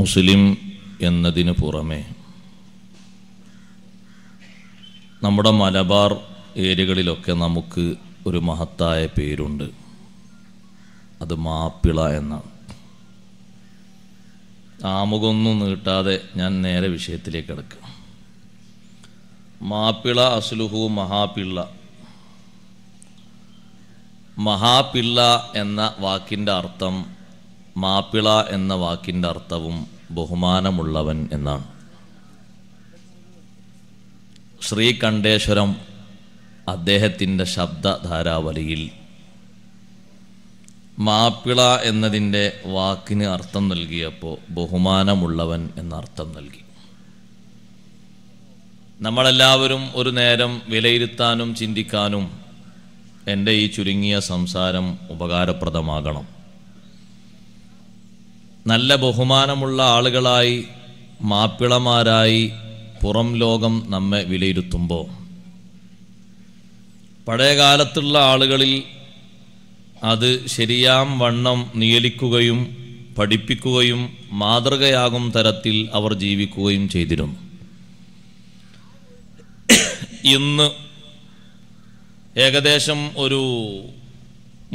മുസ്ലിം എന്നതിന് പുറമെ നമ്മുടെ മലബാർ ഏരിയകളിലൊക്കെ നമുക്ക് ഒരു മഹത്തായ പേരുണ്ട് അത് മാപ്പിള എന്നാണ് ആമുഖമൊന്നും നീട്ടാതെ ഞാൻ നേരെ വിഷയത്തിലേക്ക് കിടക്കാം മാപ്പിള അസുലുഹു മഹാപിള്ള മഹാപിള്ള എന്ന വാക്കിൻ്റെ അർത്ഥം മാപ്പിള എന്ന വാക്കിൻ്റെ അർത്ഥവും ബഹുമാനമുള്ളവൻ എന്നാണ് ശ്രീകണ്ഠേശ്വരം അദ്ദേഹത്തിൻ്റെ ശബ്ദധാരാവലിയിൽ മാപ്പിള എന്നതിൻ്റെ വാക്കിന് അർത്ഥം നൽകിയപ്പോൾ ബഹുമാനമുള്ളവൻ എന്ന അർത്ഥം നൽകി നമ്മളെല്ലാവരും ഒരു നേരം വിലയിരുത്താനും ചിന്തിക്കാനും എൻ്റെ ഈ ചുരുങ്ങിയ സംസാരം ഉപകാരപ്രദമാകണം നല്ല ബഹുമാനമുള്ള ആളുകളായി മാപ്പിളമാരായി പുറം ലോകം നമ്മെ വിലയിരുത്തുമ്പോൾ പഴയ കാലത്തുള്ള ആളുകളിൽ അത് ശരിയാം വണ്ണം നിയലിക്കുകയും പഠിപ്പിക്കുകയും മാതൃകയാകും തരത്തിൽ അവർ ജീവിക്കുകയും ചെയ്തിരുന്നു ഇന്ന് ഏകദേശം ഒരു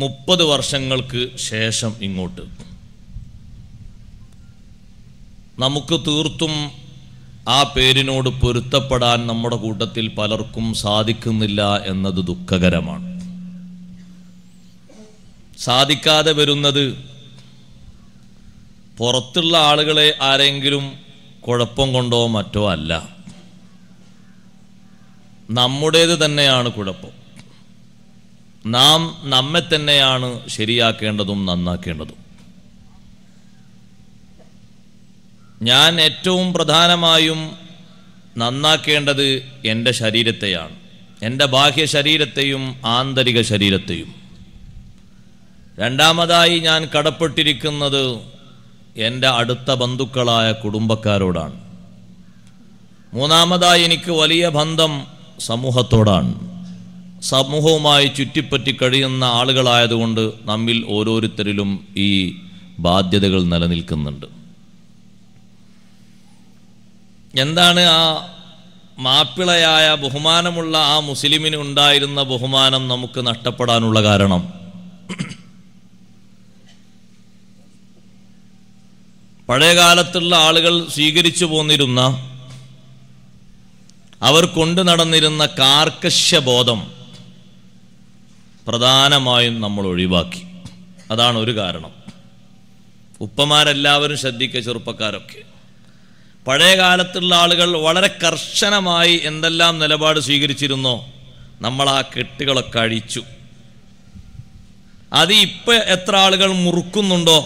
മുപ്പത് വർഷങ്ങൾക്ക് ശേഷം ഇങ്ങോട്ട് നമുക്ക് തീർത്തും ആ പേരിനോട് പൊരുത്തപ്പെടാൻ നമ്മുടെ കൂട്ടത്തിൽ പലർക്കും സാധിക്കുന്നില്ല എന്നത് ദുഃഖകരമാണ് സാധിക്കാതെ വരുന്നത് പുറത്തുള്ള ആളുകളെ ആരെങ്കിലും കുഴപ്പം കൊണ്ടോ മറ്റോ അല്ല നമ്മുടേത് തന്നെയാണ് കുഴപ്പം നാം നമ്മെ തന്നെയാണ് ശരിയാക്കേണ്ടതും നന്നാക്കേണ്ടതും ഞാൻ ഏറ്റവും പ്രധാനമായും നന്നാക്കേണ്ടത് എൻ്റെ ശരീരത്തെയാണ് എൻ്റെ ബാഹ്യ ശരീരത്തെയും ആന്തരിക ശരീരത്തെയും രണ്ടാമതായി ഞാൻ കടപ്പെട്ടിരിക്കുന്നത് എൻ്റെ അടുത്ത ബന്ധുക്കളായ കുടുംബക്കാരോടാണ് മൂന്നാമതായി എനിക്ക് വലിയ ബന്ധം സമൂഹത്തോടാണ് സമൂഹവുമായി ചുറ്റിപ്പറ്റി കഴിയുന്ന ആളുകളായതുകൊണ്ട് നമ്മിൽ ഓരോരുത്തരിലും ഈ ബാധ്യതകൾ നിലനിൽക്കുന്നുണ്ട് എന്താണ് ആ മാപ്പിളയായ ബഹുമാനമുള്ള ആ മുസ്ലിമിന് ഉണ്ടായിരുന്ന ബഹുമാനം നമുക്ക് നഷ്ടപ്പെടാനുള്ള കാരണം പഴയകാലത്തുള്ള ആളുകൾ സ്വീകരിച്ചു പോന്നിരുന്ന അവർ കൊണ്ടു നടന്നിരുന്ന ബോധം പ്രധാനമായും നമ്മൾ ഒഴിവാക്കി അതാണ് ഒരു കാരണം ഉപ്പമാരെല്ലാവരും ശ്രദ്ധിക്കുക ചെറുപ്പക്കാരൊക്കെ പഴയ കാലത്തുള്ള ആളുകൾ വളരെ കർശനമായി എന്തെല്ലാം നിലപാട് സ്വീകരിച്ചിരുന്നോ നമ്മൾ ആ കെട്ടുകളൊക്കെ അഴിച്ചു അത് ഇപ്പം എത്ര ആളുകൾ മുറുക്കുന്നുണ്ടോ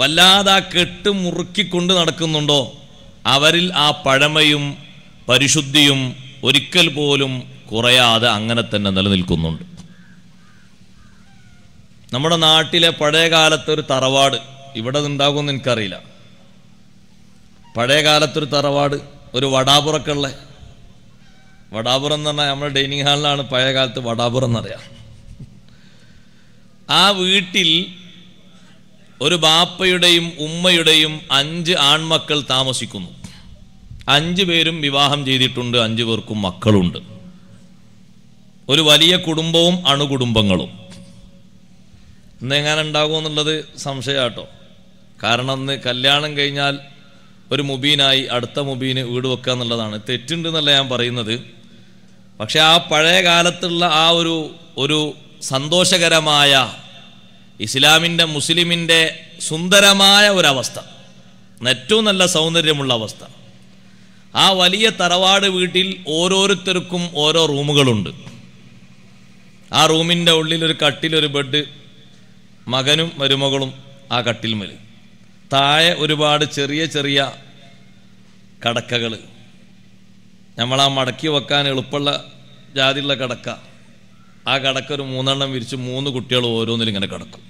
വല്ലാതെ ആ കെട്ട് മുറുക്കിക്കൊണ്ട് നടക്കുന്നുണ്ടോ അവരിൽ ആ പഴമയും പരിശുദ്ധിയും ഒരിക്കൽ പോലും കുറയാതെ അങ്ങനെ തന്നെ നിലനിൽക്കുന്നുണ്ട് നമ്മുടെ നാട്ടിലെ പഴയ കാലത്തെ ഒരു തറവാട് ഇവിടെ ഉണ്ടാകുമെന്ന് എനിക്കറിയില്ല പഴയ കാലത്തൊരു തറവാട് ഒരു വടാപുറക്കുള്ള വടാപുറം എന്ന് പറഞ്ഞാൽ നമ്മുടെ ഡൈനിങ് ഹാളിലാണ് പഴയ കാലത്ത് വടാപുറം എന്നറിയാം ആ വീട്ടിൽ ഒരു ബാപ്പയുടെയും ഉമ്മയുടെയും അഞ്ച് ആൺമക്കൾ താമസിക്കുന്നു അഞ്ച് പേരും വിവാഹം ചെയ്തിട്ടുണ്ട് അഞ്ചു പേർക്കും മക്കളുണ്ട് ഒരു വലിയ കുടുംബവും അണുകുടുംബങ്ങളും ഇന്ന് എങ്ങനെ ഉണ്ടാകുമെന്നുള്ളത് സംശയമാട്ടോ കാരണം ഇന്ന് കല്യാണം കഴിഞ്ഞാൽ ഒരു മുബീനായി അടുത്ത മുബീന് വീട് വെക്കുക എന്നുള്ളതാണ് തെറ്റുണ്ട് എന്നല്ല ഞാൻ പറയുന്നത് പക്ഷേ ആ പഴയ കാലത്തുള്ള ആ ഒരു ഒരു സന്തോഷകരമായ ഇസ്ലാമിൻ്റെ മുസ്ലിമിൻ്റെ സുന്ദരമായ ഒരവസ്ഥ ഏറ്റവും നല്ല സൗന്ദര്യമുള്ള അവസ്ഥ ആ വലിയ തറവാട് വീട്ടിൽ ഓരോരുത്തർക്കും ഓരോ റൂമുകളുണ്ട് ആ റൂമിൻ്റെ ഉള്ളിൽ ഒരു കട്ടിൽ ഒരു ബെഡ് മകനും മരുമകളും ആ കട്ടിൽ മേൽ താഴെ ഒരുപാട് ചെറിയ ചെറിയ കടക്കകൾ നമ്മളാ മടക്കി വെക്കാൻ എളുപ്പമുള്ള ജാതിയിലുള്ള കടക്ക ആ കടക്ക ഒരു മൂന്നെണ്ണം വിരിച്ച് മൂന്ന് കുട്ടികൾ ഓരോന്നിലും ഇങ്ങനെ കിടക്കും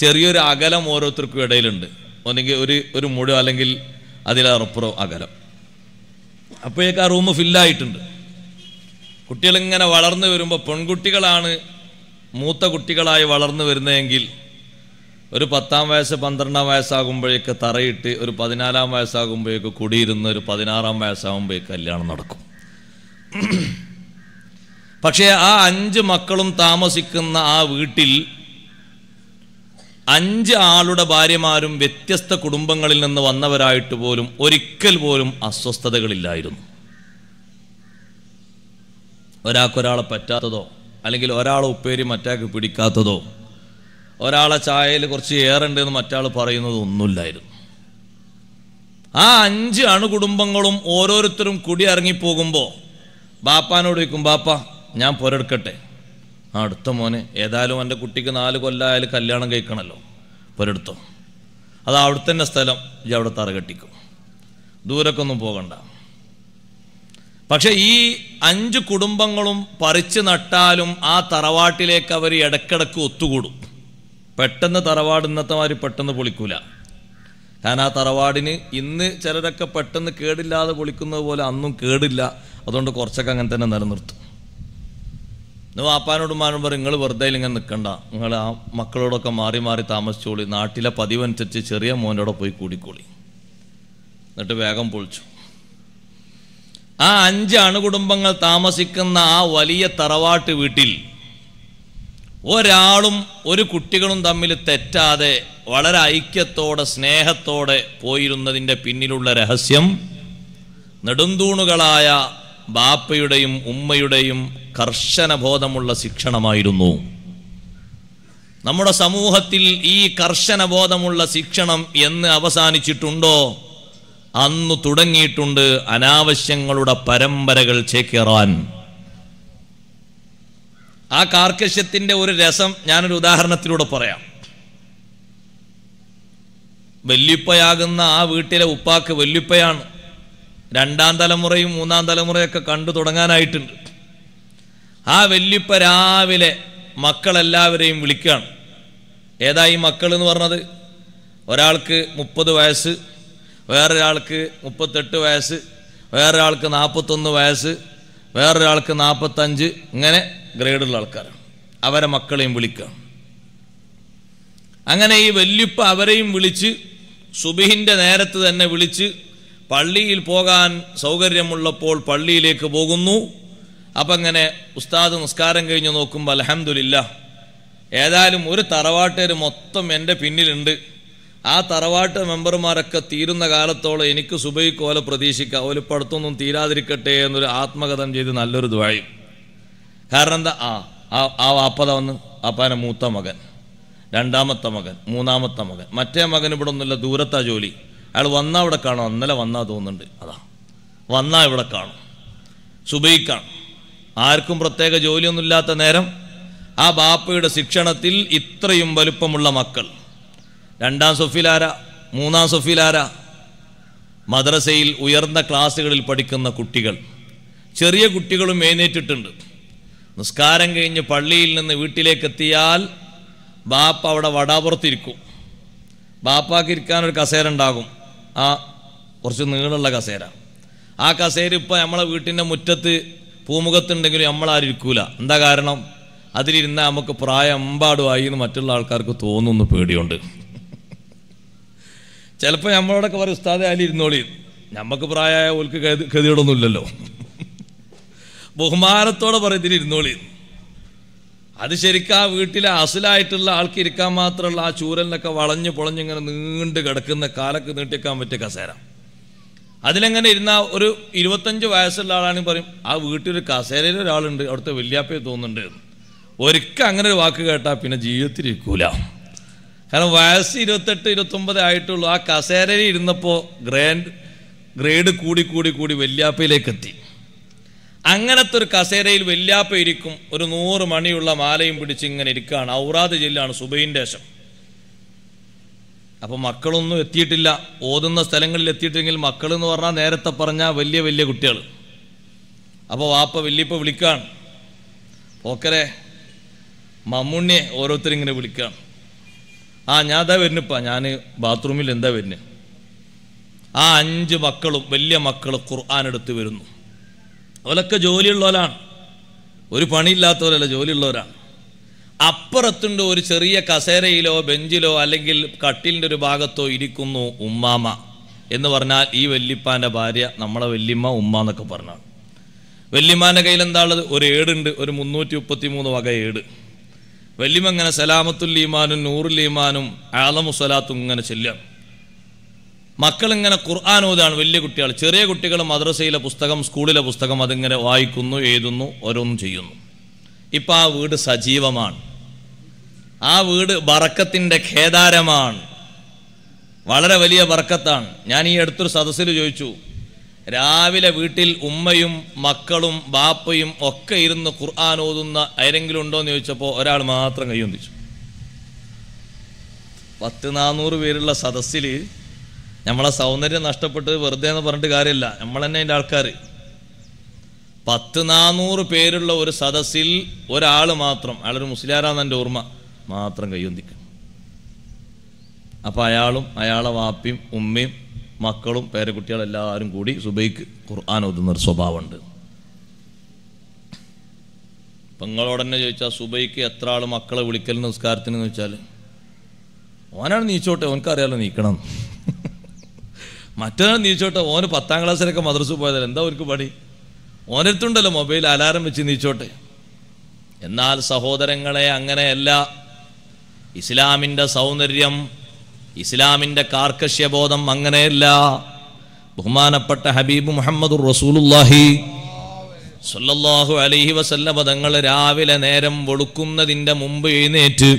ചെറിയൊരു അകലം ഓരോരുത്തർക്കും ഇടയിലുണ്ട് ഒന്നെങ്കിൽ ഒരു ഒരു മുഴ അല്ലെങ്കിൽ അതിലറപ്പുറം അകലം അപ്പോഴേക്ക് ആ റൂം ഫില്ലായിട്ടുണ്ട് കുട്ടികളിങ്ങനെ വളർന്നു വരുമ്പോൾ പെൺകുട്ടികളാണ് മൂത്ത കുട്ടികളായി വളർന്നു വരുന്നതെങ്കിൽ ഒരു പത്താം വയസ്സ് പന്ത്രണ്ടാം വയസ്സാകുമ്പോഴേക്ക് തറയിട്ട് ഒരു പതിനാലാം വയസ്സാകുമ്പോഴേക്ക് കുടിയിരുന്ന് ഒരു പതിനാറാം വയസ്സാകുമ്പോഴേക്ക് കല്യാണം നടക്കും പക്ഷേ ആ അഞ്ച് മക്കളും താമസിക്കുന്ന ആ വീട്ടിൽ അഞ്ച് ആളുടെ ഭാര്യമാരും വ്യത്യസ്ത കുടുംബങ്ങളിൽ നിന്ന് വന്നവരായിട്ട് പോലും ഒരിക്കൽ പോലും അസ്വസ്ഥതകളില്ലായിരുന്നു ഒരാൾക്കൊരാളെ പറ്റാത്തതോ അല്ലെങ്കിൽ ഒരാളെ ഉപ്പേരി മറ്റാക്ക് പിടിക്കാത്തതോ ഒരാളെ ചായയിൽ കുറച്ച് എന്ന് മറ്റാൾ പറയുന്നത് ഒന്നുമില്ലായിരുന്നു ആ അഞ്ച് അണുകുടുംബങ്ങളും ഓരോരുത്തരും കുടി ഇറങ്ങിപ്പോകുമ്പോൾ ബാപ്പാനോട് ചോദിക്കും ബാപ്പ ഞാൻ പൊരെടുക്കട്ടെ ആ അടുത്ത മോനെ ഏതായാലും എൻ്റെ കുട്ടിക്ക് നാല് കൊല്ലമായാലും കല്യാണം കഴിക്കണമല്ലോ പൊരെടുത്തോ അത് അവിടെ തന്നെ സ്ഥലം ഇജ് അവിടെ തറകെട്ടിക്കും ദൂരക്കൊന്നും പോകണ്ട പക്ഷെ ഈ അഞ്ച് കുടുംബങ്ങളും പറിച്ചു നട്ടാലും ആ തറവാട്ടിലേക്ക് അവർ ഇടക്കിടക്ക് ഒത്തുകൂടും പെട്ടെന്ന് തറവാട് ഇന്നത്തെമാതിരി പെട്ടെന്ന് പൊളിക്കൂല കാരണം ആ തറവാടിന് ഇന്ന് ചിലരൊക്കെ പെട്ടെന്ന് കേടില്ലാതെ പൊളിക്കുന്നത് പോലെ അന്നും കേടില്ല അതുകൊണ്ട് കുറച്ചൊക്കെ അങ്ങനെ തന്നെ നിലനിർത്തും നിങ്ങൾ വാപ്പാനോടും മാനോടും പറയും നിങ്ങൾ വെറുതെ ഇങ്ങനെ നിൽക്കണ്ട നിങ്ങൾ ആ മക്കളോടൊക്കെ മാറി മാറി താമസിച്ചോളി നാട്ടിലെ പതിവനുസരിച്ച് ചെറിയ മോനോടെ പോയി കൂടിക്കോളി എന്നിട്ട് വേഗം പൊളിച്ചു ആ അഞ്ച് അണുകുടുംബങ്ങൾ താമസിക്കുന്ന ആ വലിയ തറവാട്ട് വീട്ടിൽ ഒരാളും ഒരു കുട്ടികളും തമ്മിൽ തെറ്റാതെ വളരെ ഐക്യത്തോടെ സ്നേഹത്തോടെ പോയിരുന്നതിൻ്റെ പിന്നിലുള്ള രഹസ്യം നെടുന്തൂണുകളായ ബാപ്പയുടെയും ഉമ്മയുടെയും കർശന ബോധമുള്ള ശിക്ഷണമായിരുന്നു നമ്മുടെ സമൂഹത്തിൽ ഈ കർശന ബോധമുള്ള ശിക്ഷണം എന്ന് അവസാനിച്ചിട്ടുണ്ടോ അന്ന് തുടങ്ങിയിട്ടുണ്ട് അനാവശ്യങ്ങളുടെ പരമ്പരകൾ ചേക്കേറാൻ ആ കാർക്കശ്യത്തിൻ്റെ ഒരു രസം ഞാനൊരു ഉദാഹരണത്തിലൂടെ പറയാം വല്യുപ്പയാകുന്ന ആ വീട്ടിലെ ഉപ്പാക്ക് വല്യുപ്പയാണ് രണ്ടാം തലമുറയും മൂന്നാം തലമുറയൊക്കെ കണ്ടു തുടങ്ങാനായിട്ടുണ്ട് ആ വല്യുപ്പ രാവിലെ മക്കളെല്ലാവരെയും വിളിക്കുകയാണ് ഏതായി മക്കൾ എന്ന് പറഞ്ഞത് ഒരാൾക്ക് മുപ്പത് വയസ്സ് വേറൊരാൾക്ക് മുപ്പത്തെട്ട് വയസ്സ് വേറൊരാൾക്ക് നാൽപ്പത്തൊന്ന് വയസ്സ് വേറൊരാൾക്ക് നാൽപ്പത്തഞ്ച് ഇങ്ങനെ ഗ്രേഡുള്ള ആൾക്കാരാണ് അവരെ മക്കളെയും വിളിക്കുക അങ്ങനെ ഈ വല്യുപ്പ അവരെയും വിളിച്ച് സുബിഹിൻ്റെ നേരത്ത് തന്നെ വിളിച്ച് പള്ളിയിൽ പോകാൻ സൗകര്യമുള്ളപ്പോൾ പള്ളിയിലേക്ക് പോകുന്നു അപ്പം അങ്ങനെ ഉസ്താദ് നിസ്കാരം കഴിഞ്ഞ് നോക്കുമ്പോൾ അലഹമില്ല ഏതായാലും ഒരു തറവാട്ടുകാർ മൊത്തം എൻ്റെ പിന്നിലുണ്ട് ആ തറവാട്ട് മെമ്പർമാരൊക്കെ തീരുന്ന കാലത്തോളം എനിക്ക് സുബൈക്ക് ഓല പ്രതീക്ഷിക്കുക ഓലിപ്പടുത്തൊന്നും തീരാതിരിക്കട്ടെ എന്നൊരു ആത്മകഥം ചെയ്ത് നല്ലൊരു ദ്വായി കാരണം എന്താ ആ ആ വാപ്പത വന്ന് അപ്പാൻ്റെ മൂത്ത മകൻ രണ്ടാമത്തെ മകൻ മൂന്നാമത്തെ മകൻ മറ്റേ മകൻ ഇവിടെ ഒന്നുമില്ല ദൂരത്താ ജോലി അയാൾ വന്നാൽ ഇവിടെ കാണും ഇന്നലെ വന്നാൽ തോന്നുന്നുണ്ട് അതാ വന്നാൽ ഇവിടെ കാണും സുബൈക്കാണ് ആർക്കും പ്രത്യേക ജോലിയൊന്നുമില്ലാത്ത നേരം ആ ബാപ്പയുടെ ശിക്ഷണത്തിൽ ഇത്രയും വലുപ്പമുള്ള മക്കൾ രണ്ടാം സൊഫിലാര മൂന്നാം സൊഫിലാര മദ്രസയിൽ ഉയർന്ന ക്ലാസ്സുകളിൽ പഠിക്കുന്ന കുട്ടികൾ ചെറിയ കുട്ടികളും എഴുന്നേറ്റിട്ടുണ്ട് നിസ്കാരം കഴിഞ്ഞ് പള്ളിയിൽ നിന്ന് വീട്ടിലേക്ക് എത്തിയാൽ ബാപ്പ അവിടെ വടാപുറത്തിരിക്കും ബാപ്പാക്ക് ഇരിക്കാനൊരു കസേര ഉണ്ടാകും ആ കുറച്ച് നീളമുള്ള കസേര ആ കസേര ഇപ്പോൾ നമ്മളെ വീട്ടിൻ്റെ മുറ്റത്ത് പൂമുഖത്തുണ്ടെങ്കിലും നമ്മളാരിക്കൂല എന്താ കാരണം അതിലിരുന്നാൽ നമുക്ക് പ്രായം എമ്പാടുമായി എന്ന് മറ്റുള്ള ആൾക്കാർക്ക് തോന്നുന്നു പേടിയുണ്ട് ചിലപ്പോൾ നമ്മളോടൊക്കെ പറയും ഉസ്താദ് അലി ഇരുന്നോളി നമുക്ക് പ്രായമായ ഓൽക്ക് ഗതിയോടൊന്നും ഇല്ലല്ലോ ബഹുമാനത്തോടെ പറയത്തിൽ ഇരുന്നോളി അത് ശരിക്കും ആ വീട്ടിലെ അസലായിട്ടുള്ള ആൾക്ക് ഇരിക്കാൻ മാത്രമുള്ള ആ ചൂരലിനൊക്കെ വളഞ്ഞ് ഇങ്ങനെ നീണ്ട് കിടക്കുന്ന കാലൊക്കെ നീട്ടിക്കാൻ പറ്റിയ കസേര അതിലെങ്ങനെ ഇരുന്ന ഒരു ഇരുപത്തഞ്ച് വയസ്സുള്ള ആളാണെങ്കിൽ പറയും ആ വീട്ടിലൊരു കസേരയിൽ ഒരാളുണ്ട് അവിടുത്തെ വല്യാപ്പയെ തോന്നുന്നുണ്ട് ഒരിക്കൽ അങ്ങനെ ഒരു വാക്ക് കേട്ടാൽ പിന്നെ ജീവിതത്തിൽ ഇരിക്കൂല കാരണം വയസ്സ് ഇരുപത്തെട്ട് ഇരുപത്തൊമ്പത് ആയിട്ടുള്ളൂ ആ കസേരയിൽ ഇരുന്നപ്പോൾ ഗ്രാൻഡ് ഗ്രേഡ് കൂടി കൂടി കൂടി വെല്ലാപ്പയിലേക്ക് എത്തി അങ്ങനത്തെ ഒരു കസേരയിൽ വെല്ലാപ്പ ഇരിക്കും ഒരു നൂറ് മണിയുള്ള മാലയും പിടിച്ച് ഇങ്ങനെ ഇരിക്കുകയാണ് ഔറാദ് ജില്ലയാണ് സുബൈൻ്റെ ശേഷം അപ്പോൾ മക്കളൊന്നും എത്തിയിട്ടില്ല ഓതുന്ന സ്ഥലങ്ങളിൽ എത്തിയിട്ടെങ്കിൽ മക്കൾ എന്ന് പറഞ്ഞാൽ നേരത്തെ പറഞ്ഞ വലിയ വലിയ കുട്ടികൾ അപ്പോൾ വാപ്പ വല്യപ്പ വിളിക്കുകയാണ് ഓക്കരെ മമ്മുണ്ണിയെ ഓരോരുത്തരിങ്ങനെ വിളിക്കുകയാണ് ആ ഞാൻ അതാ വരുന്നപ്പാ ഞാൻ ബാത്റൂമിൽ എന്താ വരുന്ന ആ അഞ്ച് മക്കളും വലിയ മക്കൾ ഖുർആൻ എടുത്ത് വരുന്നു അവരൊക്കെ ജോലിയുള്ളവരാണ് ഒരു പണിയില്ലാത്തവരല്ല ജോലിയുള്ളവരാണ് അപ്പുറത്തുണ്ട് ഒരു ചെറിയ കസേരയിലോ ബെഞ്ചിലോ അല്ലെങ്കിൽ കട്ടിലിൻ്റെ ഒരു ഭാഗത്തോ ഇരിക്കുന്നു ഉമ്മാമ എന്ന് പറഞ്ഞാൽ ഈ വല്യപ്പാൻ്റെ ഭാര്യ നമ്മളെ വല്യമ്മ ഉമ്മ എന്നൊക്കെ പറഞ്ഞാണ് വല്യമ്മാൻ്റെ കയ്യിൽ എന്താ ഉള്ളത് ഒരു ഏടുണ്ട് ഒരു മുന്നൂറ്റി മുപ്പത്തി മൂന്ന് വക ഏട് വല്യമങ്ങനെ സലാമത്തുല്ലീമാനും നൂറുല്ലീമാനും ആലമു സലാത്തും ഇങ്ങനെ ചെല്ലാം മക്കളിങ്ങനെ ഖുർആൻ ഓതാണ് വലിയ കുട്ടികൾ ചെറിയ കുട്ടികൾ മദ്രസയിലെ പുസ്തകം സ്കൂളിലെ പുസ്തകം അതിങ്ങനെ വായിക്കുന്നു എഴുതുന്നു ഓരോന്നും ചെയ്യുന്നു ഇപ്പം ആ വീട് സജീവമാണ് ആ വീട് ബറക്കത്തിൻ്റെ ഖേദാരമാണ് വളരെ വലിയ ബറക്കത്താണ് ഞാൻ ഈ അടുത്തൊരു സദസ്സിൽ ചോദിച്ചു രാവിലെ വീട്ടിൽ ഉമ്മയും മക്കളും ബാപ്പയും ഒക്കെ ഇരുന്ന് ഖുർആൻ ഓതുന്ന ആരെങ്കിലും ഉണ്ടോ എന്ന് ചോദിച്ചപ്പോൾ ഒരാൾ മാത്രം കയ്യൊന്നിച്ചു പത്ത് നാനൂറ് പേരുള്ള സദസ്സിൽ നമ്മളെ സൗന്ദര്യം നഷ്ടപ്പെട്ട് വെറുതെ എന്ന് പറഞ്ഞിട്ട് കാര്യമില്ല നമ്മൾ തന്നെ അതിൻ്റെ ആൾക്കാർ പത്ത് നാനൂറ് പേരുള്ള ഒരു സദസ്സിൽ ഒരാൾ മാത്രം അയാളൊരു മുസ്ലിയാരാന്ന് എൻ്റെ ഓർമ്മ മാത്രം കയ്യൊന്നിക്കും അപ്പോൾ അയാളും അയാളെ വാപ്പിയും ഉമ്മയും മക്കളും എല്ലാവരും കൂടി സുബൈക്ക് ഖുർആൻ ഒരു സ്വഭാവമുണ്ട് പെങ്ങളോട് തന്നെ ചോദിച്ചാൽ സുബൈക്ക് എത്ര ആൾ മക്കളെ വിളിക്കൽ നിസ്കാരത്തിന് എന്ന് വെച്ചാൽ ഓനാണ് നീച്ചോട്ടെ ഓനക്കറിയാലോ നീക്കണം മറ്റൊരാൾ നീച്ചോട്ടെ ഓന് പത്താം ക്ലാസ്സിലൊക്കെ മദ്രസ പോയതല്ല എന്താ അവർക്ക് പണി ഓനടുത്തുണ്ടല്ലോ മൊബൈൽ അലാറം വെച്ച് നീച്ചോട്ടെ എന്നാൽ സഹോദരങ്ങളെ അങ്ങനെയല്ല ഇസ്ലാമിൻ്റെ സൗന്ദര്യം ഇസ്ലാമിൻ്റെ കാർക്കശ്യബോധം അങ്ങനെയല്ല ബഹുമാനപ്പെട്ട ഹബീബ് മുഹമ്മദ് റസൂലുല്ലാഹി സൊല്ലാഹു അലൈഹി വസല്ലമ തങ്ങൾ രാവിലെ നേരം വെളുക്കുന്നതിൻ്റെ മുമ്പ് എഴുന്നേറ്റ്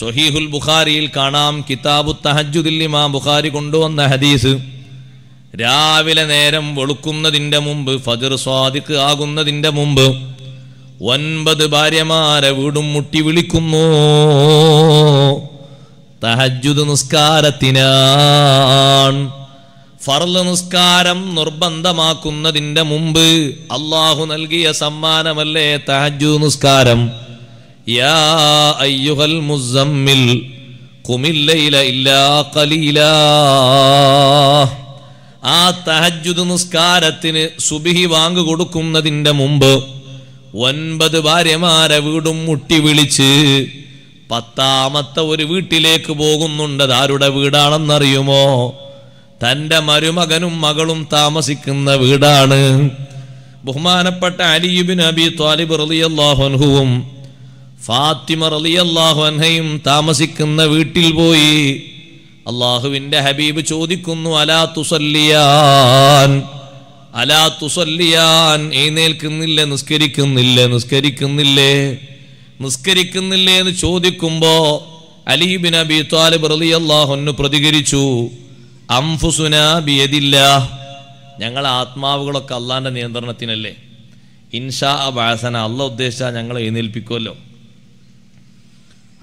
സൊഹീഹുൽ ബുഖാരിയിൽ കാണാം കിതാബു തഹജുദില്ലിമാ ഇമാം ബുഖാരി കൊണ്ടുവന്ന ഹദീസ് രാവിലെ നേരം വെളുക്കുന്നതിൻ്റെ മുമ്പ് ഫജർ സ്വാദിക്ക് ആകുന്നതിൻ്റെ മുമ്പ് ഒൻപത് ഭാര്യമാരെ വീടും മുട്ടി വിളിക്കുന്നു തഹജുദ് നിസ്കാരത്തിനാണ് ഫർള് നിസ്കാരം നിർബന്ധമാക്കുന്നതിന്റെ മുമ്പ് അള്ളാഹു നൽകിയ സമ്മാനമല്ലേ തഹജു നിസ്കാരം യാ അയ്യുഹൽ മുസമ്മിൽ കുമില്ലയില ഇല്ലാ കലീല ആ തഹജുദ് നിസ്കാരത്തിന് സുബിഹി വാങ്ങു കൊടുക്കുന്നതിന്റെ മുമ്പ് ഒൻപത് ഭാര്യമാരെ വീടും മുട്ടി വിളിച്ച് പത്താമത്തെ ഒരു വീട്ടിലേക്ക് പോകുന്നുണ്ട് ആരുടെ വീടാണെന്നറിയുമോ തൻ്റെ മരുമകനും മകളും താമസിക്കുന്ന വീടാണ് ബഹുമാനപ്പെട്ട അലിയുബിൻ അബി ത്വാലിബ് റലിയല്ലാഹുൻഹുവും ഫാത്തിമ റലിയല്ലാഹുൻഹയും താമസിക്കുന്ന വീട്ടിൽ പോയി അള്ളാഹുവിൻ്റെ ഹബീബ് ചോദിക്കുന്നു അലാ തുസല്ലിയാൻ അലാ തുസല്ലിയാൻ എഴുന്നേൽക്കുന്നില്ലേ നിസ്കരിക്കുന്നില്ലേ നിസ്കരിക്കുന്നില്ലേ നിസ്കരിക്കുന്നില്ലേ എന്ന് ചോദിക്കുമ്പോൾ അലിബിൻ അബി താലിബ് റലി അള്ളാഹുന്ന് പ്രതികരിച്ചു അംഫുസുന ബിയതില്ല ഞങ്ങളെ ആത്മാവുകളൊക്കെ അള്ളാന്റെ നിയന്ത്രണത്തിനല്ലേ ഇൻഷാ അബാസന അള്ള ഉദ്ദേശ ഞങ്ങളെ എഴുന്നേൽപ്പിക്കുമല്ലോ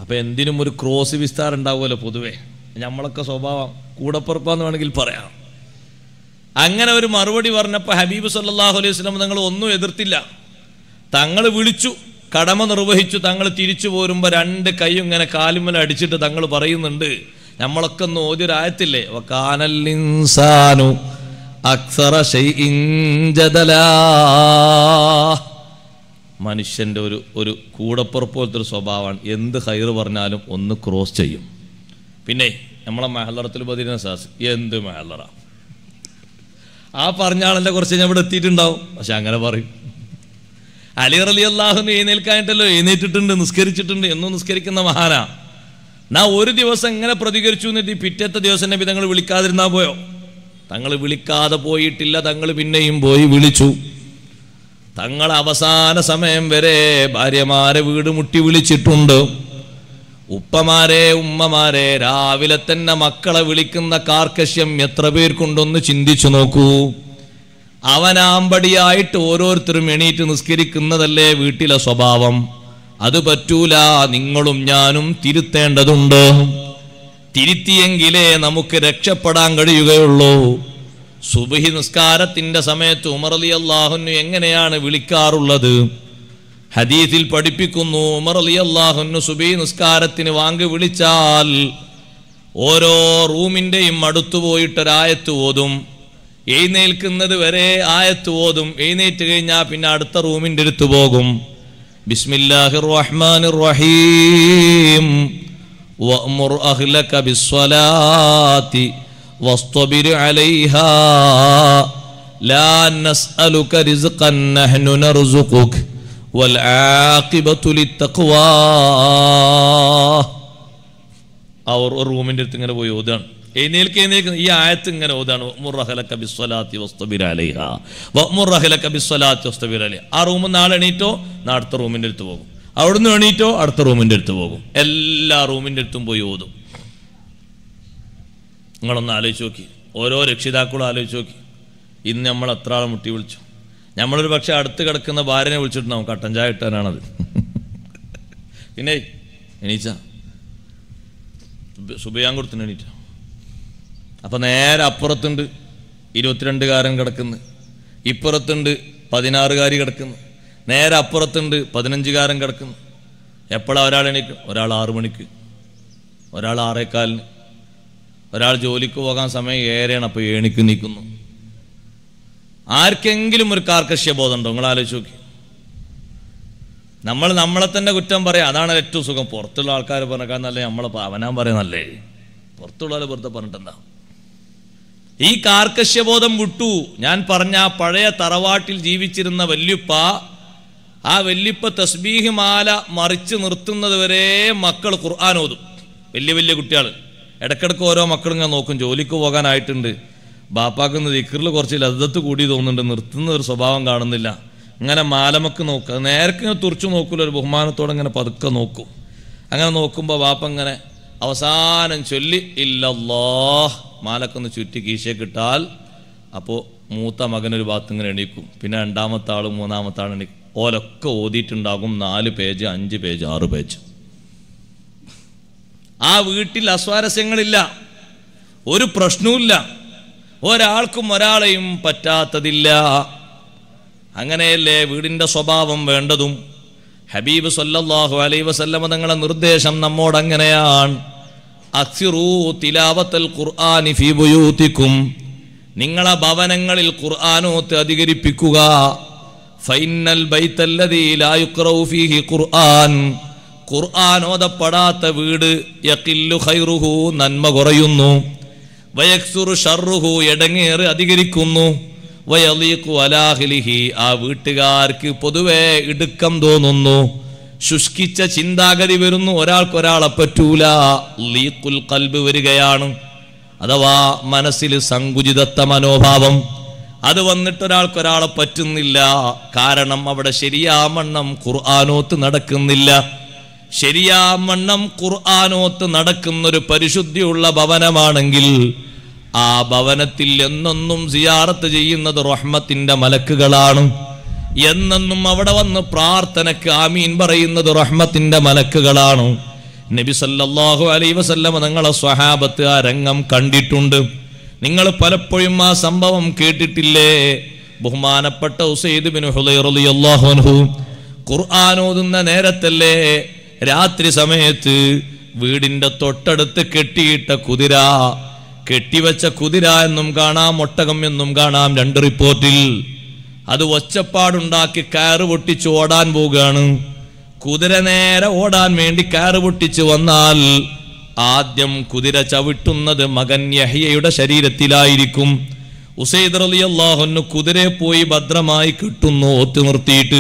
അപ്പോൾ എന്തിനും ഒരു ക്രോസ് വിസ്താരം ഉണ്ടാവുമല്ലോ പൊതുവേ നമ്മളൊക്കെ സ്വഭാവം കൂടപ്പുറപ്പാന്ന് വേണമെങ്കിൽ പറയാം അങ്ങനെ ഒരു മറുപടി പറഞ്ഞപ്പോൾ ഹബീബ് സല്ലാഹു അലൈഹി സ്വലം നിങ്ങൾ ഒന്നും എതിർത്തില്ല തങ്ങൾ വിളിച്ചു കടമ നിർവഹിച്ചു തങ്ങൾ തിരിച്ചു പോരുമ്പോൾ രണ്ട് കൈ ഇങ്ങനെ കാലുമല അടിച്ചിട്ട് തങ്ങൾ പറയുന്നുണ്ട് നമ്മളൊക്കെ ഒന്ന് ഓതിരായത്തില്ലേ കാനലിൻസാനു അക്സറ മനുഷ്യൻ്റെ ഒരു ഒരു പോലത്തെ ഒരു സ്വഭാവമാണ് എന്ത് ഹൈർ പറഞ്ഞാലും ഒന്ന് ക്രോസ് ചെയ്യും പിന്നെ നമ്മളെ മഹലറത്തിൽ പതിരുന്ന സാസ് എന്ത് മഹലറ ആ പറഞ്ഞ കുറച്ച് ഞാൻ ഇവിടെ എത്തിയിട്ടുണ്ടാവും പക്ഷെ അങ്ങനെ പറയും അലി അലി അള്ളാഹുന്ന് എഴുന്നേൽക്കാനായിട്ടല്ലോ എഴുന്നേറ്റിട്ടുണ്ട് നിസ്കരിച്ചിട്ടുണ്ട് എന്നും നിസ്കരിക്കുന്ന മഹാനാ നാ ഒരു ദിവസം എങ്ങനെ പ്രതികരിച്ചു എന്നിട്ട് പിറ്റത്തെ ദിവസം നബി തങ്ങൾ വിളിക്കാതിരുന്നാ പോയോ തങ്ങൾ വിളിക്കാതെ പോയിട്ടില്ല തങ്ങൾ പിന്നെയും പോയി വിളിച്ചു തങ്ങൾ അവസാന സമയം വരെ ഭാര്യമാരെ വീട് മുട്ടി വിളിച്ചിട്ടുണ്ട് ഉപ്പമാരെ ഉമ്മമാരെ രാവിലെ തന്നെ മക്കളെ വിളിക്കുന്ന കാർക്കശ്യം എത്ര പേർക്കുണ്ടൊന്ന് ചിന്തിച്ചു നോക്കൂ അവനാമ്പടിയായിട്ട് ഓരോരുത്തരും എണീറ്റ് നിസ്കരിക്കുന്നതല്ലേ വീട്ടിലെ സ്വഭാവം അത് പറ്റൂല നിങ്ങളും ഞാനും തിരുത്തേണ്ടതുണ്ട് തിരുത്തിയെങ്കിലേ നമുക്ക് രക്ഷപ്പെടാൻ കഴിയുകയുള്ളൂ സുബഹി നിസ്കാരത്തിന്റെ സമയത്ത് ഉമർ അലി അള്ളാഹുനു എങ്ങനെയാണ് വിളിക്കാറുള്ളത് ഹദീസിൽ പഠിപ്പിക്കുന്നു ഉമർ അലി അള്ളാഹുനു സുബഹി നിസ്കാരത്തിന് വാങ്ങി വിളിച്ചാൽ ഓരോ റൂമിൻ്റെയും അടുത്തു പോയിട്ടൊരായത്ത് ഓതും എഴുന്നേൽക്കുന്നത് വരെ ആയത്ത് ഓതും എഴുന്നേറ്റ് കഴിഞ്ഞാൽ പിന്നെ അടുത്ത റൂമിൻ്റെ അടുത്ത് പോകും ബിസ്മില്ലാഹി റഹ്മാൻ റഹീം വഅമുർ അഹ്ലക ബിസ്സലാത്തി വസ്തബിർ അലൈഹാ ലാ നസ്അലുക റിസ്ഖൻ നഹ്നു നർസുഖുക والعاقبة للتقوى ആ ഒരു റൂമിൻ്റെ അടുത്ത് ഇങ്ങനെ പോയി ഓതാണ് എഴുന്നേൽക്ക് എഴുന്നേൽക്ക് ഈ ആയത്ത് ഇങ്ങനെ ഓതാണ് ആ റൂമിൽ നാളെ എണീറ്റോ അടുത്ത റൂമിൻ്റെ അടുത്ത് പോകും അവിടുന്ന് എണീറ്റോ അടുത്ത റൂമിൻ്റെ അടുത്ത് പോകും എല്ലാ റൂമിൻ്റെ അടുത്തും പോയി ഓതും നിങ്ങളൊന്ന് ആലോചിച്ച് നോക്കി ഓരോ രക്ഷിതാക്കളും ആലോചിച്ച് നോക്കി ഇന്ന് നമ്മൾ എത്ര ആളെ മുട്ടി വിളിച്ചു നമ്മളൊരു പക്ഷെ അടുത്ത് കിടക്കുന്ന ഭാര്യനെ വിളിച്ചിട്ടുണ്ടാവും കട്ടൻ ചായ കിട്ടാനാണത് പിന്നെ എണീച്ച സുബിയാൻ കൊടുത്തിന് എണീറ്റ അപ്പോൾ നേരെ അപ്പുറത്തുണ്ട് ഇരുപത്തിരണ്ടുകാരൻ കിടക്കുന്നു ഇപ്പുറത്തുണ്ട് പതിനാറുകാരി കിടക്കുന്നു നേരെ അപ്പുറത്തുണ്ട് പതിനഞ്ചുകാരൻ കിടക്കുന്നു എപ്പോഴാണ് ഒരാൾ എണീക്കും ഒരാൾ ആറു മണിക്ക് ഒരാൾ ആറേക്കാലിന് ഒരാൾ ജോലിക്ക് പോകാൻ സമയം ഏറെയാണ് അപ്പോൾ എണീക്ക് നീക്കുന്നു ആർക്കെങ്കിലും ഒരു കാർക്കശ്യ ബോധമുണ്ടോ നിങ്ങൾ ആലോചിച്ച് നോക്കി നമ്മൾ നമ്മളെ തന്നെ കുറ്റം പറയാം അതാണ് ഏറ്റവും സുഖം പുറത്തുള്ള ആൾക്കാർ പറഞ്ഞേക്കാൻ നല്ല നമ്മളെ അവനാൻ പറയുന്നല്ലേ ആൾ വെറുതെ പറഞ്ഞിട്ടെന്താ ഈ കാർക്കശ്യബോധം വിട്ടു ഞാൻ പറഞ്ഞ പഴയ തറവാട്ടിൽ ജീവിച്ചിരുന്ന വല്യുപ്പ ആ വല്യുപ്പ തസ്ബീഹ് മാല മറിച്ച് നിർത്തുന്നത് വരെ മക്കൾ ഖുർആൻ ഓതും വലിയ വലിയ കുട്ടികൾ ഇടക്കിടക്ക് ഓരോ മക്കളും ഞാൻ നോക്കും ജോലിക്ക് പോകാനായിട്ടുണ്ട് ബാപ്പാക്കുന്ന ദിക്കറിൽ കുറച്ച് ലദ്ദത്ത് കൂടി തോന്നുന്നുണ്ട് നിർത്തുന്ന ഒരു സ്വഭാവം കാണുന്നില്ല ഇങ്ങനെ മാലമക്ക് നോക്കുക നേരക്ക് തുറച്ചു നോക്കില്ല ഒരു ബഹുമാനത്തോടെ ഇങ്ങനെ പതുക്കെ നോക്കും അങ്ങനെ നോക്കുമ്പോൾ ബാപ്പ ഇങ്ങനെ അവസാനം ചൊല്ലി ഇല്ലല്ലാഹ് മാലക്കൊന്ന് ചുറ്റി കിട്ടാൽ അപ്പോൾ മൂത്ത മകനൊരു ഭാഗത്ത് ഇങ്ങനെ എണീക്കും പിന്നെ രണ്ടാമത്തെ ആൾ മൂന്നാമത്തെ ആൾ എണീക്കും ഓലൊക്കെ ഓതിയിട്ടുണ്ടാകും നാല് പേജ് അഞ്ച് പേജ് ആറ് പേജ് ആ വീട്ടിൽ അസ്വാരസ്യങ്ങളില്ല ഒരു പ്രശ്നവുമില്ല ഒരാൾക്കും ഒരാളെയും പറ്റാത്തതില്ല അങ്ങനെയല്ലേ വീടിൻ്റെ സ്വഭാവം വേണ്ടതും ഹബീബ് സല്ലാഹു അലൈവ് വസല്ലമ തങ്ങളുടെ നിർദ്ദേശം നമ്മോടങ്ങനെയാണ് അക്സിറൂ തിലാവത്തൽ ഖുർആാനി ഫിബുയൂത്തിക്കും നിങ്ങളെ ഭവനങ്ങളിൽ ഖുർആാനോത്ത് അധികരിപ്പിക്കുക ഫൈനൽ ഫീഹി ഖുർആൻ ഖുർആൻ ഓതപ്പെടാത്ത വീട് യക്കില്ലു ഖൈറുഹു നന്മ കുറയുന്നു വയക്സുറു ഷർറുഹു എടങ്ങേറ് അധികരിക്കുന്നു വയലീഖു അലാഹിലിഹി ആ വീട്ടുകാർക്ക് പൊതുവേ ഇടുക്കം തോന്നുന്നു ശുഷ്കിച്ച ചിന്താഗതി വരുന്നു ഒരാൾക്കൊരാളെ പറ്റൂല ലീക്കുൽ കൽബ് വരികയാണ് അഥവാ മനസ്സിൽ സങ്കുചിതത്വ മനോഭാവം അത് വന്നിട്ട് ഒരാൾക്കൊരാളെ പറ്റുന്നില്ല കാരണം അവിടെ ശരിയാമണ്ണം ഖുർആാനോത്ത് നടക്കുന്നില്ല ശരിയാമണ്ണം ഖുർആാനോത്ത് നടക്കുന്നൊരു പരിശുദ്ധിയുള്ള ഭവനമാണെങ്കിൽ ആ ഭവനത്തിൽ എന്നൊന്നും സിയാറത്ത് ചെയ്യുന്നത് റഹ്മത്തിന്റെ മലക്കുകളാണ് എന്നെന്നും അവിടെ വന്ന് പ്രാർത്ഥനക്ക് ആമീൻ പറയുന്നത് റഹ്മത്തിന്റെ മലക്കുകളാണ് നബി സല്ലാഹു അലൈ വസല്ലമ നിങ്ങളെ സ്വഹാബത്ത് ആ രംഗം കണ്ടിട്ടുണ്ട് നിങ്ങൾ പലപ്പോഴും ആ സംഭവം കേട്ടിട്ടില്ലേ ബഹുമാനപ്പെട്ട ഉസൈദ് ബിൻ ഖുർആൻ ഓതുന്ന നേരത്തല്ലേ രാത്രി സമയത്ത് വീടിന്റെ തൊട്ടടുത്ത് കെട്ടിയിട്ട കുതിര കെട്ടിവെച്ച കുതിര എന്നും കാണാം ഒട്ടകം എന്നും കാണാം രണ്ട് റിപ്പോർട്ടിൽ അത് ഒച്ചപ്പാടുണ്ടാക്കി കയറ് പൊട്ടിച്ച് ഓടാൻ പോവുകയാണ് കുതിര നേരെ ഓടാൻ വേണ്ടി കയറ് പൊട്ടിച്ച് വന്നാൽ ആദ്യം കുതിര ചവിട്ടുന്നത് മകൻ യഹിയയുടെ ശരീരത്തിലായിരിക്കും ഉസൈദർ അലി അള്ളാഹൊന്ന് കുതിരയെ പോയി ഭദ്രമായി കിട്ടുന്നു ഓത്തു നിർത്തിയിട്ട്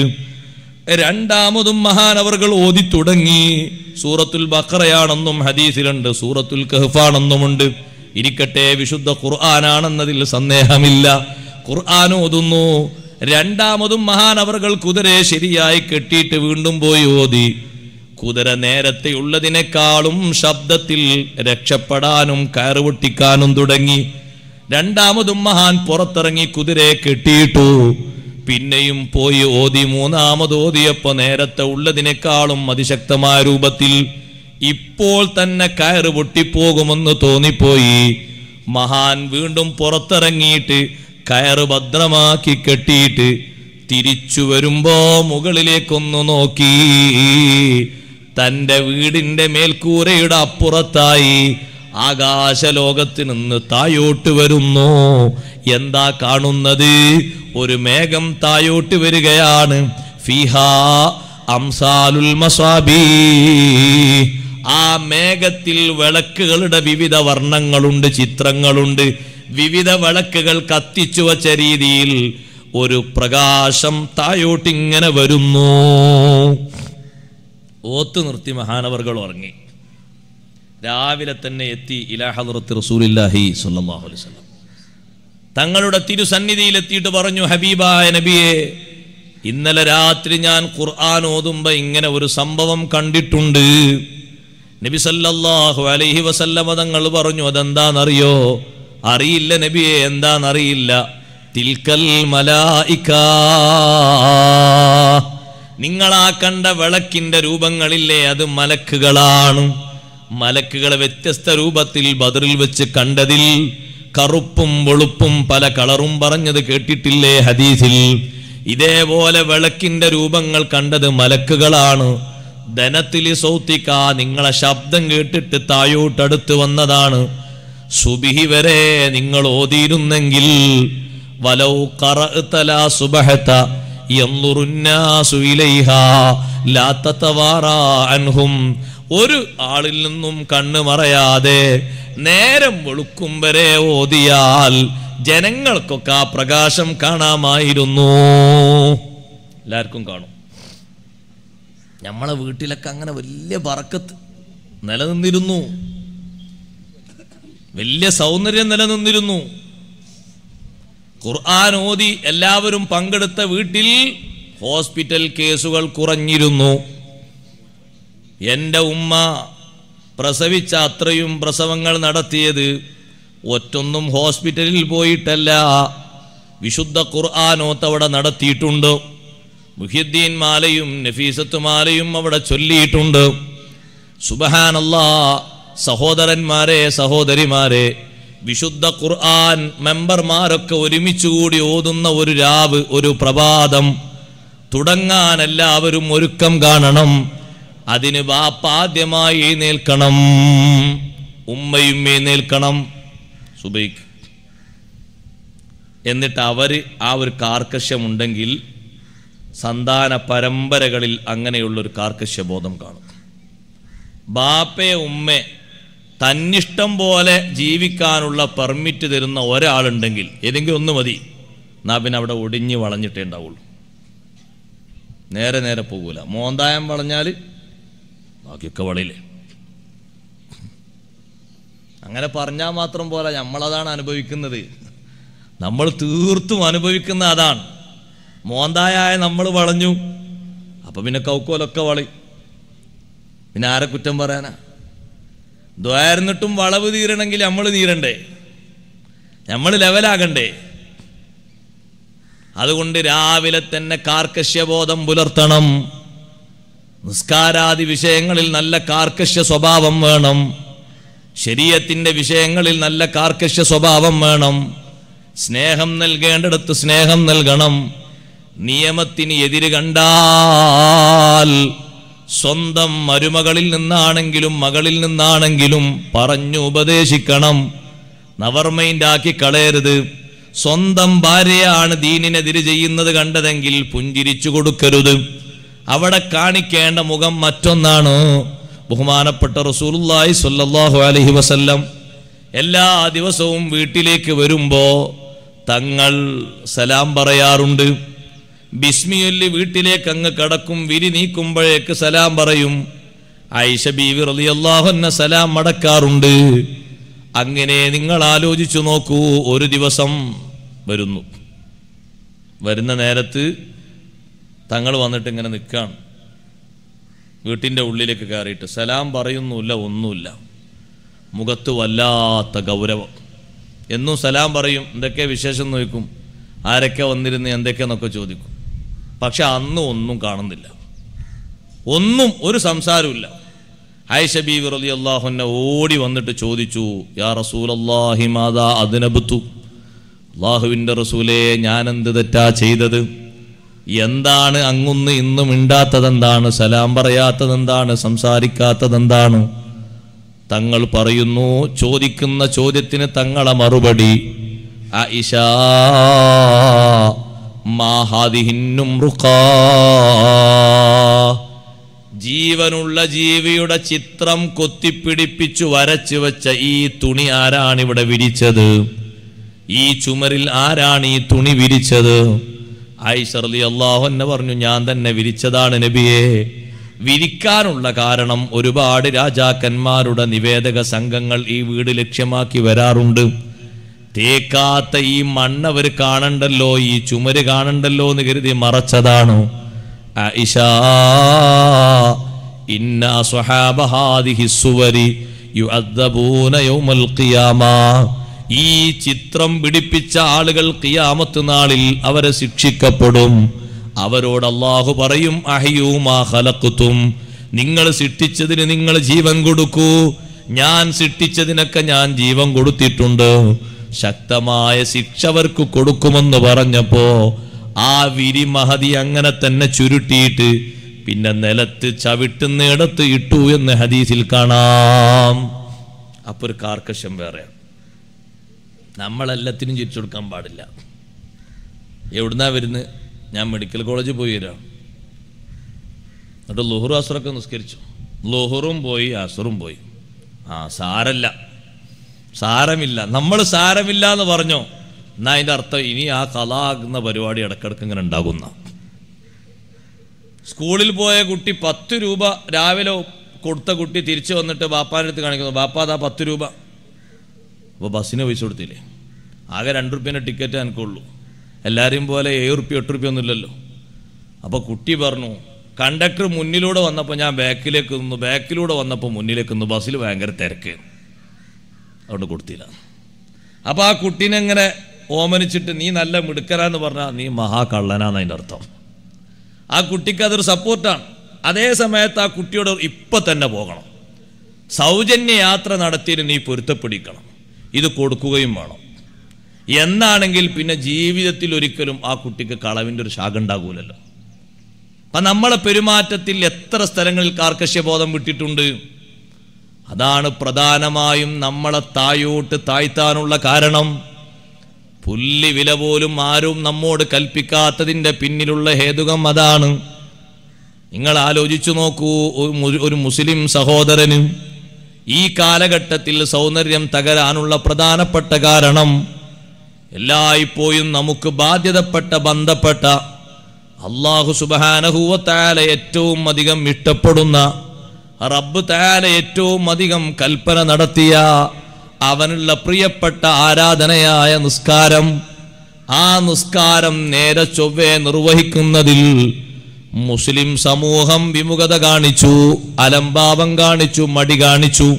രണ്ടാമതും മഹാനവറുകൾ ഓതി തുടങ്ങി സൂറത്തുൽ ബക്രയാണെന്നും ഹദീസിലുണ്ട് സൂറത്തുൽ കഹ്ഫാണെന്നുമുണ്ട് ഇരിക്കട്ടെ വിശുദ്ധ ഖുർആാനാണെന്നതിൽ സന്ദേഹമില്ല ഖുർആൻ ഓതുന്നു രണ്ടാമതും മഹാൻ അവർകൾ കുതിരയെ ശരിയായി കെട്ടിയിട്ട് വീണ്ടും പോയി ഓതി കുതിര നേരത്തെ ഉള്ളതിനേക്കാളും ശബ്ദത്തിൽ രക്ഷപ്പെടാനും കയറുപൊട്ടിക്കാനും തുടങ്ങി രണ്ടാമതും മഹാൻ പുറത്തിറങ്ങി കുതിരയെ കെട്ടിയിട്ടു പിന്നെയും പോയി ഓതി മൂന്നാമത് ഓതിയപ്പോ നേരത്തെ ഉള്ളതിനേക്കാളും അതിശക്തമായ രൂപത്തിൽ ഇപ്പോൾ തന്നെ കയറ് പൊട്ടിപ്പോകുമെന്ന് തോന്നിപ്പോയി മഹാൻ വീണ്ടും പുറത്തിറങ്ങിയിട്ട് കയറ് ഭദ്രമാക്കി കെട്ടിയിട്ട് തിരിച്ചു വരുമ്പോ മുകളിലേക്കൊന്നു നോക്കി തൻ്റെ വീടിൻ്റെ മേൽക്കൂരയുടെ അപ്പുറത്തായി ആകാശലോകത്ത് നിന്ന് തായോട്ട് വരുന്നു എന്താ കാണുന്നത് ഒരു മേഘം തായോട്ട് വരികയാണ് മസാബി ആ മേഘത്തിൽ വിളക്കുകളുടെ വിവിധ വർണ്ണങ്ങളുണ്ട് ചിത്രങ്ങളുണ്ട് വിവിധ വിളക്കുകൾ കത്തിച്ചു വച്ച രീതിയിൽ ഒരു പ്രകാശം തായോട്ടിങ്ങനെ വരുന്നു ഓത്തു നിർത്തി മഹാനവർകൾ ഉറങ്ങി രാവിലെ തന്നെ എത്തി ഇലാഹദർത്ത് റസൂലില്ലാഹി അലൈഹി വസല്ലം തങ്ങളുടെ തിരുസന്നിധിയിൽ എത്തിയിട്ട് പറഞ്ഞു ഹബീബായ നബിയെ ഇന്നലെ രാത്രി ഞാൻ ഖുർആൻ ഓതുമ്പോൾ ഇങ്ങനെ ഒരു സംഭവം കണ്ടിട്ടുണ്ട് നബി സല്ലല്ലാഹു അലൈഹി വസല്ലമ തങ്ങൾ പറഞ്ഞു അതെന്താണെന്നറിയോ അറിയില്ല നബിയെ എന്താണെന്നറിയില്ല തിൽക്കൽ മലായിക്ക നിങ്ങളാ കണ്ട വിളക്കിന്റെ രൂപങ്ങളില്ലേ അത് മലക്കുകളാണ് മലക്കുകളെ വ്യത്യസ്ത രൂപത്തിൽ ബദറിൽ വെച്ച് കണ്ടതിൽ കറുപ്പും വെളുപ്പും പല കളറും പറഞ്ഞത് കേട്ടിട്ടില്ലേ ഹദീസിൽ ഇതേപോലെ വിളക്കിന്റെ രൂപങ്ങൾ കണ്ടത് മലക്കുകളാണ് ധനത്തിൽ സൗത്തിക്ക നിങ്ങളെ ശബ്ദം കേട്ടിട്ട് തായോട്ടടുത്ത് വന്നതാണ് സുബിഹി വരെ നിങ്ങൾ ഓതിയിരുന്നെങ്കിൽ വലൗ കറത്തല സുബഹത്ത ഒരു ആളിൽ നിന്നും കണ്ണു മറയാതെ നേരം വെളുക്കും വരെ ഓതിയാൽ ജനങ്ങൾക്കൊക്കെ ആ പ്രകാശം കാണാമായിരുന്നു എല്ലാവർക്കും കാണും നമ്മളെ വീട്ടിലൊക്കെ അങ്ങനെ വലിയ വറക്കത്ത് നിലനിന്നിരുന്നു വലിയ സൗന്ദര്യം നിലനിന്നിരുന്നു ഖുർആൻ ഓതി എല്ലാവരും പങ്കെടുത്ത വീട്ടിൽ ഹോസ്പിറ്റൽ കേസുകൾ കുറഞ്ഞിരുന്നു എൻ്റെ ഉമ്മ പ്രസവിച്ച അത്രയും പ്രസവങ്ങൾ നടത്തിയത് ഒറ്റൊന്നും ഹോസ്പിറ്റലിൽ പോയിട്ടല്ല വിശുദ്ധ ഖുർആാനോത്ത് അവിടെ നടത്തിയിട്ടുണ്ട് മുഹിദ്ദീൻ മാലയും നഫീസത്തുമാലയും അവിടെ ചൊല്ലിയിട്ടുണ്ട് സുബഹാനല്ലാ സഹോദരന്മാരെ സഹോദരിമാരെ വിശുദ്ധ ഖുർആൻ മെമ്പർമാരൊക്കെ ഒരുമിച്ച് കൂടി ഓതുന്ന ഒരു രാവ് ഒരു പ്രഭാതം തുടങ്ങാൻ എല്ലാവരും ഒരുക്കം കാണണം അതിന് വാപ്പാദ്യമായി നിൽക്കണം ഉമ്മയും നിൽക്കണം സുബൈക്ക് എന്നിട്ട് അവര് ആ ഒരു കാർക്കശ്യമുണ്ടെങ്കിൽ സന്താന പരമ്പരകളിൽ അങ്ങനെയുള്ളൊരു കാർക്കശ്യബോധം കാണും ബാപ്പയെ ഉമ്മ തന്നിഷ്ടം പോലെ ജീവിക്കാനുള്ള പെർമിറ്റ് തരുന്ന ഒരാളുണ്ടെങ്കിൽ ഏതെങ്കിലും ഒന്ന് മതി എന്നാ പിന്നെ അവിടെ ഒടിഞ്ഞ് വളഞ്ഞിട്ടേ ഉണ്ടാവുള്ളൂ നേരെ നേരെ പോകൂല മോന്തായം വളഞ്ഞാൽ ബാക്കിയൊക്കെ വളയില്ലേ അങ്ങനെ പറഞ്ഞാൽ മാത്രം പോലെ നമ്മളതാണ് അനുഭവിക്കുന്നത് നമ്മൾ തീർത്തും അനുഭവിക്കുന്ന അതാണ് മോന്തായായ നമ്മൾ വളഞ്ഞു അപ്പം പിന്നെ കൗക്കോലൊക്കെ വളി പിന്നെ ആരെ കുറ്റം പറയാനാ ദ്വായിരുന്നിട്ടും വളവ് തീരണമെങ്കിൽ നമ്മൾ തീരണ്ടേ നമ്മൾ ലെവലാകണ്ടേ അതുകൊണ്ട് രാവിലെ തന്നെ കാർക്കശ്യബോധം പുലർത്തണം നിസ്കാരാദി വിഷയങ്ങളിൽ നല്ല കാർക്കശ്യ സ്വഭാവം വേണം ശരീരത്തിൻ്റെ വിഷയങ്ങളിൽ നല്ല കാർക്കശ്യ സ്വഭാവം വേണം സ്നേഹം നൽകേണ്ടിടത്ത് സ്നേഹം നൽകണം നിയമത്തിന് എതിര് കണ്ടാൽ സ്വന്തം മരുമകളിൽ നിന്നാണെങ്കിലും മകളിൽ നിന്നാണെങ്കിലും പറഞ്ഞു ഉപദേശിക്കണം നവർമൈൻഡ് ആക്കി കളയരുത് സ്വന്തം ഭാര്യയാണ് ദീനിനെതിരെ ചെയ്യുന്നത് കണ്ടതെങ്കിൽ പുഞ്ചിരിച്ചു കൊടുക്കരുത് അവിടെ കാണിക്കേണ്ട മുഖം മറ്റൊന്നാണ് ബഹുമാനപ്പെട്ട റസൂലുള്ളാഹി സ്വല്ലല്ലാഹു അലൈഹി വസല്ലം എല്ലാ ദിവസവും വീട്ടിലേക്ക് വരുമ്പോൾ തങ്ങൾ സലാം പറയാറുണ്ട് ബിസ്മിയൊല്ലി വീട്ടിലേക്ക് അങ്ങ് കടക്കും വിരി നീക്കുമ്പോഴേക്ക് സലാം പറയും ഐഷ ബീവി റലിയല്ലാഹുന്ന സലാം മടക്കാറുണ്ട് അങ്ങനെ നിങ്ങൾ ആലോചിച്ചു നോക്കൂ ഒരു ദിവസം വരുന്നു വരുന്ന നേരത്ത് തങ്ങൾ വന്നിട്ട് ഇങ്ങനെ നിൽക്കുകയാണ് വീട്ടിൻ്റെ ഉള്ളിലേക്ക് കയറിയിട്ട് സലാം പറയുന്നില്ല ഒന്നുമില്ല മുഖത്ത് വല്ലാത്ത ഗൗരവം എന്നും സലാം പറയും എന്തൊക്കെ വിശേഷം നോക്കും ആരൊക്കെ വന്നിരുന്ന് എന്തൊക്കെയെന്നൊക്കെ ചോദിക്കും പക്ഷെ അന്ന് ഒന്നും കാണുന്നില്ല ഒന്നും ഒരു സംസാരമില്ല ഹൈഷ ബീവി റലി അള്ളാഹുന്നെ ഓടി വന്നിട്ട് ചോദിച്ചു യാ റസൂലല്ലാഹി മാതാ അതിനബുത്തു അള്ളാഹുവിൻ്റെ റസൂലേ എന്ത് തെറ്റാ ചെയ്തത് എന്താണ് അങ്ങൊന്ന് ഇന്നും മിണ്ടാത്തതെന്താണ് സലാം പറയാത്തതെന്താണ് സംസാരിക്കാത്തതെന്താണ് തങ്ങൾ പറയുന്നു ചോദിക്കുന്ന ചോദ്യത്തിന് തങ്ങളെ മറുപടി ആ ജീവനുള്ള ജീവിയുടെ ചിത്രം കൊത്തിപ്പിടിപ്പിച്ചു വരച്ചു വെച്ച ഈ തുണി ആരാണ് ഇവിടെ വിരിച്ചത് ഈ ചുമരിൽ ആരാണ് ഈ തുണി വിരിച്ചത് ഐഷർലി അള്ളാഹു എന്നെ പറഞ്ഞു ഞാൻ തന്നെ വിരിച്ചതാണ് നബിയെ വിരിക്കാനുള്ള കാരണം ഒരുപാട് രാജാക്കന്മാരുടെ നിവേദക സംഘങ്ങൾ ഈ വീട് ലക്ഷ്യമാക്കി വരാറുണ്ട് തേക്കാത്ത ഈ മണ്ണ് അവർ കാണണ്ടല്ലോ ഈ ചുമര് കാണണ്ടല്ലോ എന്ന് കരുതി മറച്ചതാണ് ഈ ചിത്രം പിടിപ്പിച്ച ആളുകൾ കിയാമത്ത് നാളിൽ അവരെ ശിക്ഷിക്കപ്പെടും അവരോട് അള്ളാഹു പറയും അഹിയുമാ നിങ്ങൾ സിട്ടിച്ചതിന് നിങ്ങൾ ജീവൻ കൊടുക്കൂ ഞാൻ സൃഷ്ടിച്ചതിനൊക്കെ ഞാൻ ജീവൻ കൊടുത്തിട്ടുണ്ട് ശക്തമായ ശിക്ഷ അവർക്ക് കൊടുക്കുമെന്ന് പറഞ്ഞപ്പോ ആ മഹതി അങ്ങനെ തന്നെ ചുരുട്ടിയിട്ട് പിന്നെ നിലത്ത് ചവിട്ടുന്നിടത്ത് ഇട്ടു എന്ന് ഹദീസിൽ കാണാം അപ്പൊ ഒരു കാർക്കശം വേറെ നമ്മളെല്ലാത്തിനും ചിരിച്ചു കൊടുക്കാൻ പാടില്ല എവിടുന്നാ വരുന്നത് ഞാൻ മെഡിക്കൽ കോളേജിൽ പോയി വരാം എന്നിട്ട് ലുഹുർ അസറൊക്കെ നിസ്കരിച്ചു ലുഹുറും പോയി അസറും പോയി ആ സാരല്ല സാരമില്ല നമ്മൾ സാരമില്ല എന്ന് പറഞ്ഞോ എന്നാ അതിൻ്റെ അർത്ഥം ഇനി ആ കലാകുന്ന പരിപാടി ഇടക്കിടക്ക് ഇങ്ങനെ ഉണ്ടാകുന്ന സ്കൂളിൽ പോയ കുട്ടി പത്ത് രൂപ രാവിലെ കൊടുത്ത കുട്ടി തിരിച്ചു വന്നിട്ട് ബാപ്പാൻ്റെ അടുത്ത് കാണിക്കുന്നു ബാപ്പ അതാ പത്ത് രൂപ അപ്പോൾ ബസ്സിന് പൈസ കൊടുത്തില്ലേ ആകെ രണ്ട് റുപ്യേൻ്റെ ടിക്കറ്റ് എനിക്കുള്ളൂ എല്ലാവരെയും പോലെ ഏഴ് റുപ്യ എട്ട് റുപ്യ ഒന്നുമില്ലല്ലോ അപ്പോൾ കുട്ടി പറഞ്ഞു കണ്ടക്ടർ മുന്നിലൂടെ വന്നപ്പോൾ ഞാൻ ബാക്കിലേക്ക് നിന്നു ബാക്കിലൂടെ വന്നപ്പോൾ മുന്നിലേക്ക് നിന്നു ബസ്സിൽ ഭയങ്കര തിരക്ക് അതുകൊണ്ട് കൊടുത്തില്ല അപ്പോൾ ആ കുട്ടീനെ ഓമനിച്ചിട്ട് നീ നല്ല മിടുക്കരാന്ന് പറഞ്ഞാൽ നീ മഹാകള്ളനാന്ന് അതിൻ്റെ അർത്ഥം ആ കുട്ടിക്ക് അതൊരു സപ്പോർട്ടാണ് അതേ സമയത്ത് ആ കുട്ടിയോട് ഇപ്പം തന്നെ പോകണം സൗജന്യ യാത്ര നടത്തിയിട്ട് നീ പൊരുത്തപ്പെടിക്കണം ഇത് കൊടുക്കുകയും വേണം എന്നാണെങ്കിൽ പിന്നെ ജീവിതത്തിൽ ഒരിക്കലും ആ കുട്ടിക്ക് കളവിൻ്റെ ഒരു ശാഖ ഉണ്ടാകൂലല്ലോ അപ്പം നമ്മളെ പെരുമാറ്റത്തിൽ എത്ര സ്ഥലങ്ങളിൽ കാർക്കശ്യബോധം വിട്ടിട്ടുണ്ട് അതാണ് പ്രധാനമായും നമ്മളെ തായോട്ട് താഴ്ത്താനുള്ള കാരണം പുല്ലി വില പോലും ആരും നമ്മോട് കൽപ്പിക്കാത്തതിൻ്റെ പിന്നിലുള്ള ഹേതുകം അതാണ് നിങ്ങൾ ആലോചിച്ചു നോക്കൂ ഒരു മുസ്ലിം സഹോദരന് ഈ കാലഘട്ടത്തിൽ സൗന്ദര്യം തകരാനുള്ള പ്രധാനപ്പെട്ട കാരണം എല്ലായ്പ്പോഴും നമുക്ക് ബാധ്യതപ്പെട്ട ബന്ധപ്പെട്ട അള്ളാഹു സുബാനഹൂവത്താല ഏറ്റവും അധികം ഇഷ്ടപ്പെടുന്ന റബ്ബ് താല ഏറ്റവും അധികം കൽപ്പന നടത്തിയ അവനുള്ള പ്രിയപ്പെട്ട ആരാധനയായ നിസ്കാരം ആ നിസ്കാരം നേരെ ചൊവ്വെ നിർവഹിക്കുന്നതിൽ മുസ്ലിം സമൂഹം വിമുഖത കാണിച്ചു അലംഭാവം കാണിച്ചു മടി കാണിച്ചു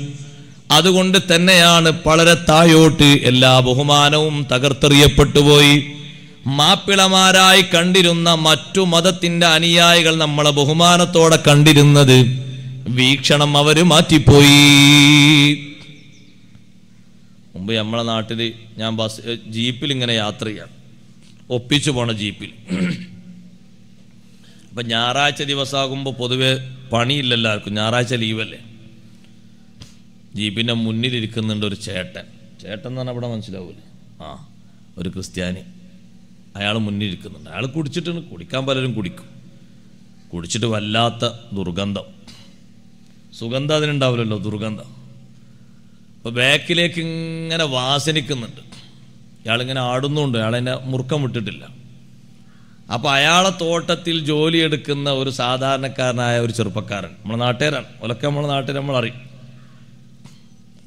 അതുകൊണ്ട് തന്നെയാണ് വളരെ തായോട്ട് എല്ലാ ബഹുമാനവും തകർത്തെറിയപ്പെട്ടു പോയി മാപ്പിളമാരായി കണ്ടിരുന്ന മറ്റു മതത്തിൻ്റെ അനുയായികൾ നമ്മളെ ബഹുമാനത്തോടെ കണ്ടിരുന്നത് വീക്ഷണം അവർ മാറ്റിപ്പോയി മുമ്പ് നമ്മളെ നാട്ടിൽ ഞാൻ ബസ് ജീപ്പിൽ ഇങ്ങനെ യാത്ര ചെയ്യാം ഒപ്പിച്ചു പോണ ജീപ്പിൽ അപ്പൊ ഞായറാഴ്ച ദിവസമാകുമ്പോൾ പൊതുവെ പണിയില്ല എല്ലാവർക്കും ഞായറാഴ്ച ലീവല്ലേ മുന്നിൽ ഇരിക്കുന്നുണ്ട് ഒരു ചേട്ടൻ ചേട്ടൻ എന്ന് പറഞ്ഞാൽ അവിടെ മനസ്സിലാവൂലേ ആ ഒരു ക്രിസ്ത്യാനി അയാൾ മുന്നിലിരിക്കുന്നുണ്ട് അയാൾ കുടിച്ചിട്ടുണ്ട് കുടിക്കാൻ പലരും കുടിക്കും കുടിച്ചിട്ട് വല്ലാത്ത ദുർഗന്ധം സുഗന്ധം അതിനുണ്ടാവില്ലല്ലോ ദുർഗന്ധം അപ്പോൾ ബാക്കിലേക്ക് ഇങ്ങനെ വാസനിക്കുന്നുണ്ട് ഇയാളിങ്ങനെ ആടുന്നുണ്ട് അയാളതിനെ മുറുക്കം വിട്ടിട്ടില്ല അപ്പോൾ അയാളെ തോട്ടത്തിൽ ജോലി എടുക്കുന്ന ഒരു സാധാരണക്കാരനായ ഒരു ചെറുപ്പക്കാരൻ നമ്മളെ നാട്ടുകാരാണ് ഒലക്കെ നമ്മളെ നാട്ടിൽ നമ്മൾ അറിയും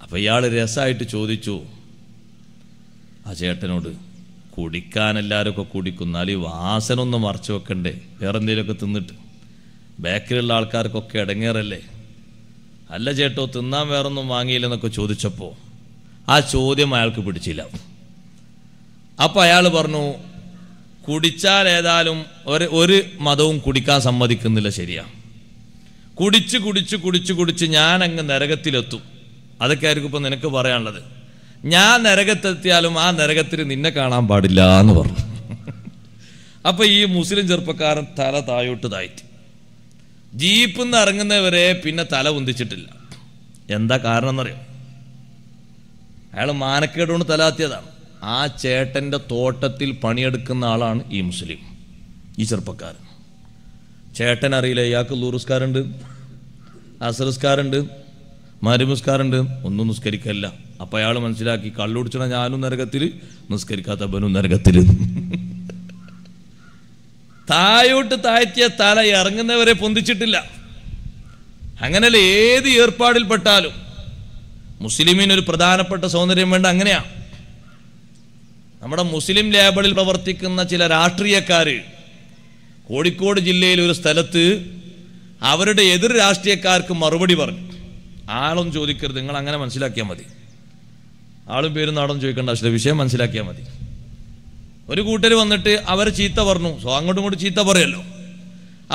അപ്പോൾ ഇയാൾ രസമായിട്ട് ചോദിച്ചു ആ ചേട്ടനോട് കുടിക്കാൻ എല്ലാവരും ഒക്കെ കുടിക്കുന്നാൽ ഈ വാസന ഒന്ന് മറച്ചു വെക്കണ്ടേ വേറെ എന്തെങ്കിലുമൊക്കെ തിന്നിട്ട് ബാക്കിലുള്ള ആൾക്കാർക്കൊക്കെ ഇടങ്ങേറല്ലേ അല്ല ചേട്ടോ തിന്നാൻ വേറൊന്നും വാങ്ങിയില്ലെന്നൊക്കെ ചോദിച്ചപ്പോൾ ആ ചോദ്യം അയാൾക്ക് പിടിച്ചില്ല അപ്പോൾ അയാൾ പറഞ്ഞു കുടിച്ചാൽ ഏതായാലും ഒരു ഒരു മതവും കുടിക്കാൻ സമ്മതിക്കുന്നില്ല ശരിയാ കുടിച്ച് കുടിച്ച് കുടിച്ച് കുടിച്ച് ഞാൻ അങ്ങ് നരകത്തിലെത്തും അതൊക്കെ ആയിരിക്കും ഇപ്പം നിനക്ക് പറയാനുള്ളത് ഞാൻ നരകത്തെത്തിയാലും ആ നരകത്തിൽ നിന്നെ കാണാൻ പാടില്ല എന്ന് പറഞ്ഞു അപ്പം ഈ മുസ്ലിം ചെറുപ്പക്കാരൻ തല താഴോട്ട് താഴ്ത്തി ജീപ്പിൽ നിന്ന് ഇറങ്ങുന്നവരെ പിന്നെ തല ഉന്തിച്ചിട്ടില്ല എന്താ കാരണം എന്നറിയോ അയാൾ മാനക്കേടുകൊണ്ട് തലാത്തിയതാണ് ആ ചേട്ടൻ്റെ തോട്ടത്തിൽ പണിയെടുക്കുന്ന ആളാണ് ഈ മുസ്ലിം ഈ ചെറുപ്പക്കാരൻ ചേട്ടൻ അറിയില്ല ഇയാൾക്ക് ലൂറുസ്കാരുണ്ട് അസറുസ്കാരുണ്ട് മരുമുസ്കാരുണ്ട് ഒന്നും നിസ്കരിക്കല്ല അപ്പം അയാൾ മനസ്സിലാക്കി കള്ളുടിച്ചണ ഞാനും നരകത്തിൽ നിസ്കരിക്കാത്ത ബനും നരകത്തിൽ താഴോട്ട് താഴ്ത്തിയ തല ഇറങ്ങുന്നവരെ പൊന്തിച്ചിട്ടില്ല അങ്ങനെയല്ല ഏത് ഏർപ്പാടിൽപ്പെട്ടാലും മുസ്ലിമിന് ഒരു പ്രധാനപ്പെട്ട സൗന്ദര്യം വേണ്ട അങ്ങനെയാ നമ്മുടെ മുസ്ലിം ലേബിളിൽ പ്രവർത്തിക്കുന്ന ചില രാഷ്ട്രീയക്കാർ കോഴിക്കോട് ജില്ലയിൽ ഒരു സ്ഥലത്ത് അവരുടെ എതിർ രാഷ്ട്രീയക്കാർക്ക് മറുപടി പറഞ്ഞു ആളും ചോദിക്കരുത് നിങ്ങൾ അങ്ങനെ മനസ്സിലാക്കിയാൽ മതി ആളും പേരും നാടും ചോദിക്കേണ്ട ആവശ്യമില്ല വിഷയം മനസ്സിലാക്കിയാൽ മതി ഒരു കൂട്ടർ വന്നിട്ട് അവർ ചീത്ത പറഞ്ഞു സോ അങ്ങോട്ടും ഇങ്ങോട്ടും ചീത്ത പറയല്ലോ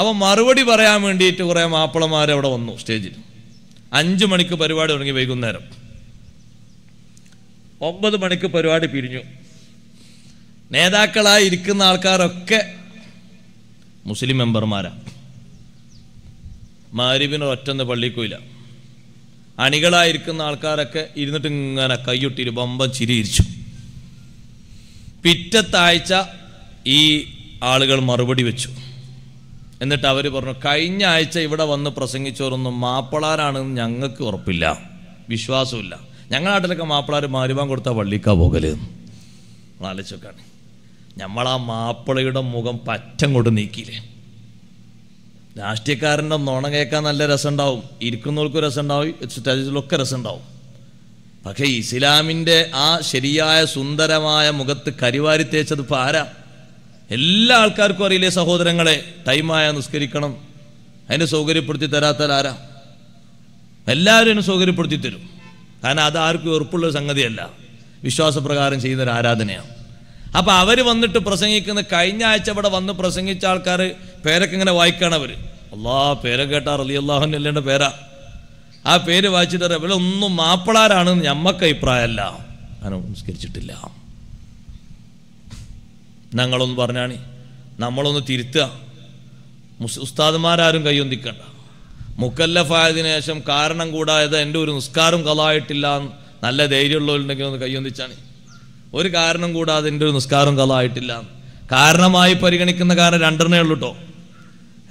അവ മറുപടി പറയാൻ വേണ്ടിയിട്ട് കുറേ മാപ്പിളമാർ അവിടെ വന്നു സ്റ്റേജിൽ അഞ്ചു മണിക്ക് പരിപാടി തുടങ്ങി വൈകുന്നേരം ഒമ്പത് മണിക്ക് പരിപാടി പിരിഞ്ഞു നേതാക്കളായി ഇരിക്കുന്ന ആൾക്കാരൊക്കെ മുസ്ലിം മെമ്പർമാരാ മാരിബിന് ഒറ്റന്ന് പള്ളിക്കൂല അണികളായിരിക്കുന്ന ആൾക്കാരൊക്കെ ഇരുന്നിട്ട് ഇങ്ങനെ കൈയൊട്ടിരി ബമ്പം ചിരിയിരിച്ചു പിറ്റത്താഴ്ച ഈ ആളുകൾ മറുപടി വെച്ചു എന്നിട്ട് അവർ പറഞ്ഞു കഴിഞ്ഞ ആഴ്ച ഇവിടെ വന്ന് പ്രസംഗിച്ചവരൊന്നും മാപ്പിളാരാണെന്ന് ഞങ്ങൾക്ക് ഉറപ്പില്ല വിശ്വാസമില്ല ഞങ്ങളുടെ നാട്ടിലൊക്കെ മാപ്പിളാർ മാരുവാൻ കൊടുത്ത പള്ളിക്കാ പോകല് ആലോചിച്ചൊക്കെയാണ് നമ്മളാ മാപ്പിളയുടെ മുഖം പറ്റം കൊണ്ട് നീക്കിയില്ലേ രാഷ്ട്രീയക്കാരൻ്റെ നുണ കേൾക്കാൻ നല്ല രസമുണ്ടാവും ഇരിക്കുന്നവർക്കും രസമുണ്ടാവും ഒക്കെ രസമുണ്ടാവും പക്ഷേ ഇസ്ലാമിൻ്റെ ആ ശരിയായ സുന്ദരമായ മുഖത്ത് കരിവാരി തേച്ചത് ഇപ്പോൾ ആരാ എല്ലാ ആൾക്കാർക്കും അറിയില്ലേ സഹോദരങ്ങളെ ടൈമായ നിസ്കരിക്കണം അതിനെ സൗകര്യപ്പെടുത്തി തരാത്താൽ ആരാ എല്ലാവരും എന്നെ സൗകര്യപ്പെടുത്തി തരും കാരണം അത് ആർക്കും ഉറപ്പുള്ള സംഗതിയല്ല വിശ്വാസപ്രകാരം ചെയ്യുന്നൊരു ആരാധനയാണ് അപ്പോൾ അവർ വന്നിട്ട് പ്രസംഗിക്കുന്ന കഴിഞ്ഞ ആഴ്ച ഇവിടെ വന്ന് പ്രസംഗിച്ച ആൾക്കാർ പേരൊക്കെ ഇങ്ങനെ വായിക്കുകയാണ് അവർ അള്ളാ പേര കേട്ടാ റലിയല്ലാഹുനല്ലേണ്ട പേരാ ആ പേര് വായിച്ചിട്ട് പറയാം ഒന്നും മാപ്പിളാരാണ് ഞമ്മക്ക് അഭിപ്രായമല്ല അങ്ങനെ സംസ്കരിച്ചിട്ടില്ല ഞങ്ങളൊന്ന് പറഞ്ഞാണി നമ്മളൊന്ന് തിരുത്തുക ഉസ്താദുമാരാരും കൈയൊന്തിക്കണ്ട മുക്കല്ലഫായതിനു ശേഷം കാരണം കൂടാതെ എൻ്റെ ഒരു നിസ്കാരം കലായിട്ടില്ല നല്ല ധൈര്യമുള്ളവരുണ്ടെങ്കിൽ ഒന്ന് കൈയൊന്നിച്ചാണ് ഒരു കാരണം കൂടാതെ എൻ്റെ ഒരു നിസ്കാരം കലായിട്ടില്ല കാരണമായി പരിഗണിക്കുന്ന കാരണം രണ്ടെണ്ണേ ഉള്ളൂ കേട്ടോ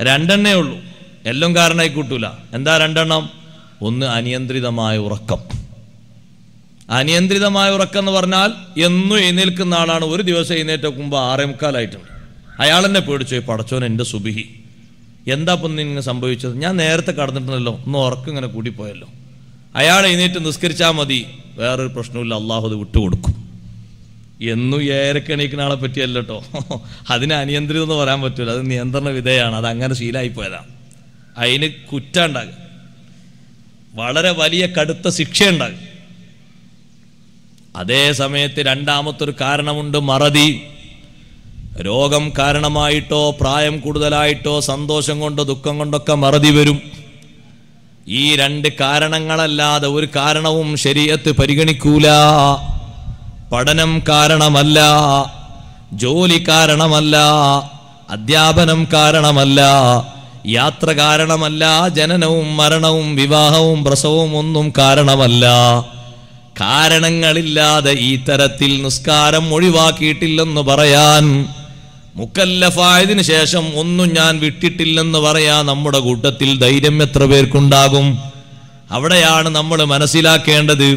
രണ്ടെണ്ണേ ഉള്ളൂ എല്ലാം കാരണമായി കൂട്ടൂല എന്താ രണ്ടെണ്ണം ഒന്ന് അനിയന്ത്രിതമായ ഉറക്കം അനിയന്ത്രിതമായ ഉറക്കം എന്ന് പറഞ്ഞാൽ എന്നും എഴുന്നേൽക്കുന്ന ആളാണ് ഒരു ദിവസം എഴുന്നേറ്റ മുമ്പ് ആറേ മുക്കാലായിട്ടുണ്ട് അയാൾ എന്നെ പേടിച്ചു പടച്ചോൻ എൻ്റെ സുബിഹി എന്താ ഇപ്പം നിങ്ങൾ സംഭവിച്ചത് ഞാൻ നേരത്തെ കടന്നിട്ടുണ്ടല്ലോ ഒന്ന് ഉറക്കം ഇങ്ങനെ കൂടിപ്പോയല്ലോ അയാൾ എഴുന്നേറ്റ് നിസ്കരിച്ചാൽ മതി വേറൊരു പ്രശ്നമില്ല അള്ളാഹു അത് വിട്ടുകൊടുക്കും എന്നും ഏരക്കണീക്കുന്ന ആളെ പറ്റിയല്ല കേട്ടോ അതിന് അനിയന്ത്രിതം എന്ന് പറയാൻ പറ്റില്ല അത് നിയന്ത്രണ വിധേയാണ് അത് അങ്ങനെ ശീലായി പോയതാണ് അതിന് കുറ്റം വളരെ വലിയ കടുത്ത ശിക്ഷയുണ്ടാകും അതേ സമയത്ത് രണ്ടാമത്തൊരു കാരണമുണ്ട് മറതി രോഗം കാരണമായിട്ടോ പ്രായം കൂടുതലായിട്ടോ സന്തോഷം കൊണ്ടോ ദുഃഖം കൊണ്ടൊക്കെ മറതി വരും ഈ രണ്ട് കാരണങ്ങളല്ലാതെ ഒരു കാരണവും ശരീരത്ത് പരിഗണിക്കൂല പഠനം കാരണമല്ല ജോലി കാരണമല്ല അധ്യാപനം കാരണമല്ല യാത്ര കാരണമല്ല ജനനവും മരണവും വിവാഹവും പ്രസവവും ഒന്നും കാരണമല്ല കാരണങ്ങളില്ലാതെ ഈ തരത്തിൽ നിസ്കാരം ഒഴിവാക്കിയിട്ടില്ലെന്ന് പറയാൻ മുക്കല്ലഫായതിനു ശേഷം ഒന്നും ഞാൻ വിട്ടിട്ടില്ലെന്ന് പറയാൻ നമ്മുടെ കൂട്ടത്തിൽ ധൈര്യം എത്ര പേർക്കുണ്ടാകും അവിടെയാണ് നമ്മൾ മനസ്സിലാക്കേണ്ടത്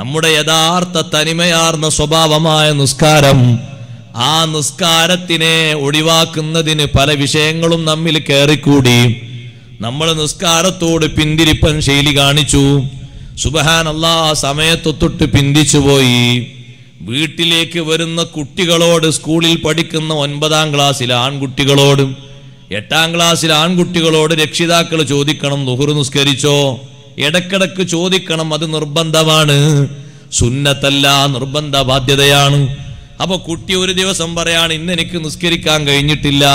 നമ്മുടെ യഥാർത്ഥ തനിമയാർന്ന സ്വഭാവമായ നിസ്കാരം ആ നിസ്കാരത്തിനെ ഒഴിവാക്കുന്നതിന് പല വിഷയങ്ങളും നമ്മിൽ കയറിക്കൂടി നമ്മൾ നിസ്കാരത്തോട് പിന്തിരിപ്പൻ ശൈലി കാണിച്ചു സുബഹാനല്ലാ ആ സമയത്തൊത്തൊട്ട് പിന്തിച്ചുപോയി വീട്ടിലേക്ക് വരുന്ന കുട്ടികളോട് സ്കൂളിൽ പഠിക്കുന്ന ഒൻപതാം ക്ലാസ്സിലെ ആൺകുട്ടികളോടും എട്ടാം ക്ലാസ്സിലെ ആൺകുട്ടികളോട് രക്ഷിതാക്കൾ ചോദിക്കണം നുഹുർ നിസ്കരിച്ചോ ഇടക്കിടക്ക് ചോദിക്കണം അത് നിർബന്ധമാണ് സുന്നത്തല്ല നിർബന്ധ ബാധ്യതയാണ് അപ്പൊ കുട്ടി ഒരു ദിവസം പറയാണ് ഇന്ന് എനിക്ക് നിസ്കരിക്കാൻ കഴിഞ്ഞിട്ടില്ല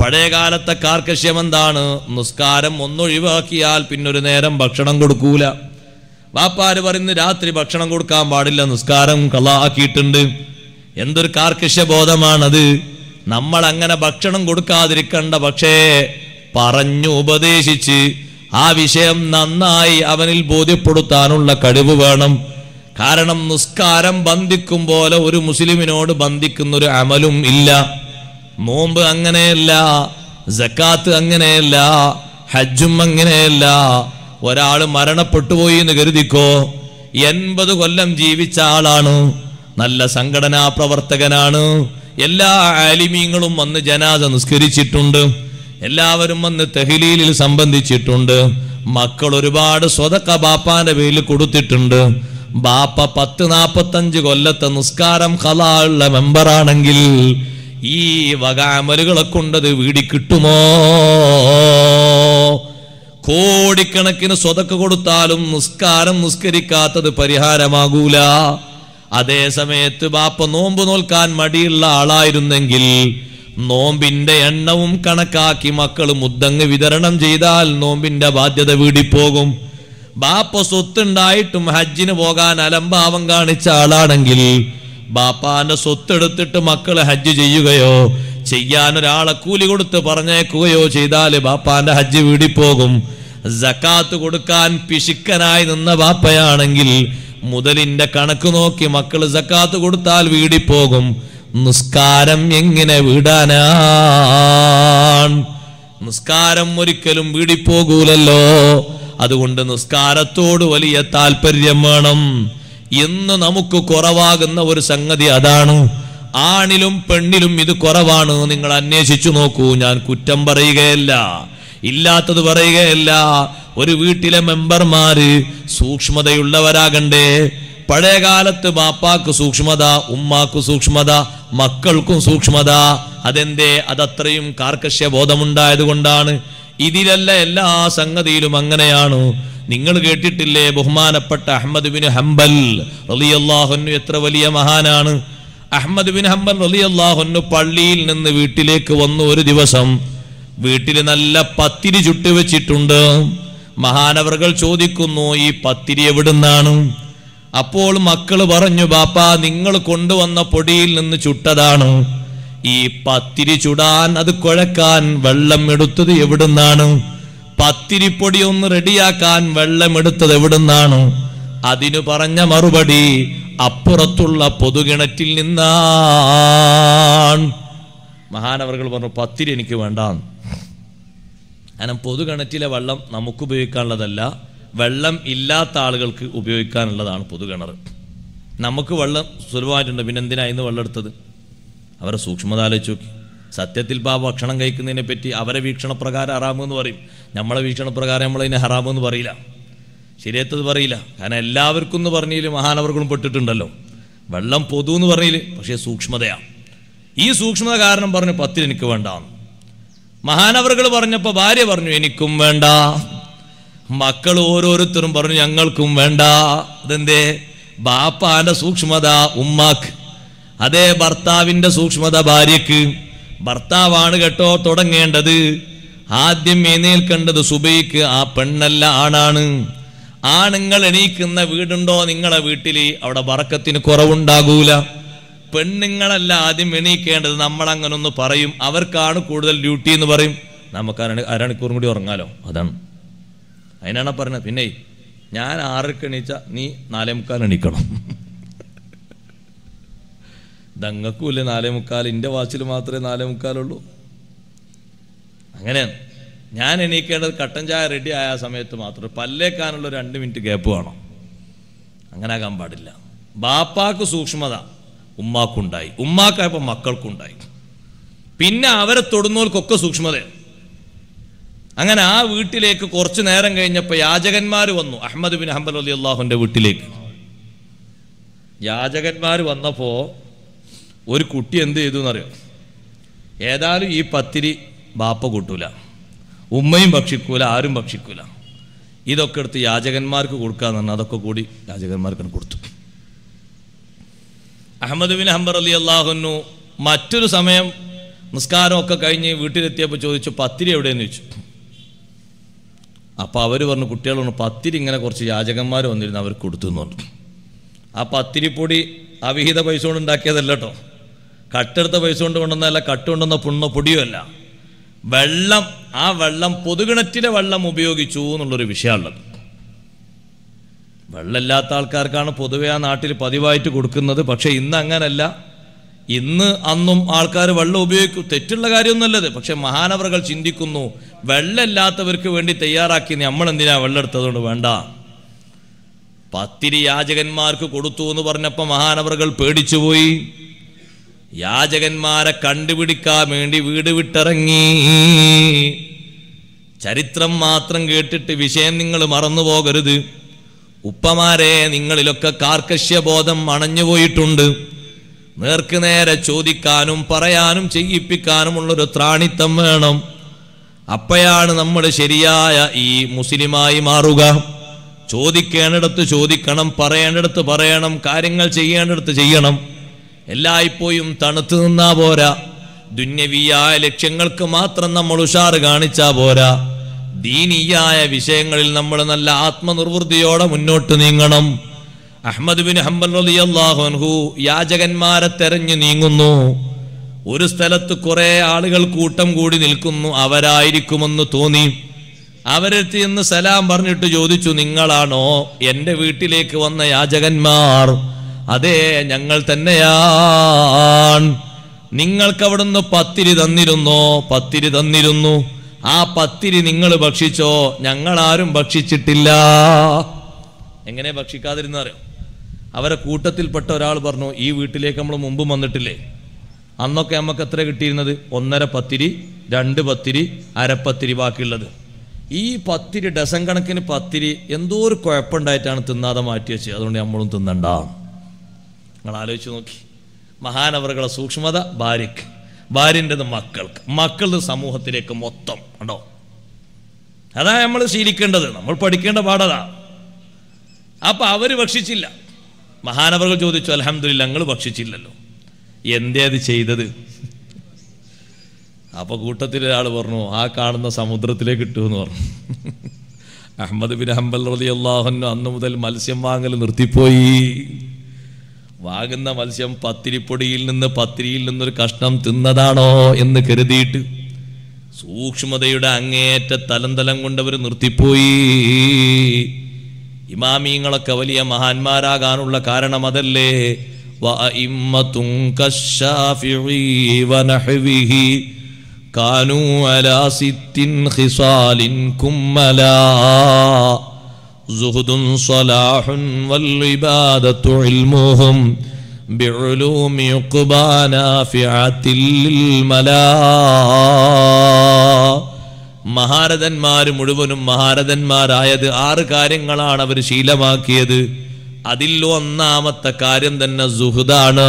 പഴയ കാലത്തെ കാർക്കശ്യം എന്താണ് നിസ്കാരം ഒന്നൊഴിവാക്കിയാൽ പിന്നൊരു നേരം ഭക്ഷണം കൊടുക്കൂല വാപ്പാര് പറയുന്ന രാത്രി ഭക്ഷണം കൊടുക്കാൻ പാടില്ല നിസ്കാരം കളാക്കിയിട്ടുണ്ട് എന്തൊരു കാർക്കശ്യ ബോധമാണത് നമ്മൾ അങ്ങനെ ഭക്ഷണം കൊടുക്കാതിരിക്കണ്ട പക്ഷേ പറഞ്ഞു ഉപദേശിച്ച് ആ വിഷയം നന്നായി അവനിൽ ബോധ്യപ്പെടുത്താനുള്ള കഴിവ് വേണം കാരണം നിസ്കാരം ബന്ധിക്കും പോലെ ഒരു മുസ്ലിമിനോട് ബന്ധിക്കുന്ന ഒരു അമലും ഇല്ല നോമ്പ് അങ്ങനെയല്ല ജക്കാത്ത് അങ്ങനെയല്ല ഹജ്ജും അങ്ങനെയല്ല ഒരാൾ മരണപ്പെട്ടു പോയി എന്ന് കരുതിക്കോ എൺപത് കൊല്ലം ജീവിച്ച ആളാണ് നല്ല സംഘടനാ പ്രവർത്തകനാണ് എല്ലാ ആലിമീങ്ങളും വന്ന് ജനാദ നിസ്കരിച്ചിട്ടുണ്ട് എല്ലാവരും വന്ന് തെഹ്ലീലിൽ സംബന്ധിച്ചിട്ടുണ്ട് മക്കൾ ഒരുപാട് സ്വതക്ക ബാപ്പാന്റെ പേരിൽ കൊടുത്തിട്ടുണ്ട് ബാപ്പ പത്ത് നാപ്പത്തഞ്ച് കൊല്ലത്തെ നിസ്കാരം കലാളുള്ള മെമ്പറാണെങ്കിൽ ഈ വക അമലുകളെ കൊണ്ടത് വീടി കിട്ടുമോ കോടിക്കണക്കിന് സ്വതക്ക് കൊടുത്താലും നിസ്കാരം നിസ്കരിക്കാത്തത് പരിഹാരമാകൂല അതേ സമയത്ത് ബാപ്പ നോമ്പ് നോൽക്കാൻ മടിയുള്ള ആളായിരുന്നെങ്കിൽ നോമ്പിന്റെ എണ്ണവും കണക്കാക്കി മക്കൾ മുദ്ദങ്ങ് വിതരണം ചെയ്താൽ നോമ്പിന്റെ ബാധ്യത വീടിപ്പോകും പോകും ബാപ്പ സ്വത്തുണ്ടായിട്ടും ഹജ്ജിന് പോകാൻ അലംഭാവം കാണിച്ച ആളാണെങ്കിൽ ബാപ്പാന്റെ സ്വത്തെടുത്തിട്ട് മക്കൾ ഹജ്ജ് ചെയ്യുകയോ ചെയ്യാൻ ഒരാളെ കൂലി കൊടുത്ത് പറഞ്ഞേക്കുകയോ ചെയ്താൽ ബാപ്പാന്റെ ഹജ്ജ് വീടിപ്പോകും ജക്കാത്ത് കൊടുക്കാൻ പിശുക്കനായി നിന്ന ബാപ്പയാണെങ്കിൽ മുതലിന്റെ കണക്ക് നോക്കി മക്കൾ ജക്കാത്ത് കൊടുത്താൽ വീടിപ്പോകും നിസ്കാരം എങ്ങനെ വീടാനാണ് നിസ്കാരം ഒരിക്കലും വീടിപ്പോകൂലല്ലോ അതുകൊണ്ട് നിസ്കാരത്തോട് വലിയ താല്പര്യം വേണം ഇന്ന് നമുക്ക് കുറവാകുന്ന ഒരു സംഗതി അതാണ് ആണിലും പെണ്ണിലും ഇത് കുറവാണ് നിങ്ങൾ അന്വേഷിച്ചു നോക്കൂ ഞാൻ കുറ്റം പറയുകയല്ല ഇല്ലാത്തത് പറയുകയല്ല ഒരു വീട്ടിലെ മെമ്പർമാര് സൂക്ഷ്മതയുള്ളവരാകണ്ടേ പഴയ കാലത്ത് ബാപ്പാക്ക് സൂക്ഷ്മത ഉമ്മാക്ക് സൂക്ഷ്മത മക്കൾക്കും സൂക്ഷ്മത അതെന്തേ അതത്രയും കാർക്കശ്യ ബോധമുണ്ടായത് കൊണ്ടാണ് ഇതിലല്ല എല്ലാ സംഗതിയിലും അങ്ങനെയാണ് നിങ്ങൾ കേട്ടിട്ടില്ലേ ബഹുമാനപ്പെട്ട അഹമ്മദ് ബിൻ ഹംബൽ റലിയല്ലാഹുന്നു എത്ര വലിയ മഹാനാണ് അഹമ്മദ് ബിൻ ഹംബൽ റലിയല്ലാഹുന്നു പള്ളിയിൽ നിന്ന് വീട്ടിലേക്ക് വന്നു ഒരു ദിവസം വീട്ടിൽ നല്ല പത്തിരി ചുട്ടുവെച്ചിട്ടുണ്ട് വെച്ചിട്ടുണ്ട് മഹാനവറുകൾ ചോദിക്കുന്നു ഈ പത്തിരി എവിടുന്നാണ് അപ്പോൾ മക്കൾ പറഞ്ഞു ബാപ്പ നിങ്ങൾ കൊണ്ടുവന്ന പൊടിയിൽ നിന്ന് ചുട്ടതാണ് ഈ പത്തിരി ചുടാൻ അത് കുഴക്കാൻ വെള്ളം എടുത്തത് എവിടുന്നാണ് പത്തിരിപ്പൊടി ഒന്ന് റെഡിയാക്കാൻ വെള്ളം എടുത്തത് എവിടുന്നാണ് അതിനു പറഞ്ഞ മറുപടി അപ്പുറത്തുള്ള പൊതുകിണറ്റിൽ നിന്നാണ് മഹാനവർകൾ പറഞ്ഞു പത്തിരി എനിക്ക് വേണ്ട കാരണം പൊതുകിണറ്റിലെ വെള്ളം നമുക്ക് ഉപയോഗിക്കാനുള്ളതല്ല വെള്ളം ഇല്ലാത്ത ആളുകൾക്ക് ഉപയോഗിക്കാനുള്ളതാണ് പൊതുകിണർ നമുക്ക് വെള്ളം സുലഭമായിട്ടുണ്ട് പിന്നെന്തിനായിരുന്നു വെള്ളം എടുത്തത് അവരെ സൂക്ഷ്മത ആലോചിച്ച് നോക്കി സത്യത്തിൽ ഇപ്പോൾ ആ ഭക്ഷണം കഴിക്കുന്നതിനെ പറ്റി അവരെ വീക്ഷണപ്രകാരം ഹറാമ് എന്ന് പറയും നമ്മളെ വീക്ഷണപ്രകാരം നമ്മളതിനെ ഹറാമെന്ന് പറയില്ല ശരിയത്തത് പറയില്ല കാരണം എല്ലാവർക്കും എന്ന് പറഞ്ഞാലും മഹാനവർക്കും പെട്ടിട്ടുണ്ടല്ലോ വെള്ളം പൊതു എന്ന് പറഞ്ഞില്ല പക്ഷേ സൂക്ഷ്മതയാണ് ഈ സൂക്ഷ്മത കാരണം പറഞ്ഞു പത്തിൽ എനിക്ക് വേണ്ട മഹാനവറുകൾ പറഞ്ഞപ്പോൾ ഭാര്യ പറഞ്ഞു എനിക്കും വേണ്ട മക്കൾ ഓരോരുത്തരും പറഞ്ഞു ഞങ്ങൾക്കും വേണ്ട അതെന്തേ ബാപ്പാന്റെ സൂക്ഷ്മത ഉമ്മാക്ക് അതേ ഭർത്താവിൻ്റെ സൂക്ഷ്മത ഭാര്യയ്ക്ക് ഭർത്താവാണ് കേട്ടോ തുടങ്ങേണ്ടത് ആദ്യം എഴുന്നേൽക്കേണ്ടത് സുബൈക്ക് ആ പെണ്ണല്ല ആണാണ് ആണുങ്ങൾ എണീക്കുന്ന വീടുണ്ടോ നിങ്ങളെ വീട്ടിൽ അവിടെ വറക്കത്തിന് കുറവുണ്ടാകൂല പെണ്ണുങ്ങളല്ല ആദ്യം എണീക്കേണ്ടത് നമ്മൾ അങ്ങനെ ഒന്ന് പറയും അവർക്കാണ് കൂടുതൽ ഡ്യൂട്ടി എന്ന് പറയും നമുക്ക് അരമണിക്കൂറും കൂടി ഉറങ്ങാലോ അതാണ് അതിനാണ് പറഞ്ഞത് പിന്നെ ഞാൻ ആറരക്ക് എണീച്ച നീ നാലേ മുക്കാൽ എണീക്കണം ദങ്ങൾക്കുമില്ലേ നാലേ മുക്കാൽ എൻ്റെ വാച്ചിൽ മാത്രമേ നാലേ മുക്കാലുള്ളൂ അങ്ങനെയാണ് ഞാൻ എണീക്കേണ്ടത് കട്ടൻ ചായ റെഡി ആയ സമയത്ത് മാത്രം പല്ലേക്കാനുള്ള രണ്ട് മിനിറ്റ് ഗ്യാപ്പ് വേണം അങ്ങനെ ആകാൻ പാടില്ല ബാപ്പാക്ക് സൂക്ഷ്മത ഉമ്മാക്കുണ്ടായി ഉമ്മാക്കായപ്പോൾ മക്കൾക്കുണ്ടായി പിന്നെ അവരെ തൊടുന്നവർക്കൊക്കെ സൂക്ഷ്മത അങ്ങനെ ആ വീട്ടിലേക്ക് കുറച്ചു നേരം കഴിഞ്ഞപ്പോൾ യാചകന്മാർ വന്നു അഹമ്മദ് ബിൻ അഹമ്മദ് അലി അള്ളാഹുൻ്റെ വീട്ടിലേക്ക് യാചകന്മാർ വന്നപ്പോൾ ഒരു കുട്ടി എന്ത് ചെയ്തു എന്നറിയോ ഏതായാലും ഈ പത്തിരി ബാപ്പ കൂട്ടൂല ഉമ്മയും ഭക്ഷിക്കൂല ആരും ഭക്ഷിക്കൂല ഇതൊക്കെ എടുത്ത് യാചകന്മാർക്ക് കൊടുക്കാന്ന് പറഞ്ഞാൽ അതൊക്കെ കൂടി യാചകന്മാർക്കാണ് കൊടുത്തു അഹമ്മദ് ബിൻ ഹംബർ അലി അള്ളാഹുന്നു മറ്റൊരു സമയം നിസ്കാരമൊക്കെ കഴിഞ്ഞ് വീട്ടിലെത്തിയപ്പോൾ ചോദിച്ചു പത്തിരി എവിടെയെന്ന് ചോദിച്ചു അപ്പോൾ അവർ പറഞ്ഞു കുട്ടികളോട് പത്തിരി ഇങ്ങനെ കുറച്ച് യാചകന്മാർ വന്നിരുന്നു അവർക്ക് കൊടുത്തു എന്നുണ്ട് ആ പത്തിരിപ്പൊടി അവിഹിത പൈസ കൊണ്ട് ഉണ്ടാക്കിയതല്ലോ കട്ടെടുത്ത പൈസ കൊണ്ട് കൊണ്ടുവന്നതല്ല കട്ട് കൊണ്ടുവന്ന പുണ്ണ പൊടിയുമല്ല വെള്ളം ആ വെള്ളം പൊതുകിണറ്റിലെ വെള്ളം ഉപയോഗിച്ചു എന്നുള്ളൊരു വിഷയമുള്ളത് വെള്ളമില്ലാത്ത ആൾക്കാർക്കാണ് പൊതുവെ ആ നാട്ടിൽ പതിവായിട്ട് കൊടുക്കുന്നത് പക്ഷേ ഇന്ന് അങ്ങനല്ല ഇന്ന് അന്നും ആൾക്കാർ വെള്ളം ഉപയോഗിക്കും തെറ്റുള്ള കാര്യമൊന്നുമല്ലത് പക്ഷെ മഹാനവറുകൾ ചിന്തിക്കുന്നു വെള്ളമില്ലാത്തവർക്ക് വേണ്ടി തയ്യാറാക്കി നമ്മൾ എന്തിനാ എടുത്തതുകൊണ്ട് വേണ്ട പത്തിരി യാചകന്മാർക്ക് കൊടുത്തു എന്ന് പറഞ്ഞപ്പോൾ മഹാനവറുകൾ പേടിച്ചുപോയി യാചകന്മാരെ കണ്ടുപിടിക്കാൻ വേണ്ടി വീട് വിട്ടിറങ്ങി ചരിത്രം മാത്രം കേട്ടിട്ട് വിഷയം നിങ്ങൾ മറന്നുപോകരുത് ഉപ്പമാരെ നിങ്ങളിലൊക്കെ കാർക്കശ്യബോധം അണഞ്ഞുപോയിട്ടുണ്ട് നേർക്ക് നേരെ ചോദിക്കാനും പറയാനും ഉള്ളൊരു ത്രാണിത്തം വേണം അപ്പയാണ് നമ്മൾ ശരിയായ ഈ മുസ്ലിമായി മാറുക ചോദിക്കേണ്ടിടത്ത് ചോദിക്കണം പറയേണ്ടിടത്ത് പറയണം കാര്യങ്ങൾ ചെയ്യേണ്ടിടത്ത് ചെയ്യണം എല്ലായ്പ്പോഴും തണുത്തു നിന്നാ പോരാ ദുന്യവിയായ ലക്ഷ്യങ്ങൾക്ക് മാത്രം നമ്മൾ ഉഷാർ കാണിച്ചാ പോരാ ദീനീയായ വിഷയങ്ങളിൽ നമ്മൾ നല്ല ആത്മനിർവൃത്തിയോടെ മുന്നോട്ട് നീങ്ങണം അഹമ്മദ് ബിൻ ഹംബൽ അള്ളാഹുൻഹു യാചകന്മാരെ തെരഞ്ഞു നീങ്ങുന്നു ഒരു സ്ഥലത്ത് കുറേ ആളുകൾ കൂട്ടം കൂടി നിൽക്കുന്നു അവരായിരിക്കുമെന്ന് തോന്നി അവരെത്തി എന്ന് സലാം പറഞ്ഞിട്ട് ചോദിച്ചു നിങ്ങളാണോ എൻ്റെ വീട്ടിലേക്ക് വന്ന യാചകന്മാർ അതെ ഞങ്ങൾ തന്നെയാണ് നിങ്ങൾക്ക് അവിടുന്ന് പത്തിരി തന്നിരുന്നു പത്തിരി തന്നിരുന്നു ആ പത്തിരി നിങ്ങൾ ഭക്ഷിച്ചോ ആരും ഭക്ഷിച്ചിട്ടില്ല എങ്ങനെ അറിയോ അവരെ കൂട്ടത്തിൽപ്പെട്ട ഒരാൾ പറഞ്ഞു ഈ വീട്ടിലേക്ക് നമ്മൾ മുമ്പ് വന്നിട്ടില്ലേ അന്നൊക്കെ നമുക്ക് എത്ര കിട്ടിയിരുന്നത് ഒന്നര പത്തിരി രണ്ട് പത്തിരി അരപ്പത്തിരി ബാക്കിയുള്ളത് ഈ പത്തിരി ഡസൻ കണക്കിന് പത്തിരി എന്തോ ഒരു കുഴപ്പമുണ്ടായിട്ടാണ് തിന്നാതെ മാറ്റി വെച്ചത് അതുകൊണ്ട് നമ്മളും തിന്നണ്ടാണ് നിങ്ങൾ ആലോചിച്ച് നോക്കി മഹാനവറുകളെ സൂക്ഷ്മത ഭാര്യക്ക് ഭാര്യൻ്റെത് മക്കൾക്ക് മക്കളുടെ സമൂഹത്തിലേക്ക് മൊത്തം ഉണ്ടോ അതാ നമ്മൾ ശീലിക്കേണ്ടത് നമ്മൾ പഠിക്കേണ്ട പാടതാ അപ്പൊ അവർ ഭക്ഷിച്ചില്ല മഹാനവർ ചോദിച്ചു അലഹമില്ല ഞങ്ങൾ ഭക്ഷിച്ചില്ലല്ലോ എന്തേ അത് ചെയ്തത് അപ്പോൾ കൂട്ടത്തിൽ ഒരാൾ പറഞ്ഞു ആ കാണുന്ന സമുദ്രത്തിലേക്ക് എന്ന് പറഞ്ഞു അഹമ്മദ് ബിൻ ഹംബൽ റതി അള്ളാഹുന്നു അന്ന് മുതൽ മത്സ്യം വാങ്ങൽ നിർത്തിപ്പോയി വാങ്ങുന്ന മത്സ്യം പത്തിരിപ്പൊടിയിൽ നിന്ന് പത്തിരിയിൽ നിന്നൊരു കഷ്ണം തിന്നതാണോ എന്ന് കരുതിയിട്ട് സൂക്ഷ്മതയുടെ അങ്ങേയറ്റ തലം തലം കൊണ്ടവർ നിർത്തിപ്പോയി ഇമാമീങ്ങളൊക്കെ വലിയ മഹാന്മാരാകാനുള്ള കാരണം അതല്ലേ കാനൂ അലാ സിത്തിൻ ഖിസാലിൻ കുമ്മലാ زهد صلاح والعبادة علمهم بعلوم عقبى نافعة للملا മഹാരഥന്മാർ മുഴുവനും മഹാരഥന്മാരായത് ആറ് കാര്യങ്ങളാണ് അവർ ശീലമാക്കിയത് അതിൽ ഒന്നാമത്തെ കാര്യം തന്നെ സുഹൃതാണ്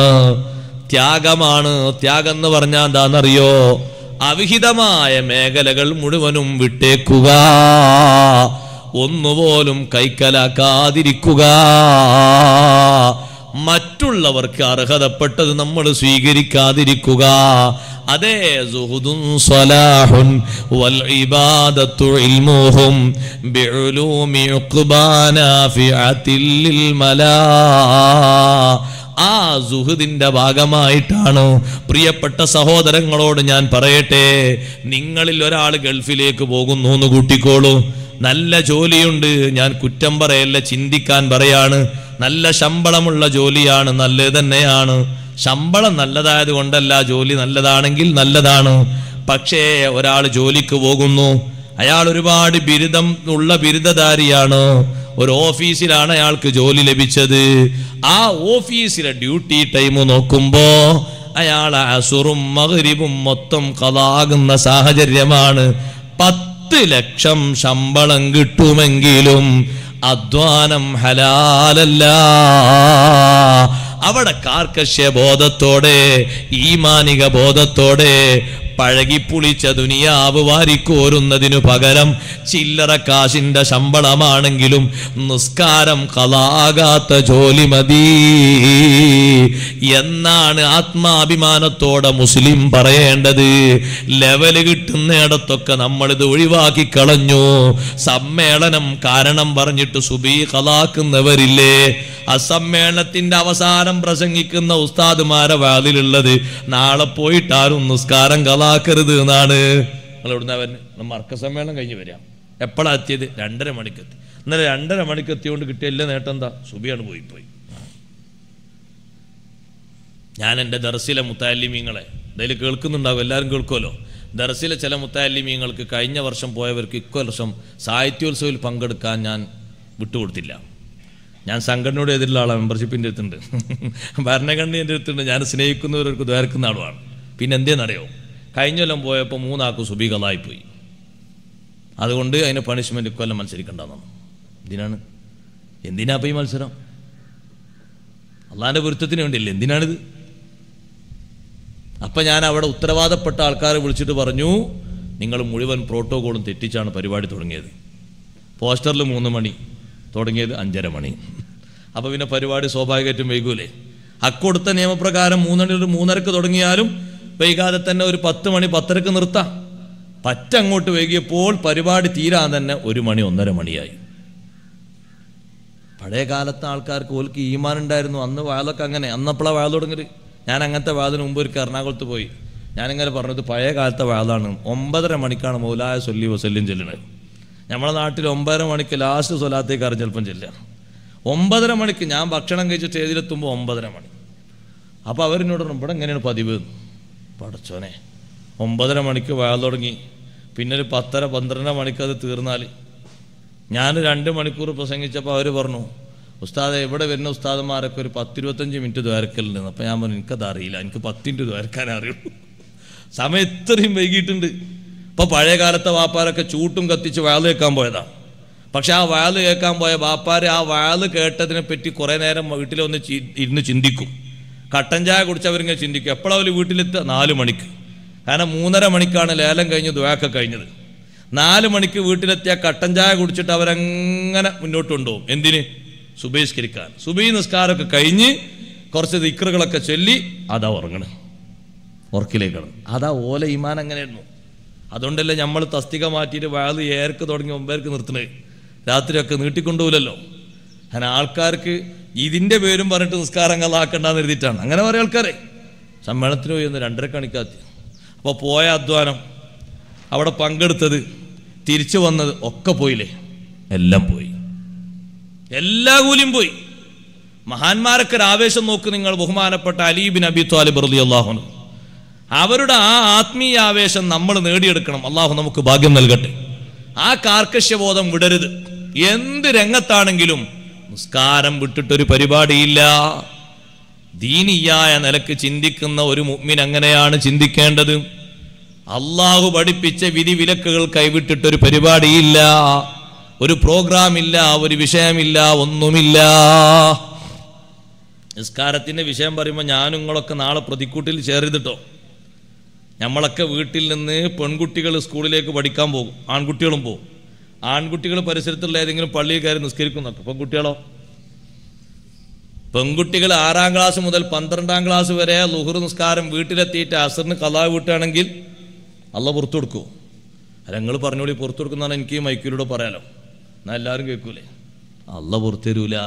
ത്യാഗമാണ് ത്യാഗം എന്ന് പറഞ്ഞാൽ എന്താണെന്നറിയോ അവിഹിതമായ മേഖലകൾ മുഴുവനും വിട്ടേക്കുക ഒന്നുപോലും കൈക്കലാക്കാതിരിക്കുക മറ്റുള്ളവർക്ക് അർഹതപ്പെട്ടത് നമ്മൾ സ്വീകരിക്കാതിരിക്കുക അതേ സുഹുദും സലാഹുൻ വൽ ഇബാദത്തു ബിഉലൂമി മലാ ആ സുഹൃതിൻ്റെ ഭാഗമായിട്ടാണ് പ്രിയപ്പെട്ട സഹോദരങ്ങളോട് ഞാൻ പറയട്ടെ നിങ്ങളിൽ ഒരാൾ ഗൾഫിലേക്ക് പോകുന്നു എന്ന് കൂട്ടിക്കോളൂ നല്ല ജോലിയുണ്ട് ഞാൻ കുറ്റം പറയല്ല ചിന്തിക്കാൻ പറയാണ് നല്ല ശമ്പളമുള്ള ജോലിയാണ് നല്ലത് തന്നെയാണ് ശമ്പളം നല്ലതായത് കൊണ്ടല്ല ജോലി നല്ലതാണെങ്കിൽ നല്ലതാണ് പക്ഷേ ഒരാൾ ജോലിക്ക് പോകുന്നു അയാൾ ഒരുപാട് ബിരുദം ഉള്ള ബിരുദധാരിയാണ് ഒരു ഓഫീസിലാണ് അയാൾക്ക് ജോലി ലഭിച്ചത് ആ ഓഫീസിലെ ഡ്യൂട്ടി ടൈം നോക്കുമ്പോ അയാൾ അസുറും മകരിവും മൊത്തം കഥാകുന്ന സാഹചര്യമാണ് പത്ത് പത്ത് ലക്ഷം ശമ്പളം കിട്ടുമെങ്കിലും അധ്വാനം ഹലാലല്ല അവിടെ കാർക്കശ്യ ബോധത്തോടെ ഈമാനിക ബോധത്തോടെ പഴകിപ്പുളിച്ച ദുനിയാവ് വാരിക്കോരുന്നതിനു പകരം ചില്ലറ കാശിന്റെ ശമ്പളമാണെങ്കിലും നിസ്കാരം കലാകാത്ത ജോലി മതി എന്നാണ് ആത്മാഭിമാനത്തോടെ മുസ്ലിം പറയേണ്ടത് ലെവല് കിട്ടുന്നിടത്തൊക്കെ നമ്മളിത് ഒഴിവാക്കി കളഞ്ഞു സമ്മേളനം കാരണം പറഞ്ഞിട്ട് സുബി കലാക്കുന്നവരില്ലേ ആ സമ്മേളനത്തിന്റെ അവസാനം പ്രസംഗിക്കുന്ന ഉസ്താദുമാരെ വാതിലുള്ളത് നാളെ പോയിട്ടാരും നിസ്കാരം കല നന്നാക്കരുത് എന്നാണ് നിങ്ങളെവിടുന്ന് അവൻ സമ്മേളനം കഴിഞ്ഞ് വരാം എപ്പോഴാണ് എത്തിയത് രണ്ടര മണിക്കെത്തി ഇന്നലെ രണ്ടര മണിക്കെത്തിയോണ്ട് കിട്ടിയ എല്ലാ നേട്ടം എന്താ സുബിയാണ് പോയി പോയി ഞാൻ എൻ്റെ ദർസിലെ മുത്താലിമീങ്ങളെ എന്തായാലും കേൾക്കുന്നുണ്ടാവും എല്ലാവരും കേൾക്കുമല്ലോ ദർസിലെ ചില മുത്താലിമീങ്ങൾക്ക് കഴിഞ്ഞ വർഷം പോയവർക്ക് ഇക്കൊല്ലം സാഹിത്യോത്സവിൽ പങ്കെടുക്കാൻ ഞാൻ വിട്ടുകൊടുത്തില്ല ഞാൻ സംഘടനയോട് എതിരുള്ള ആളാണ് മെമ്പർഷിപ്പിൻ്റെ അടുത്തുണ്ട് ഭരണഘടനയുടെ അടുത്തുണ്ട് ഞാൻ സ്നേഹിക്കുന്നവർക്ക് ദ്വാരക്കുന്ന ആളുമാണ് പിന്നെ എന്തേന്നറിയോ കഴിഞ്ഞ കൊല്ലം പോയപ്പോൾ മൂന്നാൾക്ക് പോയി അതുകൊണ്ട് അതിന് പണിഷ്മെൻ്റ് കൊല്ലം മത്സരിക്കേണ്ടതാണ് എന്തിനാണ് എന്തിനാ പോയി ഈ മത്സരം അള്ളാൻ്റെ വൃത്തത്തിന് വേണ്ടിയല്ലേ എന്തിനാണിത് അപ്പം ഞാൻ അവിടെ ഉത്തരവാദപ്പെട്ട ആൾക്കാരെ വിളിച്ചിട്ട് പറഞ്ഞു നിങ്ങൾ മുഴുവൻ പ്രോട്ടോകോളും തെറ്റിച്ചാണ് പരിപാടി തുടങ്ങിയത് പോസ്റ്ററിൽ മൂന്ന് മണി തുടങ്ങിയത് അഞ്ചര മണി അപ്പോൾ പിന്നെ പരിപാടി സ്വാഭാവികമായിട്ടും വൈകൂലേ അക്കൊടുത്ത നിയമപ്രകാരം മൂന്നണി ഒരു മൂന്നരക്ക് തുടങ്ങിയാലും വൈകാതെ തന്നെ ഒരു പത്ത് മണി പത്തരക്ക് നിർത്താം പറ്റങ്ങോട്ട് വൈകിയപ്പോൾ പരിപാടി തീരാൻ തന്നെ ഒരു മണി ഒന്നര മണിയായി പഴയ കാലത്തെ ആൾക്കാർക്ക് ഓൽക്ക് ഈമാൻ ഉണ്ടായിരുന്നു അന്ന് വാതൊക്കെ അങ്ങനെ അന്നപ്പോഴാ വാത തുടങ്ങല് ഞാൻ അങ്ങനത്തെ വാതിന് മുമ്പ് ഒരു എറണാകുളത്ത് പോയി ഞാനിങ്ങനെ പറഞ്ഞത് പഴയ കാലത്തെ വാതാണ് ഒമ്പതര മണിക്കാണ് മൗലായ സൊല്ലി വസല്യം ചെല്ലുന്നത് നമ്മുടെ നാട്ടിൽ ഒമ്പതര മണിക്ക് ലാസ്റ്റ് സ്വലാത്തേക്ക് അറിഞ്ഞ് ചിലപ്പം ചെല്ലുകയാണ് ഒമ്പതര മണിക്ക് ഞാൻ ഭക്ഷണം കഴിച്ച് സ്റ്റേജിലെത്തുമ്പോൾ ഒമ്പതര മണി അപ്പോൾ അവരിനോട് ഇവിടെ എങ്ങനെയാണ് പതിവ് പഠിച്ചോനെ ഒമ്പതര മണിക്ക് വയാൽ തുടങ്ങി പിന്നെ ഒരു പത്തര പന്ത്രണ്ടര മണിക്ക് അത് തീർന്നാൽ ഞാൻ രണ്ട് മണിക്കൂർ പ്രസംഗിച്ചപ്പോൾ അവർ പറഞ്ഞു ഉസ്താദ് ഇവിടെ വരുന്ന ഉസ്താദന്മാരൊക്കെ ഒരു പത്തിരുപത്തഞ്ച് മിനിറ്റ് ദ്വാരക്കലുണ്ടെന്ന് അപ്പോൾ ഞാൻ പറഞ്ഞു എനിക്കത് അറിയില്ല എനിക്ക് പത്തിൻ്റെ ദ്വാരക്കാൻ അറിയുള്ളൂ സമയം ഇത്രയും വൈകിട്ടുണ്ട് ഇപ്പോൾ പഴയ കാലത്തെ വാപ്പാരൊക്കെ ചൂട്ടും കത്തിച്ച് വയൽ കേൾക്കാൻ പോയതാണ് പക്ഷെ ആ വയൽ കേൾക്കാൻ പോയ വാപ്പാർ ആ വയൽ കേട്ടതിനെ പറ്റി കുറേ നേരം വീട്ടിലൊന്ന് ഇരുന്ന് ചിന്തിക്കും കട്ടൻ ചായ കുടിച്ചവരിങ്ങനെ ചിന്തിക്കും എപ്പോഴവർ വീട്ടിലെത്തുക നാല് മണിക്ക് കാരണം മൂന്നര മണിക്കാണ് ലേലം കഴിഞ്ഞ് ദ്വാക്ക കഴിഞ്ഞത് നാല് മണിക്ക് വീട്ടിലെത്തിയ കട്ടൻ ചായ കുടിച്ചിട്ട് അവരങ്ങനെ മുന്നോട്ട് കൊണ്ടുപോകും എന്തിന് സുബഹിസ്കരിക്കാൻ സുബൈ നിസ്കാരമൊക്കെ കഴിഞ്ഞ് കുറച്ച് ദിക്കറുകളൊക്കെ ചൊല്ലി അതാ ഉറങ്ങണം ഉറക്കിലേക്കാണ് അതാ ഓല ഈമാൻ അങ്ങനെയായിരുന്നു അതുകൊണ്ടല്ലേ നമ്മൾ തസ്തിക മാറ്റിയിട്ട് വാതിൽ ഏർക്ക് തുടങ്ങി ഒമ്പേർക്ക് നിർത്തുന്നത് രാത്രിയൊക്കെ നീട്ടിക്കൊണ്ടുപോലല്ലോ അങ്ങനെ ആൾക്കാർക്ക് ഇതിൻ്റെ പേരും പറഞ്ഞിട്ട് നിസ്കാരം കലാക്കണ്ടെന്ന് എഴുതിയിട്ടാണ് അങ്ങനെ കുറേ ആൾക്കാരെ സമ്മേളനത്തിന് പോയി ഒന്ന് രണ്ടര കണിക്കാത്തി അപ്പോൾ പോയ അധ്വാനം അവിടെ പങ്കെടുത്തത് തിരിച്ചു വന്നത് ഒക്കെ പോയില്ലേ എല്ലാം പോയി എല്ലാ കൂലിയും പോയി മഹാന്മാരൊക്കെ ഒരു ആവേശം നോക്ക് നിങ്ങൾ ബഹുമാനപ്പെട്ട അലീബിൻ അബി ത്വാലിബ് റലി അള്ളാഹുനു അവരുടെ ആ ആത്മീയ ആവേശം നമ്മൾ നേടിയെടുക്കണം അള്ളാഹു നമുക്ക് ഭാഗ്യം നൽകട്ടെ ആ കാർക്കശ്യബോധം വിടരുത് എന്ത് രംഗത്താണെങ്കിലും നിസ്കാരം വിട്ടിട്ടൊരു പരിപാടിയില്ല ദീനിയായ നിലക്ക് ചിന്തിക്കുന്ന ഒരു മുഗ്മിൻ അങ്ങനെയാണ് ചിന്തിക്കേണ്ടത് അള്ളാഹു പഠിപ്പിച്ച വിധി വിലക്കുകൾ കൈവിട്ടിട്ടൊരു പരിപാടിയില്ല ഒരു പ്രോഗ്രാം ഇല്ല ഒരു വിഷയമില്ല ഒന്നുമില്ല നിസ്കാരത്തിൻ്റെ വിഷയം പറയുമ്പോൾ ഞാനും നിങ്ങളൊക്കെ നാളെ പ്രതിക്കൂട്ടിൽ ചേരരുതിട്ടോ നമ്മളൊക്കെ വീട്ടിൽ നിന്ന് പെൺകുട്ടികൾ സ്കൂളിലേക്ക് പഠിക്കാൻ പോകും ആൺകുട്ടികളും പോകും ആൺകുട്ടികൾ പരിസരത്തുള്ള ഏതെങ്കിലും പള്ളിയിൽ കയറി നിസ്കരിക്കുന്നൊക്കെ പെൺകുട്ടികളോ പെൺകുട്ടികൾ ആറാം ക്ലാസ് മുതൽ പന്ത്രണ്ടാം ക്ലാസ് വരെ ലുഹുർ നിസ്കാരം വീട്ടിലെത്തിയിട്ട് അസറിന് കലാ വീട്ടുകയാണെങ്കിൽ അല്ല പുറത്തു കൊടുക്കുമോ അല്ല നിങ്ങൾ പറഞ്ഞോളി പുറത്തു കൊടുക്കുന്നതാണ് എനിക്ക് മൈക്കിലൂടെ പറയാലോ എന്നാൽ എല്ലാവരും കേൾക്കൂലേ അല്ല പുറത്തു തരൂല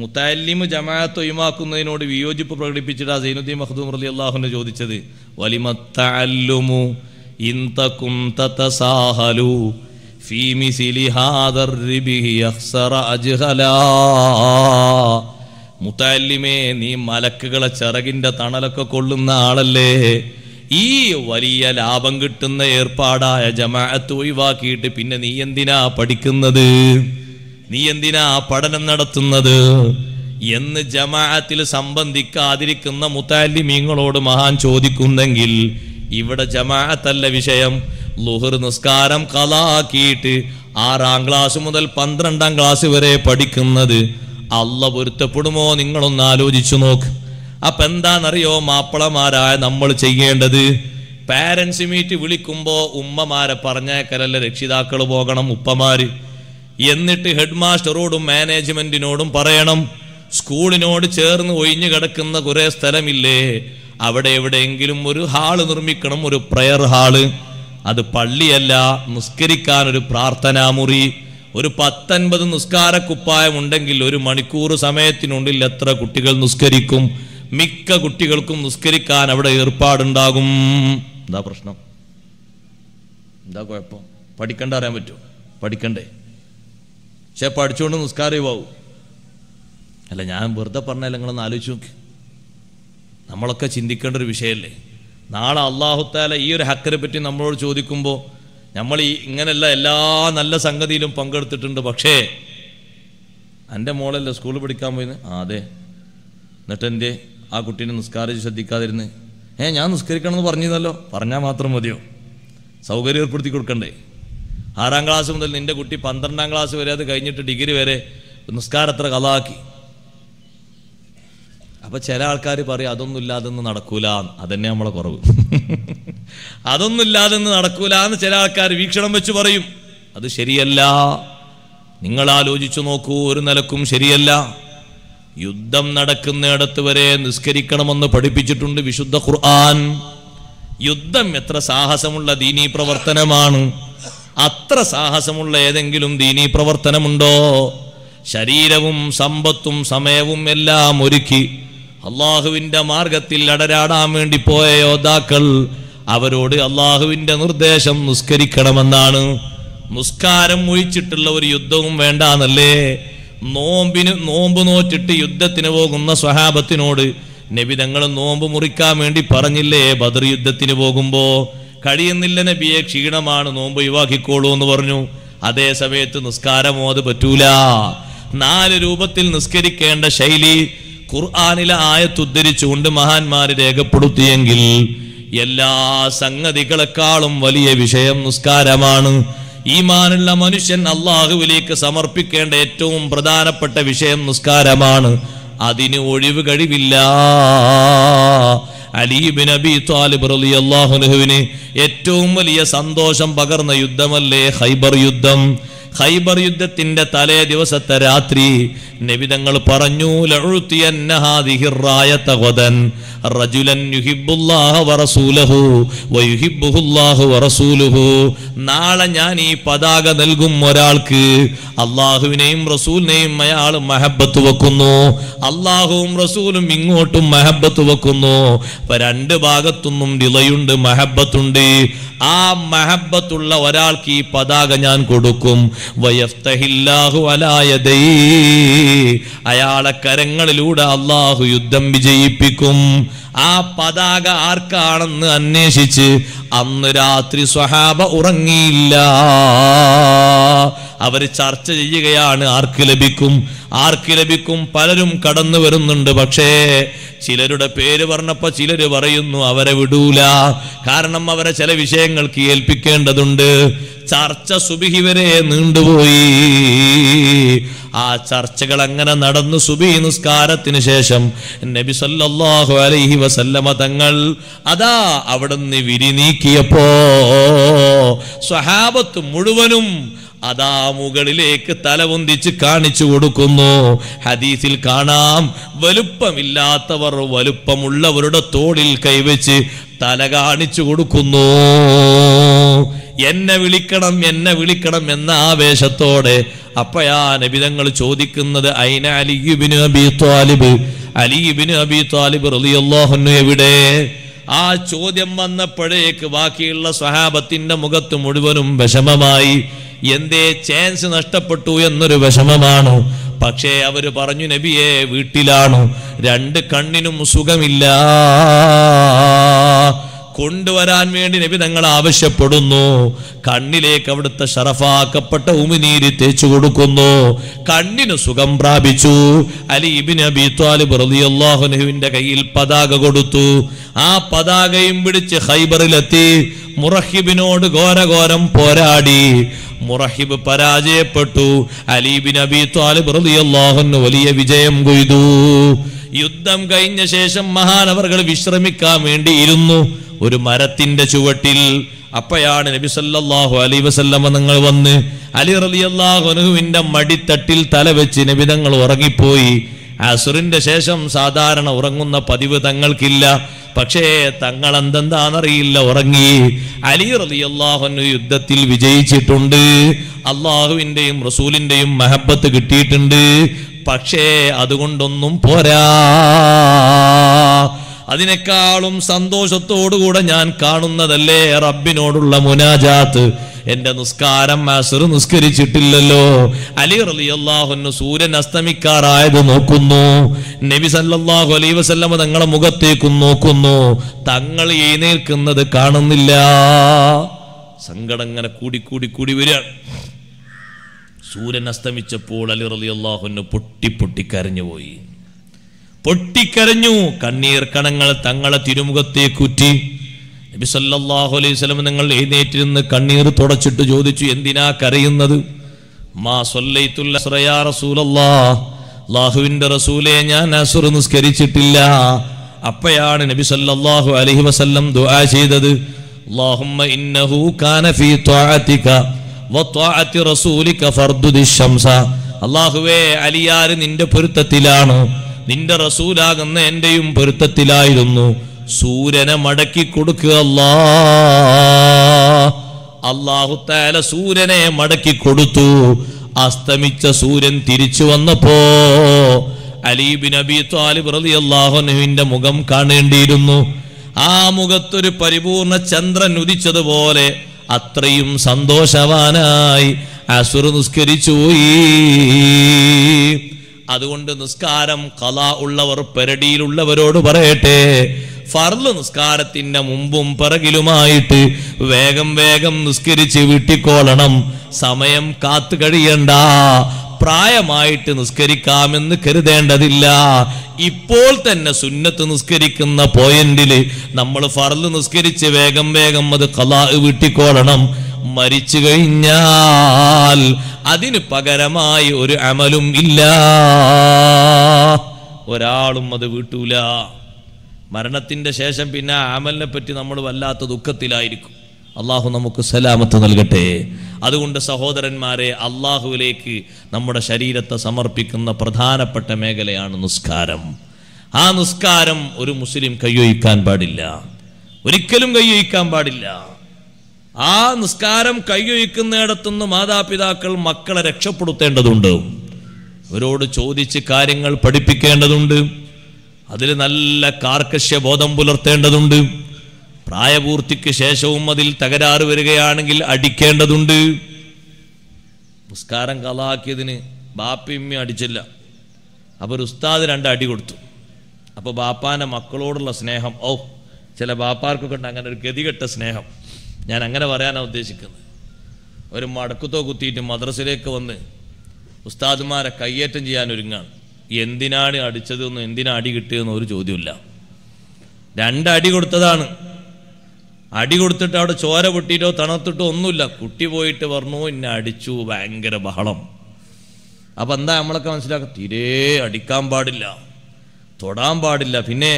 മുത്താലിം ജമാഅത്ത് ഒഴിവാക്കുന്നതിനോട് വിയോജിപ്പ് പ്രകടിപ്പിച്ചിട്ടാ സൈനുദ്ദീൻ മഹദൂം റലി അള്ളാഹുനെ ചോദിച്ചത് വലിമത്തല്ലുമു ഇന്തകും തതസാഹലു ഫീ മിസ്ലി ഹാദർ റിബി അഖ്സറ അജ്ഹലാ മുത്താലിമേ നീ മലക്കുകളെ ചിറകിന്റെ തണലൊക്കെ കൊള്ളുന്ന ആളല്ലേ ഈ വലിയ ലാഭം കിട്ടുന്ന ഏർപ്പാടായ ജമാഅത്ത് ഒഴിവാക്കിയിട്ട് പിന്നെ നീ എന്തിനാ പഠിക്കുന്നത് നീ എന്തിനാ പഠനം നടത്തുന്നത് എന്ന് ജമാഅത്തിൽ സംബന്ധിക്കാതിരിക്കുന്ന മുത്താലിമീങ്ങളോട് മഹാൻ ചോദിക്കുന്നെങ്കിൽ ഇവിടെ ജമാഅത്തല്ല വിഷയം ലുഹർ നിസ്കാരം കലാക്കിയിട്ട് ആറാം ക്ലാസ് മുതൽ പന്ത്രണ്ടാം ക്ലാസ് വരെ പഠിക്കുന്നത് അല്ല പൊരുത്തപ്പെടുമോ നിങ്ങളൊന്ന് ആലോചിച്ചു നോക്ക് അപ്പൊ എന്താണെന്നറിയോ മാപ്പിളമാരായ നമ്മൾ ചെയ്യേണ്ടത് പാരൻസ് മീറ്റ് വിളിക്കുമ്പോൾ ഉമ്മമാരെ പറഞ്ഞേക്കലല്ല രക്ഷിതാക്കൾ പോകണം ഉപ്പമാര് എന്നിട്ട് ഹെഡ് മാസ്റ്ററോടും മാനേജ്മെന്റിനോടും പറയണം സ്കൂളിനോട് ചേർന്ന് ഒഴിഞ്ഞു കിടക്കുന്ന കുറേ സ്ഥലമില്ലേ അവിടെ എവിടെയെങ്കിലും ഒരു ഹാള് നിർമ്മിക്കണം ഒരു പ്രയർ ഹാള് അത് പള്ളിയല്ല നിസ്കരിക്കാൻ ഒരു പ്രാർത്ഥനാമുറി ഒരു പത്തൊൻപത് കുപ്പായം ഉണ്ടെങ്കിൽ ഒരു മണിക്കൂർ സമയത്തിനുള്ളിൽ എത്ര കുട്ടികൾ നിസ്കരിക്കും മിക്ക കുട്ടികൾക്കും നിസ്കരിക്കാൻ അവിടെ ഏർപ്പാടുണ്ടാകും എന്താ പ്രശ്നം എന്താ കുഴപ്പം പഠിക്കണ്ട അറിയാൻ പറ്റുമോ പഠിക്കണ്ടേ പക്ഷെ പഠിച്ചുകൊണ്ട് നിസ്കാരമാവും അല്ല ഞാൻ വെറുതെ പറഞ്ഞാലും നിങ്ങളൊന്ന് ആലോചിച്ച് നോക്കി നമ്മളൊക്കെ ചിന്തിക്കേണ്ട ഒരു വിഷയമല്ലേ നാളെ അള്ളാഹുത്താല ഈ ഒരു ഹക്കറെ പറ്റി നമ്മളോട് ചോദിക്കുമ്പോൾ നമ്മൾ ഈ ഇങ്ങനെയല്ല എല്ലാ നല്ല സംഗതിയിലും പങ്കെടുത്തിട്ടുണ്ട് പക്ഷേ എൻ്റെ മോളല്ലേ സ്കൂളിൽ പഠിക്കാൻ പോയിന്ന് ആ അതെ എന്നിട്ട് എൻ്റെ ആ കുട്ടീനെ നിസ്കാരിച്ച് ശ്രദ്ധിക്കാതിരുന്ന് ഏ ഞാൻ നിസ്കരിക്കണമെന്ന് പറഞ്ഞിരുന്നല്ലോ പറഞ്ഞാൽ മാത്രം മതിയോ സൗകര്യം ഏർപ്പെടുത്തി കൊടുക്കണ്ടേ ആറാം ക്ലാസ് മുതൽ നിൻ്റെ കുട്ടി പന്ത്രണ്ടാം ക്ലാസ് വരെ അത് കഴിഞ്ഞിട്ട് ഡിഗ്രി വരെ നിസ്കാരത്ര കഥാക്കി അപ്പോൾ ചില ആൾക്കാർ പറയും അതൊന്നും ഇല്ലാതെന്ന് നടക്കൂല അതന്നെ നമ്മളെ കുറവ് അതൊന്നും ഇല്ലാതെന്ന് നടക്കൂല എന്ന് ചില ആൾക്കാർ വീക്ഷണം വെച്ച് പറയും അത് ശരിയല്ല നിങ്ങൾ ആലോചിച്ചു നോക്കൂ ഒരു നിലക്കും ശരിയല്ല യുദ്ധം നടക്കുന്നിടത്ത് വരെ നിസ്കരിക്കണമെന്ന് പഠിപ്പിച്ചിട്ടുണ്ട് വിശുദ്ധ ഖുർആൻ യുദ്ധം എത്ര സാഹസമുള്ള ദീനീ പ്രവർത്തനമാണ് അത്ര സാഹസമുള്ള ഏതെങ്കിലും ദീനീ പ്രവർത്തനമുണ്ടോ ശരീരവും സമ്പത്തും സമയവും എല്ലാം ഒരുക്കി അള്ളാഹുവിന്റെ മാർഗത്തിൽ അടരാടാൻ വേണ്ടി പോയ യോദ്ധാക്കൾ അവരോട് അള്ളാഹുവിന്റെ നിർദ്ദേശം നിസ്കരിക്കണമെന്നാണ് നിസ്കാരം മുഴിച്ചിട്ടുള്ള ഒരു യുദ്ധവും വേണ്ടാന്നല്ലേ നോമ്പിന് നോമ്പ് നോറ്റിട്ട് യുദ്ധത്തിന് പോകുന്ന സ്വഹാബത്തിനോട് നബി തങ്ങൾ നോമ്പ് മുറിക്കാൻ വേണ്ടി പറഞ്ഞില്ലേ ബദർ യുദ്ധത്തിന് പോകുമ്പോൾ കഴിയുന്നില്ല നബിയെ ക്ഷീണമാണ് നോമ്പ് ഒഴിവാക്കിക്കോളൂ എന്ന് പറഞ്ഞു അതേ സമയത്ത് നിസ്കാരമോ അത് പറ്റൂല നാല് രൂപത്തിൽ നിസ്കരിക്കേണ്ട ശൈലി ഖുർആാനിലെ ആയത്തുദ്ധരിച്ചുകൊണ്ട് മഹാന്മാരെ രേഖപ്പെടുത്തിയെങ്കിൽ എല്ലാ സംഗതികളെക്കാളും വലിയ വിഷയം നിസ്കാരമാണ് ഈമാനുള്ള മനുഷ്യൻ അള്ളാഹുവിലേക്ക് സമർപ്പിക്കേണ്ട ഏറ്റവും പ്രധാനപ്പെട്ട വിഷയം നിസ്കാരമാണ് അതിന് ഒഴിവ് കഴിവില്ല അലീബിൻ അബി താലിബ് അലി അള്ളാഹുനുഹുവിന് ഏറ്റവും വലിയ സന്തോഷം പകർന്ന യുദ്ധമല്ലേ ഹൈബർ യുദ്ധം ഖൈബർ യുദ്ധത്തിന്റെ തലേ ദിവസത്തെ രാത്രി നബിതങ്ങൾ പറഞ്ഞു നാളെ ഞാൻ ഈ പതാക നൽകും ഒരാൾക്ക് അള്ളാഹുവിനെയും റസൂലിനെയും അയാൾ മഹബത്ത് വെക്കുന്നു അള്ളാഹുവും റസൂലും ഇങ്ങോട്ടും മഹബത്ത് വെക്കുന്നു അപ്പൊ രണ്ട് ഭാഗത്തുനിന്നും ഡിലയുണ്ട് മഹബത്തുണ്ട് ആ മഹബത്തുള്ള ഒരാൾക്ക് ഈ പതാക ഞാൻ കൊടുക്കും അയാളെ കരങ്ങളിലൂടെ അള്ളാഹു യുദ്ധം വിജയിപ്പിക്കും ആ പതാക ആർക്കാണെന്ന് അന്വേഷിച്ച് അന്ന് രാത്രി സ്വഹാബ ഉറങ്ങിയില്ല അവർ ചർച്ച ചെയ്യുകയാണ് ആർക്ക് ലഭിക്കും ആർക്ക് ലഭിക്കും പലരും കടന്നു വരുന്നുണ്ട് പക്ഷേ ചിലരുടെ പേര് പറഞ്ഞപ്പോൾ ചിലർ പറയുന്നു അവരെ വിടൂല കാരണം അവരെ ചില വിഷയങ്ങൾക്ക് ഏൽപ്പിക്കേണ്ടതുണ്ട് ചർച്ച സുബിഹി വരെ നീണ്ടുപോയി ആ ചർച്ചകൾ അങ്ങനെ നടന്നു സുബി നിസ്കാരത്തിന് ശേഷം നബി സല്ലല്ലാഹു അലൈഹി വസല്ലമ തങ്ങൾ അതാ അവിടുന്ന് നീക്കിയപ്പോ സ്വഹാബത്ത് മുഴുവനും അതാ മുകളിലേക്ക് തലവൊന്തിച്ച് കാണിച്ചു കൊടുക്കുന്നു ഹദീസിൽ കാണാം വലുപ്പമില്ലാത്തവർ വലുപ്പമുള്ളവരുടെ തോളിൽ കൈവച്ച് തല കാണിച്ചു കൊടുക്കുന്നു എന്നെ വിളിക്കണം എന്നെ വിളിക്കണം എന്ന ആവേശത്തോടെ അപ്പയാ നബിതങ്ങൾ ചോദിക്കുന്നത് അയിന Ali bin Abi Talib Ali bin Abi Talib റലിയല്ലാഹുന്നു എവിടെ ആ ചോദ്യം വന്നപ്പോഴേക്ക് ബാക്കിയുള്ള സഹാബത്തിന്റെ മുഖത്ത് മുഴുവനും വിഷമമായി എന്തേ ചാൻസ് നഷ്ടപ്പെട്ടു എന്നൊരു വിഷമമാണ് പക്ഷേ അവർ പറഞ്ഞു നബിയെ വീട്ടിലാണ് രണ്ട് കണ്ണിനും സുഖമില്ല കൊണ്ടുവരാൻ വേണ്ടി നബി തങ്ങൾ ആവശ്യപ്പെടുന്നു കണ്ണിലേക്ക് അവിടുത്തെ ഷറഫാക്കപ്പെട്ട ഉമിനീരി തേച്ചു കൊടുക്കുന്നു കണ്ണിന് സുഖം പ്രാപിച്ചു അലി ഇബിൻ അബി താലിബ് റലിയല്ലാഹുനഹുവിന്റെ കയ്യിൽ പതാക കൊടുത്തു ആ പതാകയും പിടിച്ച് ഹൈബറിലെത്തി മുറഹിബിനോട് ഘോരഘോരം പോരാടി മുറഹിബ് പരാജയപ്പെട്ടു അലീബിൻ അബി താലിബ് റലിയല്ലാഹുന് വലിയ വിജയം കൊയ്തു യുദ്ധം കഴിഞ്ഞ ശേഷം മഹാനവർകൾ വിശ്രമിക്കാൻ വേണ്ടി ഇരുന്നു ഒരു മരത്തിന്റെ ചുവട്ടിൽ അപ്പയാണ് നബി സല്ലാഹു അലൈ വസല്ലമ നിങ്ങൾ വന്ന് അലി റലിയല്ലാഹുനുവിന്റെ മടിത്തട്ടിൽ തല വെച്ച് നബി തങ്ങൾ ഉറങ്ങിപ്പോയി അസുറിന്റെ ശേഷം സാധാരണ ഉറങ്ങുന്ന പതിവ് തങ്ങൾക്കില്ല പക്ഷേ തങ്ങൾ എന്തെന്താണെന്നറിയില്ല ഉറങ്ങി അലി റലിയല്ലാഹുന് യുദ്ധത്തിൽ വിജയിച്ചിട്ടുണ്ട് അള്ളാഹുവിന്റെയും റസൂലിൻ്റെയും മഹബത്ത് കിട്ടിയിട്ടുണ്ട് പക്ഷേ അതുകൊണ്ടൊന്നും പോരാ അതിനേക്കാളും സന്തോഷത്തോടുകൂടെ ഞാൻ കാണുന്നതല്ലേ റബ്ബിനോടുള്ള മുനാജാത്ത് എന്റെ നിസ്കാരം അസുർ നിസ്കരിച്ചിട്ടില്ലല്ലോ അലി റലിയല്ലാഹുന്നു സൂര്യൻ അസ്തമിക്കാറായത് നോക്കുന്നു നബി സല്ലാഹു അലൈ വസല്ലമ തങ്ങളെ മുഖത്തേക്കും നോക്കുന്നു തങ്ങൾ എഴുന്നേൽക്കുന്നത് കാണുന്നില്ല സങ്കടം ഇങ്ങനെ കൂടി കൂടി കൂടി വരികയാണ് സൂര്യൻ അസ്തമിച്ചപ്പോൾ അലി റലിയല്ലാഹുന്നു പൊട്ടി പൊട്ടി കരഞ്ഞുപോയി പൊട്ടിക്കരഞ്ഞു കണ്ണീർ കണങ്ങൾ തങ്ങളെ തിരുമുഖത്തേക്കുറ്റി നബി സല്ലാഹു അലൈഹി സ്വലം നിങ്ങൾ എഴുന്നേറ്റിരുന്ന് കണ്ണീർ തുടച്ചിട്ട് ചോദിച്ചു എന്തിനാ കരയുന്നത് മാ സൊല്ലൈത്തുല്ലയാ റസൂലല്ലാ അള്ളാഹുവിൻ്റെ റസൂലെ ഞാൻ അസുർ നിസ്കരിച്ചിട്ടില്ല അപ്പയാണ് നബി സല്ലല്ലാഹു അലൈഹി വസല്ലം ദുആ ചെയ്തത് اللهم إنه كان في طاعتك وطاعة رسولك فرض الشمس അള്ളാഹുവേ അലിയാർ നിന്റെ പൊരുത്തത്തിലാണ് നിന്റെ റസൂലാകുന്ന എൻ്റെയും പൊരുത്തത്തിലായിരുന്നു സൂര്യനെ മടക്കി കൊടുക്കുക അല്ലാ സൂര്യനെ മടക്കി കൊടുത്തു അസ്തമിച്ച സൂര്യൻ തിരിച്ചു വന്നപ്പോ അലീബിൻ അബി താലിബ് റലി അള്ളാഹുനുവിന്റെ മുഖം കാണേണ്ടിയിരുന്നു ആ മുഖത്തൊരു പരിപൂർണ ചന്ദ്രൻ ഉദിച്ചതുപോലെ അത്രയും സന്തോഷവാനായി അസുർ നിസ്കരിച്ചു പോയി അതുകൊണ്ട് നിസ്കാരം കല ഉള്ളവർ പെരടിയിലുള്ളവരോട് പറയട്ടെ ഫർള് നിസ്കാരത്തിന്റെ മുമ്പും പിറകിലുമായിട്ട് വേഗം വേഗം നിസ്കരിച്ച് വീട്ടിക്കോളണം സമയം കാത്തു കഴിയണ്ട പ്രായമായിട്ട് നിസ്കരിക്കാമെന്ന് കരുതേണ്ടതില്ല ഇപ്പോൾ തന്നെ സുന്നത്ത് നിസ്കരിക്കുന്ന പോയിന്റില് നമ്മൾ ഫർള് നിസ്കരിച്ച് വേഗം വേഗം അത് കലാ വീട്ടിക്കോളണം മരിച്ചു കഴിഞ്ഞാൽ അതിന് പകരമായി ഒരു അമലും ഇല്ല ഒരാളും അത് വീട്ടൂല മരണത്തിൻ്റെ ശേഷം പിന്നെ അമലിനെ പറ്റി നമ്മൾ വല്ലാത്ത ദുഃഖത്തിലായിരിക്കും അള്ളാഹു നമുക്ക് സലാമത്ത് നൽകട്ടെ അതുകൊണ്ട് സഹോദരന്മാരെ അള്ളാഹുവിലേക്ക് നമ്മുടെ ശരീരത്തെ സമർപ്പിക്കുന്ന പ്രധാനപ്പെട്ട മേഖലയാണ് നിസ്കാരം ആ നിസ്കാരം ഒരു മുസ്ലിം കയ്യൊഴിക്കാൻ പാടില്ല ഒരിക്കലും കയ്യൊഴിക്കാൻ പാടില്ല ആ നിസ്കാരം കയ്യൊഴിക്കുന്നിടത്തുനിന്ന് മാതാപിതാക്കൾ മക്കളെ രക്ഷപ്പെടുത്തേണ്ടതുണ്ട് അവരോട് ചോദിച്ച് കാര്യങ്ങൾ പഠിപ്പിക്കേണ്ടതുണ്ട് അതിൽ നല്ല കാർക്കശ്യ ബോധം പുലർത്തേണ്ടതുണ്ട് പ്രായപൂർത്തിക്ക് ശേഷവും അതിൽ തകരാറ് വരികയാണെങ്കിൽ അടിക്കേണ്ടതുണ്ട് നിസ്കാരം കളാക്കിയതിന് ബാപ്പിയമ്മ അടിച്ചില്ല അപ്പോൾ ഒരു ഉസ്താദ് രണ്ട് അടി കൊടുത്തു അപ്പോൾ ബാപ്പാൻ്റെ മക്കളോടുള്ള സ്നേഹം ഓ ചില ബാപ്പാർക്കൊക്കെ ഉണ്ട് അങ്ങനെ ഒരു ഗതികെട്ട സ്നേഹം ഞാൻ അങ്ങനെ പറയാനാണ് ഉദ്ദേശിക്കുന്നത് ഒരു മടക്കുത്തോ കുത്തിയിട്ട് മദ്രസയിലേക്ക് വന്ന് ഉസ്താദുമാരെ കയ്യേറ്റം ചെയ്യാൻ ഒരുങ്ങാണ് എന്തിനാണ് അടിച്ചതെന്നും എന്തിനാ അടി കിട്ടിയതെന്നും ഒരു ചോദ്യമില്ല രണ്ടടി കൊടുത്തതാണ് അടി കൊടുത്തിട്ട് അവിടെ ചോര പൊട്ടിയിട്ടോ തണുത്തിട്ടോ ഒന്നുമില്ല കുട്ടി പോയിട്ട് പറഞ്ഞു എന്നെ അടിച്ചു ഭയങ്കര ബഹളം അപ്പം എന്താ നമ്മളൊക്കെ മനസ്സിലാക്കാം തീരെ അടിക്കാൻ പാടില്ല തൊടാൻ പാടില്ല പിന്നെ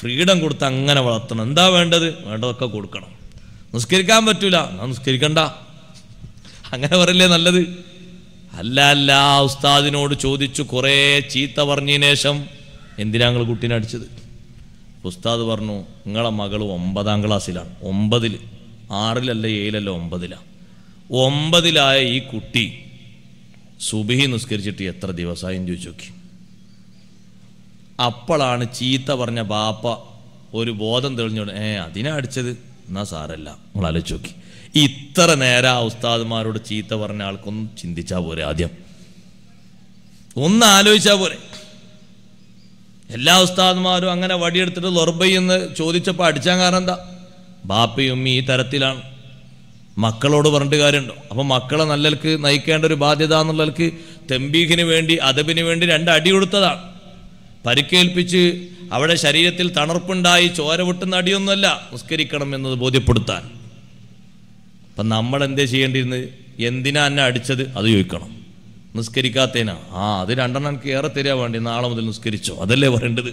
ഫ്രീഡം കൊടുത്ത് അങ്ങനെ വളർത്തണം എന്താ വേണ്ടത് വേണ്ടതൊക്കെ കൊടുക്കണം നിസ്കരിക്കാൻ പറ്റൂല നിസ്കരിക്കണ്ട അങ്ങനെ പറയല്ലേ നല്ലത് അല്ല അല്ല ഉസ്താദിനോട് ചോദിച്ചു കുറേ ചീത്ത പറഞ്ഞതിന് ശേഷം എന്തിനാ നിങ്ങൾ കുട്ടീനെ അടിച്ചത് ഉസ്താദ് പറഞ്ഞു നിങ്ങളെ മകൾ ഒമ്പതാം ക്ലാസ്സിലാണ് ഒമ്പതിൽ ആറിലല്ല ഏഴിലല്ല ഒമ്പതിലാണ് ഒമ്പതിലായ ഈ കുട്ടി സുബിഹി നിസ്കരിച്ചിട്ട് എത്ര ദിവസമായി ചോദിച്ചു നോക്കി അപ്പോഴാണ് ചീത്ത പറഞ്ഞ ബാപ്പ ഒരു ബോധം തെളിഞ്ഞോണ്ട് ഏ അതിനാ അടിച്ചത് എന്നാ സാറല്ല നിങ്ങൾ ആലോചിച്ച് നോക്കി ഇത്ര നേരം ആ ഉസ്താദ്മാരോട് ചീത്ത പറഞ്ഞ ആൾക്കൊന്ന് ചിന്തിച്ചാൽ പോരെ ആദ്യം ഒന്ന് ആലോചിച്ചാൽ പോരെ എല്ലാ ഉസ്താദ്മാരും അങ്ങനെ വടിയെടുത്തിട്ട് ലൊർബയ്യെന്ന് ചോദിച്ചപ്പോൾ അടിച്ചാൻ കാരണം എന്താ ബാപ്പയും ഈ തരത്തിലാണ് മക്കളോട് പറഞ്ഞിട്ട് കാര്യമുണ്ടോ അപ്പം മക്കളെ നല്ലൽക്ക് നയിക്കേണ്ട ഒരു ബാധ്യത എന്നുള്ളവർക്ക് തെമ്പീഖിന് വേണ്ടി അതബിന് വേണ്ടി രണ്ട് അടി കൊടുത്തതാണ് പരിക്കേൽപ്പിച്ച് അവിടെ ശരീരത്തിൽ തണുപ്പുണ്ടായി ചോര വിട്ടുന്ന അടിയൊന്നുമല്ല നിസ്കരിക്കണം എന്നത് ബോധ്യപ്പെടുത്താൻ അപ്പം നമ്മൾ എന്തേ ചെയ്യേണ്ടിയിരുന്നത് എന്തിനാ എന്നെ അടിച്ചത് അത് ചോദിക്കണം നിസ്കരിക്കാത്തേനാ ആ അത് രണ്ടെണ്ണം കയറി തരാ വേണ്ടി നാളെ മുതൽ നിസ്കരിച്ചോ അതല്ലേ പറയേണ്ടത്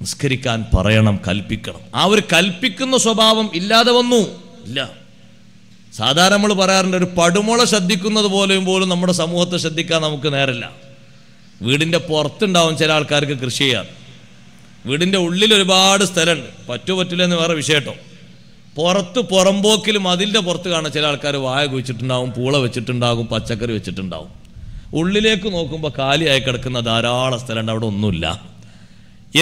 നിസ്കരിക്കാൻ പറയണം കൽപ്പിക്കണം ആ ഒരു കൽപ്പിക്കുന്ന സ്വഭാവം ഇല്ലാതെ വന്നു ഇല്ല സാധാരണ നമ്മൾ പറയാറുണ്ട് ഒരു പടുമുള ശ്രദ്ധിക്കുന്നത് പോലെയും പോലും നമ്മുടെ സമൂഹത്തെ ശ്രദ്ധിക്കാൻ നമുക്ക് നേരല്ല വീടിൻ്റെ പുറത്തുണ്ടാവും ചില ആൾക്കാർക്ക് കൃഷി ചെയ്യാറ് വീടിൻ്റെ ഉള്ളിൽ ഒരുപാട് സ്ഥലമുണ്ട് പറ്റൂ പറ്റില്ല എന്ന് വേറെ വിഷയട്ടോ പുറത്ത് പുറമ്പോക്കിലും അതിൻ്റെ പുറത്ത് കാണാൻ ചില ആൾക്കാർ വായ കുഴിച്ചിട്ടുണ്ടാവും പൂള വെച്ചിട്ടുണ്ടാകും പച്ചക്കറി വെച്ചിട്ടുണ്ടാവും ഉള്ളിലേക്ക് നോക്കുമ്പോൾ കാലിയായി കിടക്കുന്ന ധാരാളം സ്ഥലമുണ്ട് അവിടെ ഒന്നുമില്ല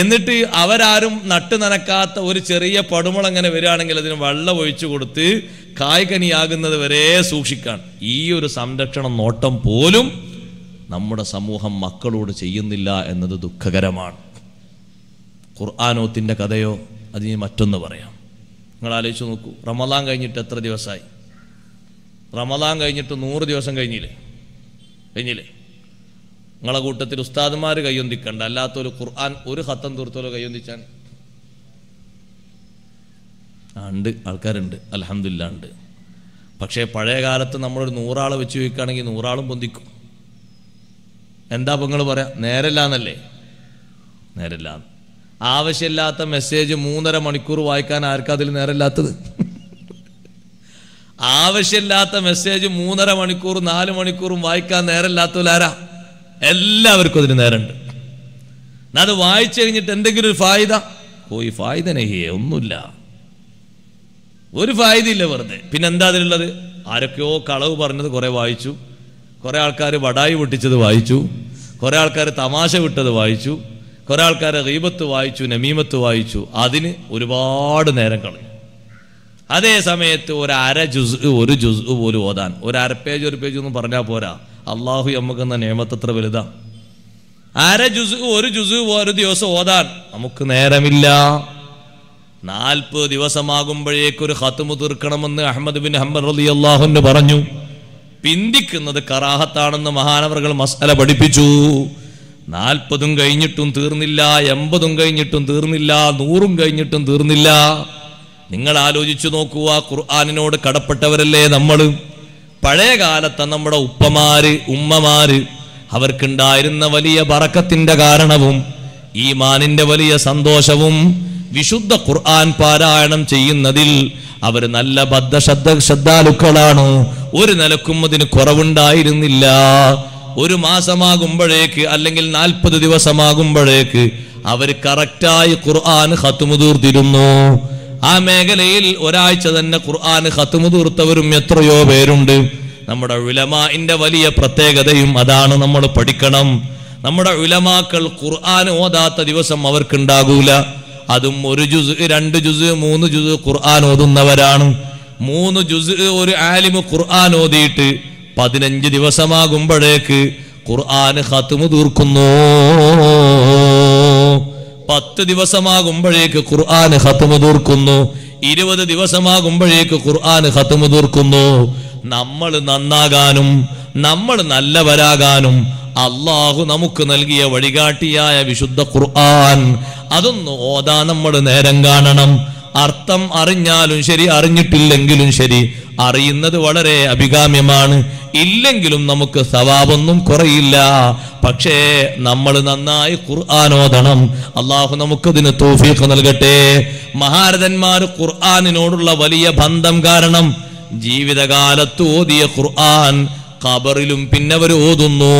എന്നിട്ട് അവരാരും നട്ട് നനക്കാത്ത ഒരു ചെറിയ പടുമുളങ്ങനെ വരികയാണെങ്കിൽ അതിന് വെള്ളം ഒഴിച്ചു കൊടുത്ത് കായ്കനിയാകുന്നത് വരെ സൂക്ഷിക്കാൻ ഈ ഒരു സംരക്ഷണ നോട്ടം പോലും നമ്മുടെ സമൂഹം മക്കളോട് ചെയ്യുന്നില്ല എന്നത് ദുഃഖകരമാണ് ഖുർആാനോത്തിൻ്റെ കഥയോ അതിന് മറ്റൊന്ന് പറയാം നിങ്ങൾ ആലോചിച്ച് നോക്കൂ റമദാൻ കഴിഞ്ഞിട്ട് എത്ര ദിവസമായി റമദാൻ കഴിഞ്ഞിട്ട് നൂറ് ദിവസം കഴിഞ്ഞില്ലേ കഴിഞ്ഞില്ലേ നിങ്ങളെ കൂട്ടത്തിൽ ഉസ്താദുമാർ കൈയൊന്തിക്കണ്ട അല്ലാത്തൊരു ഖുർആൻ ഒരു ഹത്തം തീർത്തോലോ കൈയൊന്തിച്ചാണ് ഉണ്ട് ആൾക്കാരുണ്ട് അലഹമില്ല ഉണ്ട് പക്ഷേ പഴയ കാലത്ത് നമ്മളൊരു നൂറാളെ വെച്ച് ചോദിക്കുകയാണെങ്കിൽ നൂറാളും പൊന്തിക്കും എന്താ നിങ്ങൾ പറയാം നേരല്ലാന്നല്ലേ നേരല്ലാന്ന് ആവശ്യമില്ലാത്ത മെസ്സേജ് മൂന്നര മണിക്കൂർ വായിക്കാൻ ആർക്കാ അതിൽ നേരമില്ലാത്തത് ആവശ്യമില്ലാത്ത മെസ്സേജ് മൂന്നര മണിക്കൂർ നാല് മണിക്കൂറും വായിക്കാൻ നേരമില്ലാത്തവരാരാ എല്ലാവർക്കും അതിന് നേരമുണ്ട് അത് വായിച്ചു കഴിഞ്ഞിട്ട് എന്തെങ്കിലും ഒരു ഫായുത ഓ ഈ ഫായുത ഒന്നുമില്ല ഒരു ഇല്ല വെറുതെ പിന്നെ എന്താ അതിലുള്ളത് ആരൊക്കെയോ കളവ് പറഞ്ഞത് കുറേ വായിച്ചു കുറേ ആൾക്കാർ വടായി പൊട്ടിച്ചത് വായിച്ചു കുറേ ആൾക്കാർ തമാശ വിട്ടത് വായിച്ചു കുറെ ആൾക്കാരെ റീബത്ത് വായിച്ചു നമീമത്ത് വായിച്ചു അതിന് ഒരുപാട് നേരം കളഞ്ഞു അതേ സമയത്ത് ഒരു അര ജുസ് ഒരു ജുസ് പോലും ഓതാൻ ഒരു അര പേജ് ഒരു പേജ് ഒന്നും പറഞ്ഞാൽ പോരാ അള്ളാഹു നമുക്കെന്ന നിയമത്തത്ര വലുതാ അര ജുസ് ഒരു ജുസ് ഒരു ദിവസം ഓതാൻ നമുക്ക് നേരമില്ല നാൽപ്പത് ഒരു ഹത്തുമു തീർക്കണമെന്ന് അഹമ്മദ് ബിൻ അഹമ്മദ് അലി അള്ളാഹുന്ന് പറഞ്ഞു പിന്തിക്കുന്നത് കറാഹത്താണെന്ന് മഹാനവറുകൾ മസാല പഠിപ്പിച്ചു നാൽപ്പതും കഴിഞ്ഞിട്ടും തീർന്നില്ല എൺപതും കഴിഞ്ഞിട്ടും തീർന്നില്ല നൂറും കഴിഞ്ഞിട്ടും തീർന്നില്ല നിങ്ങൾ ആലോചിച്ചു നോക്കുക ഖുർആാനിനോട് കടപ്പെട്ടവരല്ലേ നമ്മൾ പഴയ കാലത്തെ നമ്മുടെ ഉപ്പമാര് ഉമ്മമാര് അവർക്കുണ്ടായിരുന്ന വലിയ ബറക്കത്തിന്റെ കാരണവും ഈ മാനിന്റെ വലിയ സന്തോഷവും വിശുദ്ധ ഖുർആൻ പാരായണം ചെയ്യുന്നതിൽ അവർ നല്ല ബദ്ധ ശ്രദ്ധ ശ്രദ്ധാലുക്കളാണ് ഒരു നിലക്കും അതിന് കുറവുണ്ടായിരുന്നില്ല ഒരു മാസമാകുമ്പോഴേക്ക് അല്ലെങ്കിൽ നാൽപ്പത് ദിവസമാകുമ്പോഴേക്ക് അവർ കറക്റ്റായി ഖുർആൻ ഹത്തുമുതീർത്തിരുന്നു ആ മേഖലയിൽ ഒരാഴ്ച തന്നെ ഖുർആൻ ഹത്തുമുതീർത്തവരും എത്രയോ പേരുണ്ട് നമ്മുടെ ഉലമാന്റെ വലിയ പ്രത്യേകതയും അതാണ് നമ്മൾ പഠിക്കണം നമ്മുടെ ഉലമാക്കൾ ഖുർആൻ ഓതാത്ത ദിവസം അവർക്കുണ്ടാകൂല അതും ഒരു ജുസ് രണ്ട് ജുസ് മൂന്ന് ജുസ് ഖുർആൻ ഓതുന്നവരാണ് മൂന്ന് ജുസ് ഒരു ആലിമ് ഖുർആൻ ഓതിയിട്ട് പതിനഞ്ച് ദിവസമാകുമ്പോഴേക്ക് ഖുർആൻ ഹത്തുമു തീർക്കുന്നു പത്ത് ദിവസമാകുമ്പോഴേക്ക് ഖുർആൻ ഹത്തുമു തീർക്കുന്നു ഇരുപത് ദിവസമാകുമ്പോഴേക്ക് ഖുർആൻ ഹത്തുമു തീർക്കുന്നു നമ്മൾ നന്നാകാനും നമ്മൾ നല്ലവരാകാനും അള്ളാഹു നമുക്ക് നൽകിയ വഴികാട്ടിയായ വിശുദ്ധ ഖുർആൻ അതൊന്ന് ഓതാ നമ്മൾ നേരം കാണണം അർത്ഥം അറിഞ്ഞാലും ശരി അറിഞ്ഞിട്ടില്ലെങ്കിലും ശരി അറിയുന്നത് വളരെ അഭികാമ്യമാണ് ഇല്ലെങ്കിലും നമുക്ക് സവാബൊന്നും കുറയില്ല പക്ഷേ നമ്മൾ നന്നായി ഖുർആാനോദണം അള്ളാഹു നമുക്കതിന് തോഫീഖ് നൽകട്ടെ മഹാരഥന്മാർ ഖുർആാനിനോടുള്ള വലിയ ബന്ധം കാരണം ജീവിതകാലത്ത് ഓതിയ ഖുർആൻ ഖബറിലും പിന്നെ ഓതുന്നു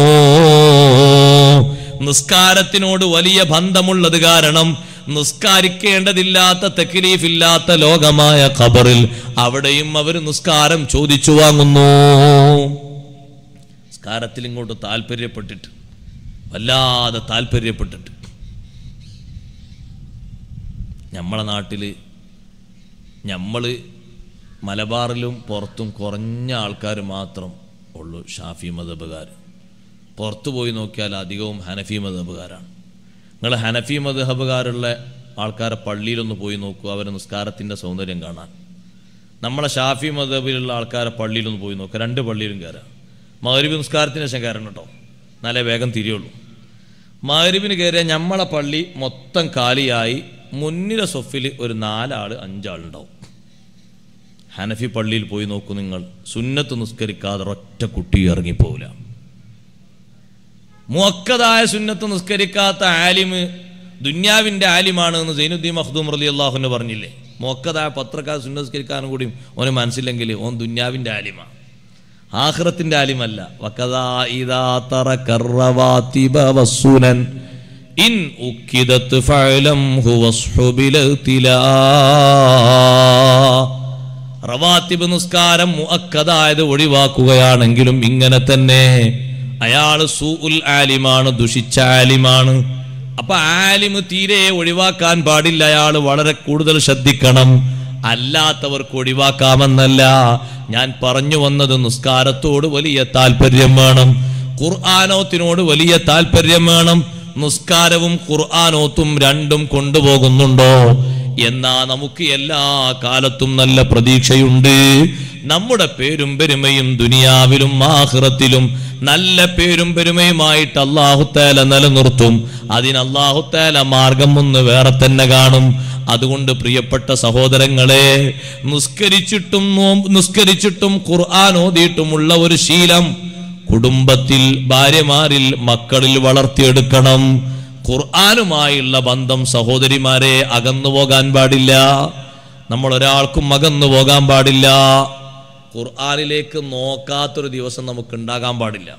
നിസ്കാരത്തിനോട് വലിയ ബന്ധമുള്ളത് കാരണം നിസ്കാരിക്കേണ്ടതില്ലാത്ത തെക്കിലീഫില്ലാത്ത ലോകമായ ഖബറിൽ അവിടെയും അവർ നിസ്കാരം ചോദിച്ചു വാങ്ങുന്നു നിസ്കാരത്തിൽ ഇങ്ങോട്ട് താല്പര്യപ്പെട്ടിട്ട് വല്ലാതെ താല്പര്യപ്പെട്ടിട്ട് നമ്മളെ നാട്ടിൽ നമ്മൾ മലബാറിലും പുറത്തും കുറഞ്ഞ ആൾക്കാർ മാത്രം ഉള്ളു ഷാഫി മതബുകാർ പുറത്തു പോയി നോക്കിയാൽ അധികവും ഹനഫി മതബുകാരാണ് നിങ്ങൾ ഹനഫി മധുഹബുകാരുള്ള ആൾക്കാരെ പള്ളിയിലൊന്ന് പോയി നോക്കുക അവരെ നിസ്കാരത്തിൻ്റെ സൗന്ദര്യം കാണാൻ നമ്മളെ ഷാഫി മധുഹബിലുള്ള ആൾക്കാരെ പള്ളിയിലൊന്ന് പോയി നോക്കുക രണ്ട് പള്ളിയിലും കയറാം മഹരിബ് നിസ്കാരത്തിന് ശേഷം കയറണം കേട്ടോ എന്നാലേ വേഗം തിരിയുള്ളൂ മഹരിബിന് കയറിയാൽ നമ്മളെ പള്ളി മൊത്തം കാലിയായി മുന്നിലെ സൊഫിൽ ഒരു നാലാൾ അഞ്ചാളുണ്ടാവും ഹനഫി പള്ളിയിൽ പോയി നോക്കൂ നിങ്ങൾ സുന്നത്ത് നിസ്കരിക്കാതെ ഒറ്റ കുട്ടി ഇറങ്ങിപ്പോവില്ല മുക്കതായ സുന്നത്ത് നിസ്കരിക്കാത്ത ആലിമ് ദുന്യാവിൻ്റെ ആലിമാണ് എന്ന് സൈനുദ്ദീൻ മഹ്ദൂം റലി അള്ളാഹുന് പറഞ്ഞില്ലേ മുക്കതായ പത്രക്കാർ സുന്നത്ത് നിസ്കരിക്കാനും കൂടിയും ഓന് മനസ്സില്ലെങ്കിൽ ഓൻ ദുന്യാവിൻ്റെ ആലിമാണ് ആഹ്റത്തിൻ്റെ ആലിമല്ല ഇൻ റവാത്തിബ് നിസ്കാരം മുഅക്കതായത് ഒഴിവാക്കുകയാണെങ്കിലും ഇങ്ങനെ തന്നെ അയാൾ സു ഉൽ ആലിമാണ് ദുഷിച്ച ആലിമാണ് അപ്പൊ ആലിമ് തീരെ ഒഴിവാക്കാൻ പാടില്ല അയാൾ വളരെ കൂടുതൽ ശ്രദ്ധിക്കണം അല്ലാത്തവർക്ക് ഒഴിവാക്കാമെന്നല്ല ഞാൻ പറഞ്ഞു വന്നത് നിസ്കാരത്തോട് വലിയ താല്പര്യം വേണം ഖുർആാനോത്തിനോട് വലിയ താല്പര്യം വേണം നിസ്കാരവും ഖുർആാനോത്തും രണ്ടും കൊണ്ടുപോകുന്നുണ്ടോ എന്നാ നമുക്ക് എല്ലാ കാലത്തും നല്ല പ്രതീക്ഷയുണ്ട് നമ്മുടെ പേരും പെരുമയും ദുനിയാവിലും ആഹ്റത്തിലും നല്ല പേരും പെരുമയുമായിട്ട് അള്ളാഹുത്താല നിലനിർത്തും അതിന് അള്ളാഹുത്താല മാർഗം ഒന്ന് വേറെ തന്നെ കാണും അതുകൊണ്ട് പ്രിയപ്പെട്ട സഹോദരങ്ങളെ നിസ്കരിച്ചിട്ടും നിസ്കരിച്ചിട്ടും ഖുർആൻ ഓതിയിട്ടുമുള്ള ഒരു ശീലം കുടുംബത്തിൽ ഭാര്യമാരിൽ മക്കളിൽ വളർത്തിയെടുക്കണം ഖുർആാനുമായുള്ള ബന്ധം സഹോദരിമാരെ അകന്നു പോകാൻ പാടില്ല നമ്മൾ ഒരാൾക്കും അകന്നു പോകാൻ പാടില്ല ഖുർആാനിലേക്ക് നോക്കാത്തൊരു ദിവസം നമുക്ക് ഉണ്ടാകാൻ പാടില്ല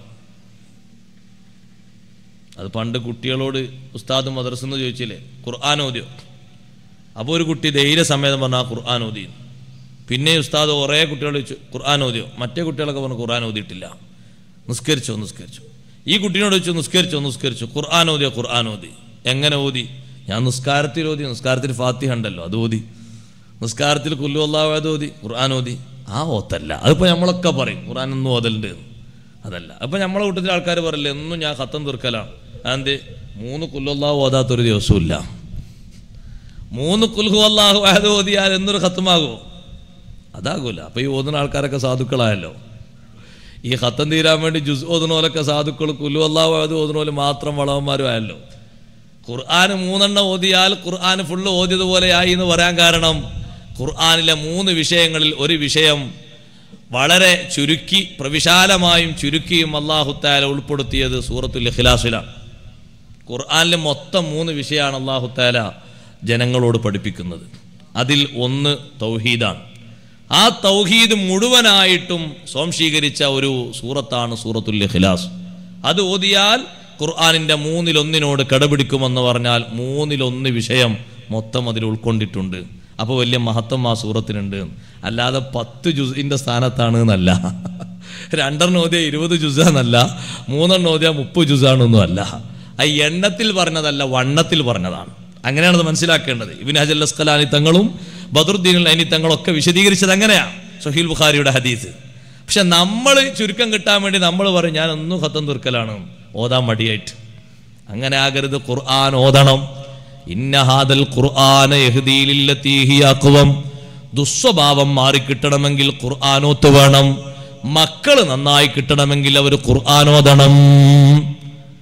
അത് പണ്ട് കുട്ടികളോട് ഉസ്താദ് മദർസ് എന്ന് ചോദിച്ചില്ലേ ഖുർആൻ ഓതിയോ അപ്പോൾ ഒരു കുട്ടി ധൈര്യസമേതം പറഞ്ഞാൽ ഖുർആൻ ഓതി പിന്നെ ഉസ്താദ് കുറേ കുട്ടികൾ ചോദിച്ചു ഖുർആൻ ഓതിയോ മറ്റേ കുട്ടികളൊക്കെ പറഞ്ഞു ഖുർആൻ ഓതിയിട്ടില്ല നിസ്കരിച്ചോ നിസ്കരിച്ചോ ഈ കുട്ടിനോട് വെച്ച് നിസ്കരിച്ചോ നിസ്കരിച്ചു ഖുർആൻ ഓതി ഖുർആൻ ഓതി എങ്ങനെ ഓതി ഞാൻ നിസ്കാരത്തിൽ ഓതി നിസ്കാരത്തിൽ ഫാത്തിഹ ഉണ്ടല്ലോ അത് ഓതി നിസ്കാരത്തിൽ കുല്ലു അള്ളാഹ് ഓതി ഖുർആൻ ഓതി ആ ഓത്തല്ല അതിപ്പോൾ നമ്മളൊക്കെ പറയും ഖുർആൻ ഒന്നും ഓതലുണ്ട് അതല്ല അപ്പോൾ നമ്മളെ കൂട്ടത്തിൽ ആൾക്കാർ പറയില്ല എന്നും ഞാൻ ഖത്തം തീർക്കലാണ് അതെന്ത് മൂന്ന് കുല്ലല്ലാഹു ഓതാത്തൊരു ദിവസമില്ല മൂന്ന് കുൽഹു അള്ളാഹു ആയത് ഓതിയാൽ എന്നൊരു ഖത്തമാകുമോ അതാകൂല അപ്പോൾ ഈ ഓതുന്ന ആൾക്കാരൊക്കെ സാധുക്കളായല്ലോ ഈ ഹത്തം തീരാൻ വേണ്ടി ജുസ് ഓതുന്നോലൊക്കെ സാധുക്കൾ കുല്ലു അള്ളാഹു അത് ഓതുന്നോല് മാത്രം ആയല്ലോ ഖുർആൻ മൂന്നെണ്ണം ഓതിയാൽ ഖുർആൻ ഫുള്ള് ഓതിയതുപോലെയായി എന്ന് പറയാൻ കാരണം ഖുർആാനിലെ മൂന്ന് വിഷയങ്ങളിൽ ഒരു വിഷയം വളരെ ചുരുക്കി പ്രവിശാലമായും ചുരുക്കിയും അള്ളാഹുത്താല ഉൾപ്പെടുത്തിയത് സൂറത്തുൽ ഇഖ്ലാസിലാണ് ഖുർആാനിലെ മൊത്തം മൂന്ന് വിഷയമാണ് അള്ളാഹുത്താല ജനങ്ങളോട് പഠിപ്പിക്കുന്നത് അതിൽ ഒന്ന് തൗഹീദാണ് ആ തൗഹീദ് മുഴുവനായിട്ടും സ്വാംശീകരിച്ച ഒരു സൂറത്താണ് സൂറത്തുൽ ഇഖ്ലാസ് അത് ഓതിയാൽ ഖുർആാനിൻ്റെ മൂന്നിലൊന്നിനോട് കടപിടിക്കുമെന്ന് പറഞ്ഞാൽ മൂന്നിലൊന്ന് വിഷയം മൊത്തം അതിൽ ഉൾക്കൊണ്ടിട്ടുണ്ട് അപ്പോൾ വലിയ മഹത്വം ആ സൂറത്തിനുണ്ട് അല്ലാതെ പത്ത് ജുസിൻ്റെ സ്ഥാനത്താണ് എന്നല്ല രണ്ടെണ്ണം ഓതിയ ഇരുപത് ജുസാന്നല്ല മൂന്നെണ്ണം ഓതിയ മുപ്പത് ജുസാണെന്നല്ല ആ എണ്ണത്തിൽ പറഞ്ഞതല്ല വണ്ണത്തിൽ പറഞ്ഞതാണ് അങ്ങനെയാണത് മനസ്സിലാക്കേണ്ടത് ഇബിൻ ഹജൽ അസ്കലാനി തങ്ങളും ബദറുദ്ദീൻ അനി തങ്ങളൊക്കെ വിശദീകരിച്ചത് അങ്ങനെയാണ് സുഹീൽ ബുഖാരിയുടെ ഹദീസ് പക്ഷെ നമ്മൾ ചുരുക്കം കിട്ടാൻ വേണ്ടി നമ്മൾ പറയും ഞാൻ ഒന്നും ഹത്തം തുർക്കലാണ് ഓതാൻ മടിയായിട്ട് അങ്ങനെ ആകരുത് ഖുർആൻ ഓതണം ഇന്ന ഹാദൽ ഖുർആന ദുസ്വഭാവം മാറി കിട്ടണമെങ്കിൽ ഖുർആാനോത്ത് വേണം മക്കൾ നന്നായി കിട്ടണമെങ്കിൽ അവർ ഖുർആാനോതണം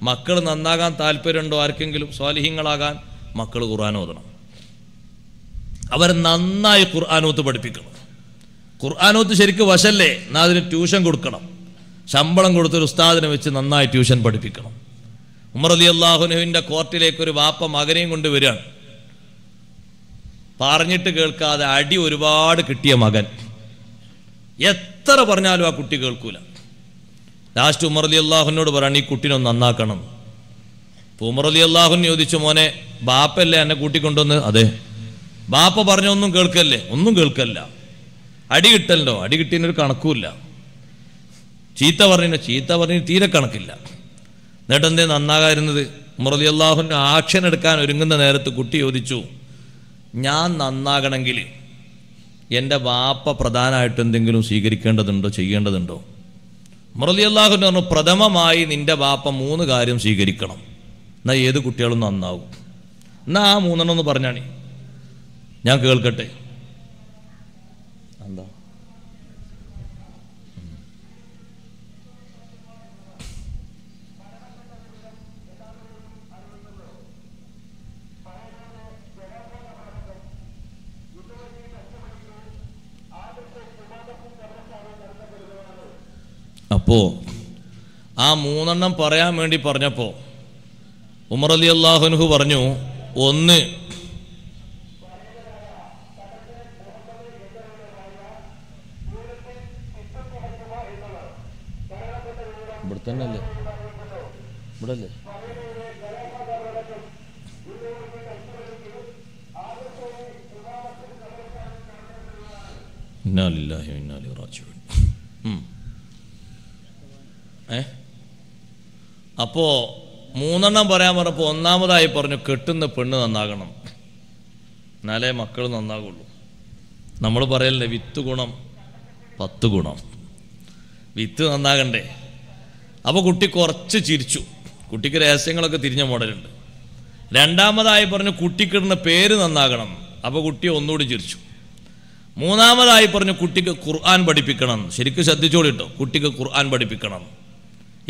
മക്കൾ നന്നാകാൻ താല്പര്യമുണ്ടോ ആർക്കെങ്കിലും സ്വാലിഹ്യങ്ങളാകാൻ മക്കൾ ഖുർആൻ ഓതണം അവരെ നന്നായി ഖുർആാനോത്ത് പഠിപ്പിക്കണം ഖുർആാനോത്ത് ശരിക്ക് വശല്ലേ എന്നാൽ അതിന് ട്യൂഷൻ കൊടുക്കണം ശമ്പളം കൊടുത്തൊരു ഉസ്താദിനെ വെച്ച് നന്നായി ട്യൂഷൻ പഠിപ്പിക്കണം ഉമർ അലി അള്ളാഹുനുവിൻ്റെ കോർട്ടിലേക്ക് ഒരു വാപ്പ മകനെയും കൊണ്ട് വരികയാണ് പറഞ്ഞിട്ട് കേൾക്കാതെ അടി ഒരുപാട് കിട്ടിയ മകൻ എത്ര പറഞ്ഞാലും ആ കുട്ടി കേൾക്കൂല ലാസ്റ്റ് ഉമർ അലി അള്ളാഹുനോട് പറയണം ഈ കുട്ടീനെ നന്നാക്കണം ഉമർ അലി അള്ളാഹുൻ ചോദിച്ചു മോനെ ബാപ്പല്ലേ എന്നെ കൂട്ടിക്കൊണ്ടുവന്ന് അതെ ബാപ്പ പറഞ്ഞ ഒന്നും കേൾക്കല്ലേ ഒന്നും കേൾക്കല്ല അടി കിട്ടല്ലോ അടി കിട്ടിയതിനൊരു കണക്കുമില്ല ചീത്ത പറഞ്ഞു ചീത്ത പറഞ്ഞു തീരെ കണക്കില്ല എന്നിട്ട് എന്തേ നന്നാകാതിരുന്നത് ഉമർ അലി ആക്ഷൻ എടുക്കാൻ ഒരുങ്ങുന്ന നേരത്ത് കുട്ടി ചോദിച്ചു ഞാൻ നന്നാകണമെങ്കിൽ എൻ്റെ വാപ്പ പ്രധാനമായിട്ട് എന്തെങ്കിലും സ്വീകരിക്കേണ്ടതുണ്ടോ ചെയ്യേണ്ടതുണ്ടോ മുറലി അള്ളാഹു പറഞ്ഞു പ്രഥമമായി നിന്റെ വാപ്പ മൂന്ന് കാര്യം സ്വീകരിക്കണം എന്നാൽ ഏത് കുട്ടികളും നന്നാവും എന്നാ ആ മൂന്നെണ്ണം ഒന്ന് പറഞ്ഞാണേ ഞാൻ കേൾക്കട്ടെ എന്താ അപ്പോൾ ആ മൂന്നെണ്ണം പറയാൻ വേണ്ടി പറഞ്ഞപ്പോ ഉമർ അലി അള്ളാഹുനുഹു പറഞ്ഞു ഒന്ന് ഒന്നെണ്ണം പറയാൻ പറഞ്ഞപ്പോൾ ഒന്നാമതായി പറഞ്ഞു കെട്ടുന്ന പെണ്ണ് നന്നാകണം എന്നാലേ മക്കൾ നന്നാകുള്ളൂ നമ്മൾ പറയല്ലേ വിത്ത് ഗുണം പത്ത് ഗുണം വിത്ത് നന്നാകണ്ടേ അപ്പോൾ കുട്ടി കുറച്ച് ചിരിച്ചു കുട്ടിക്ക് രഹസ്യങ്ങളൊക്കെ തിരിഞ്ഞ മോഡലുണ്ട് രണ്ടാമതായി പറഞ്ഞു കുട്ടിക്കിടുന്ന പേര് നന്നാകണം അപ്പോൾ കുട്ടി ഒന്നുകൂടി ചിരിച്ചു മൂന്നാമതായി പറഞ്ഞു കുട്ടിക്ക് ഖുർആൻ പഠിപ്പിക്കണം ശരിക്കും ശ്രദ്ധിച്ചോളിട്ടോ കുട്ടിക്ക് ഖുർആൻ പഠിപ്പിക്കണം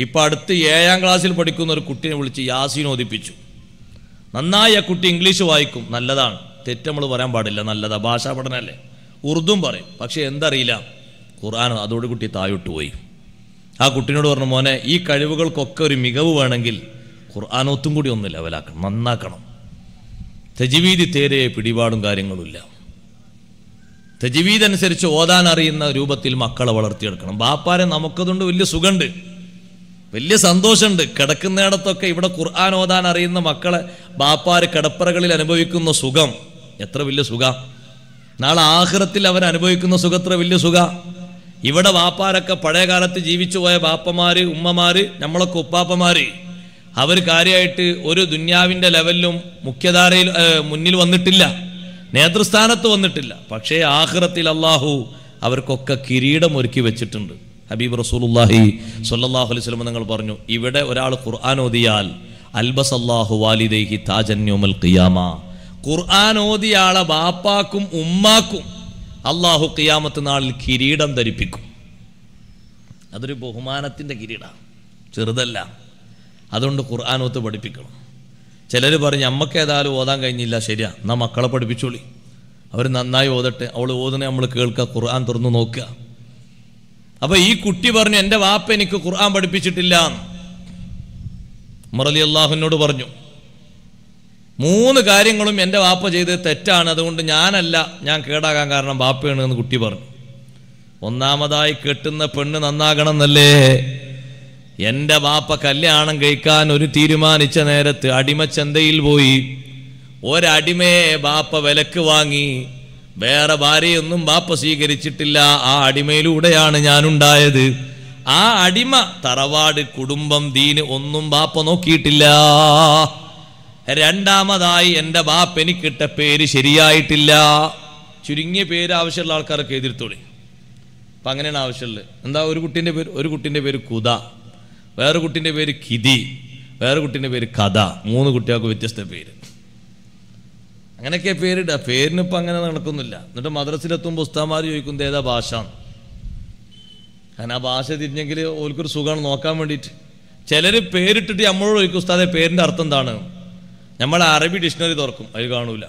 ഇപ്പോൾ അടുത്ത് ഏഴാം ക്ലാസ്സിൽ പഠിക്കുന്ന ഒരു കുട്ടിയെ വിളിച്ച് യാസീൻ ഓദിപ്പിച്ചു നന്നായി ആ കുട്ടി ഇംഗ്ലീഷ് വായിക്കും നല്ലതാണ് തെറ്റ് നമ്മൾ പറയാൻ പാടില്ല നല്ലതാണ് ഭാഷാ പഠനമല്ലേ ഉറുദും പറയും പക്ഷേ എന്തറിയില്ല ഖുർആൻ അതോട് കുട്ടി താഴോട്ട് പോയി ആ കുട്ടിനോട് പറഞ്ഞു മോനെ ഈ കഴിവുകൾക്കൊക്കെ ഒരു മികവ് വേണമെങ്കിൽ ഖുർആാനൊത്തും കൂടി ഒന്ന് ലെവലാക്കണം നന്നാക്കണം തെജിവീതി തേരെ പിടിപാടും കാര്യങ്ങളുമില്ല തെജിവീതനുസരിച്ച് ഓതാൻ അറിയുന്ന രൂപത്തിൽ മക്കളെ വളർത്തിയെടുക്കണം ബാപ്പാരെ നമുക്കതുകൊണ്ട് വലിയ സുഖമുണ്ട് വലിയ സന്തോഷമുണ്ട് കിടക്കുന്നിടത്തൊക്കെ ഇവിടെ ഖുർആൻ ഓതാൻ അറിയുന്ന മക്കളെ ബാപ്പാർ കിടപ്പറകളിൽ അനുഭവിക്കുന്ന സുഖം എത്ര വലിയ സുഖ നാളെ ആഹ്റത്തിൽ അവർ അനുഭവിക്കുന്ന സുഖത്ര വലിയ സുഖ ഇവിടെ വാപ്പാരൊക്കെ പഴയ കാലത്ത് ജീവിച്ചു പോയ ബാപ്പമാര് ഉമ്മമാര് നമ്മളൊക്കെ ഉപ്പാപ്പമാര് അവർ കാര്യമായിട്ട് ഒരു ദുന്യാവിൻ്റെ ലെവലിലും മുഖ്യധാരയിൽ മുന്നിൽ വന്നിട്ടില്ല നേതൃസ്ഥാനത്ത് വന്നിട്ടില്ല പക്ഷേ ആഹ്റത്തിൽ അള്ളാഹു അവർക്കൊക്കെ കിരീടം ഒരുക്കി വെച്ചിട്ടുണ്ട് ഹബീബ് റസൂലുല്ലാഹി സല്ലാഹു അലൈഹി സ്വലം നിങ്ങൾ പറഞ്ഞു ഇവിടെ ഒരാൾ ഖുർആൻ ഓതിയാൽ അൽബസല്ലാഹു വാലിദൈഹി വാലിദേഹി താജന്യോമൽ ഖിയാമ ഖുർആൻ ഓതിയാളെ ബാപ്പാക്കും ഉമ്മാക്കും അള്ളാഹു ഖിയാമത്ത് നാളിൽ കിരീടം ധരിപ്പിക്കും അതൊരു ബഹുമാനത്തിൻ്റെ കിരീടമാണ് ചെറുതല്ല അതുകൊണ്ട് ഖുർആൻ ഓത്ത് പഠിപ്പിക്കണം ചിലർ പറഞ്ഞ് അമ്മക്ക് ഏതായാലും ഓതാൻ കഴിഞ്ഞില്ല ശരിയാ നാ മക്കളെ പഠിപ്പിച്ചോളി അവർ നന്നായി ഓതട്ടെ അവൾ ഓതണേ നമ്മൾ കേൾക്കുക ഖുർആൻ തുറന്നു നോക്കുക അപ്പൊ ഈ കുട്ടി പറഞ്ഞു എൻ്റെ വാപ്പ എനിക്ക് ഖുർആൻ പഠിപ്പിച്ചിട്ടില്ല മുറലി അള്ളാഹുനോട് പറഞ്ഞു മൂന്ന് കാര്യങ്ങളും എൻ്റെ വാപ്പ ചെയ്തത് തെറ്റാണ് അതുകൊണ്ട് ഞാനല്ല ഞാൻ കേടാകാൻ കാരണം വാപ്പയാണ് എന്ന് കുട്ടി പറഞ്ഞു ഒന്നാമതായി കെട്ടുന്ന പെണ്ണ് നന്നാകണം എന്നല്ലേ എൻ്റെ വാപ്പ കല്യാണം കഴിക്കാൻ ഒരു തീരുമാനിച്ച നേരത്ത് അടിമച്ചന്തയിൽ പോയി ഒരടിമയെ ബാപ്പ വിലക്ക് വാങ്ങി വേറെ ഭാര്യയൊന്നും വാപ്പ സ്വീകരിച്ചിട്ടില്ല ആ അടിമയിലൂടെയാണ് ഞാനുണ്ടായത് ആ അടിമ തറവാട് കുടുംബം ദീന് ഒന്നും വാപ്പ നോക്കിയിട്ടില്ല രണ്ടാമതായി എൻ്റെ എനിക്ക് എനിക്കിട്ട പേര് ശരിയായിട്ടില്ല ചുരുങ്ങിയ പേര് ആവശ്യമുള്ള ആൾക്കാരൊക്കെ എതിർത്തോളി അപ്പം അങ്ങനെയാണ് ആവശ്യമുള്ളത് എന്താ ഒരു കുട്ടീൻ്റെ പേര് ഒരു കുട്ടീൻ്റെ പേര് കുത വേറെ കുട്ടീൻ്റെ പേര് കിതി വേറെ കുട്ടീൻ്റെ പേര് കഥ മൂന്ന് കുട്ടികൾക്ക് വ്യത്യസ്ത പേര് അങ്ങനെയൊക്കെ പേരിടുക പേരിനിപ്പോൾ അങ്ങനെ നടക്കുന്നില്ല എന്നിട്ട് മദ്രസിലെത്തുമ്പോൾ ഉസ്താമാർ ചോദിക്കുന്നത് ഏതാ ഭാഷ കാരണം ആ ഭാഷ തിരിഞ്ഞെങ്കിൽ ഓൽക്കൊരു സുഖമാണ് നോക്കാൻ വേണ്ടിയിട്ട് ചിലർ പേരിട്ടിട്ട് നമ്മളോട് ചോദിക്കും ഉസ്താദെ പേരിൻ്റെ അർത്ഥം എന്താണ് നമ്മൾ അറബി ഡിക്ഷണറി തുറക്കും അതിൽ കാണൂല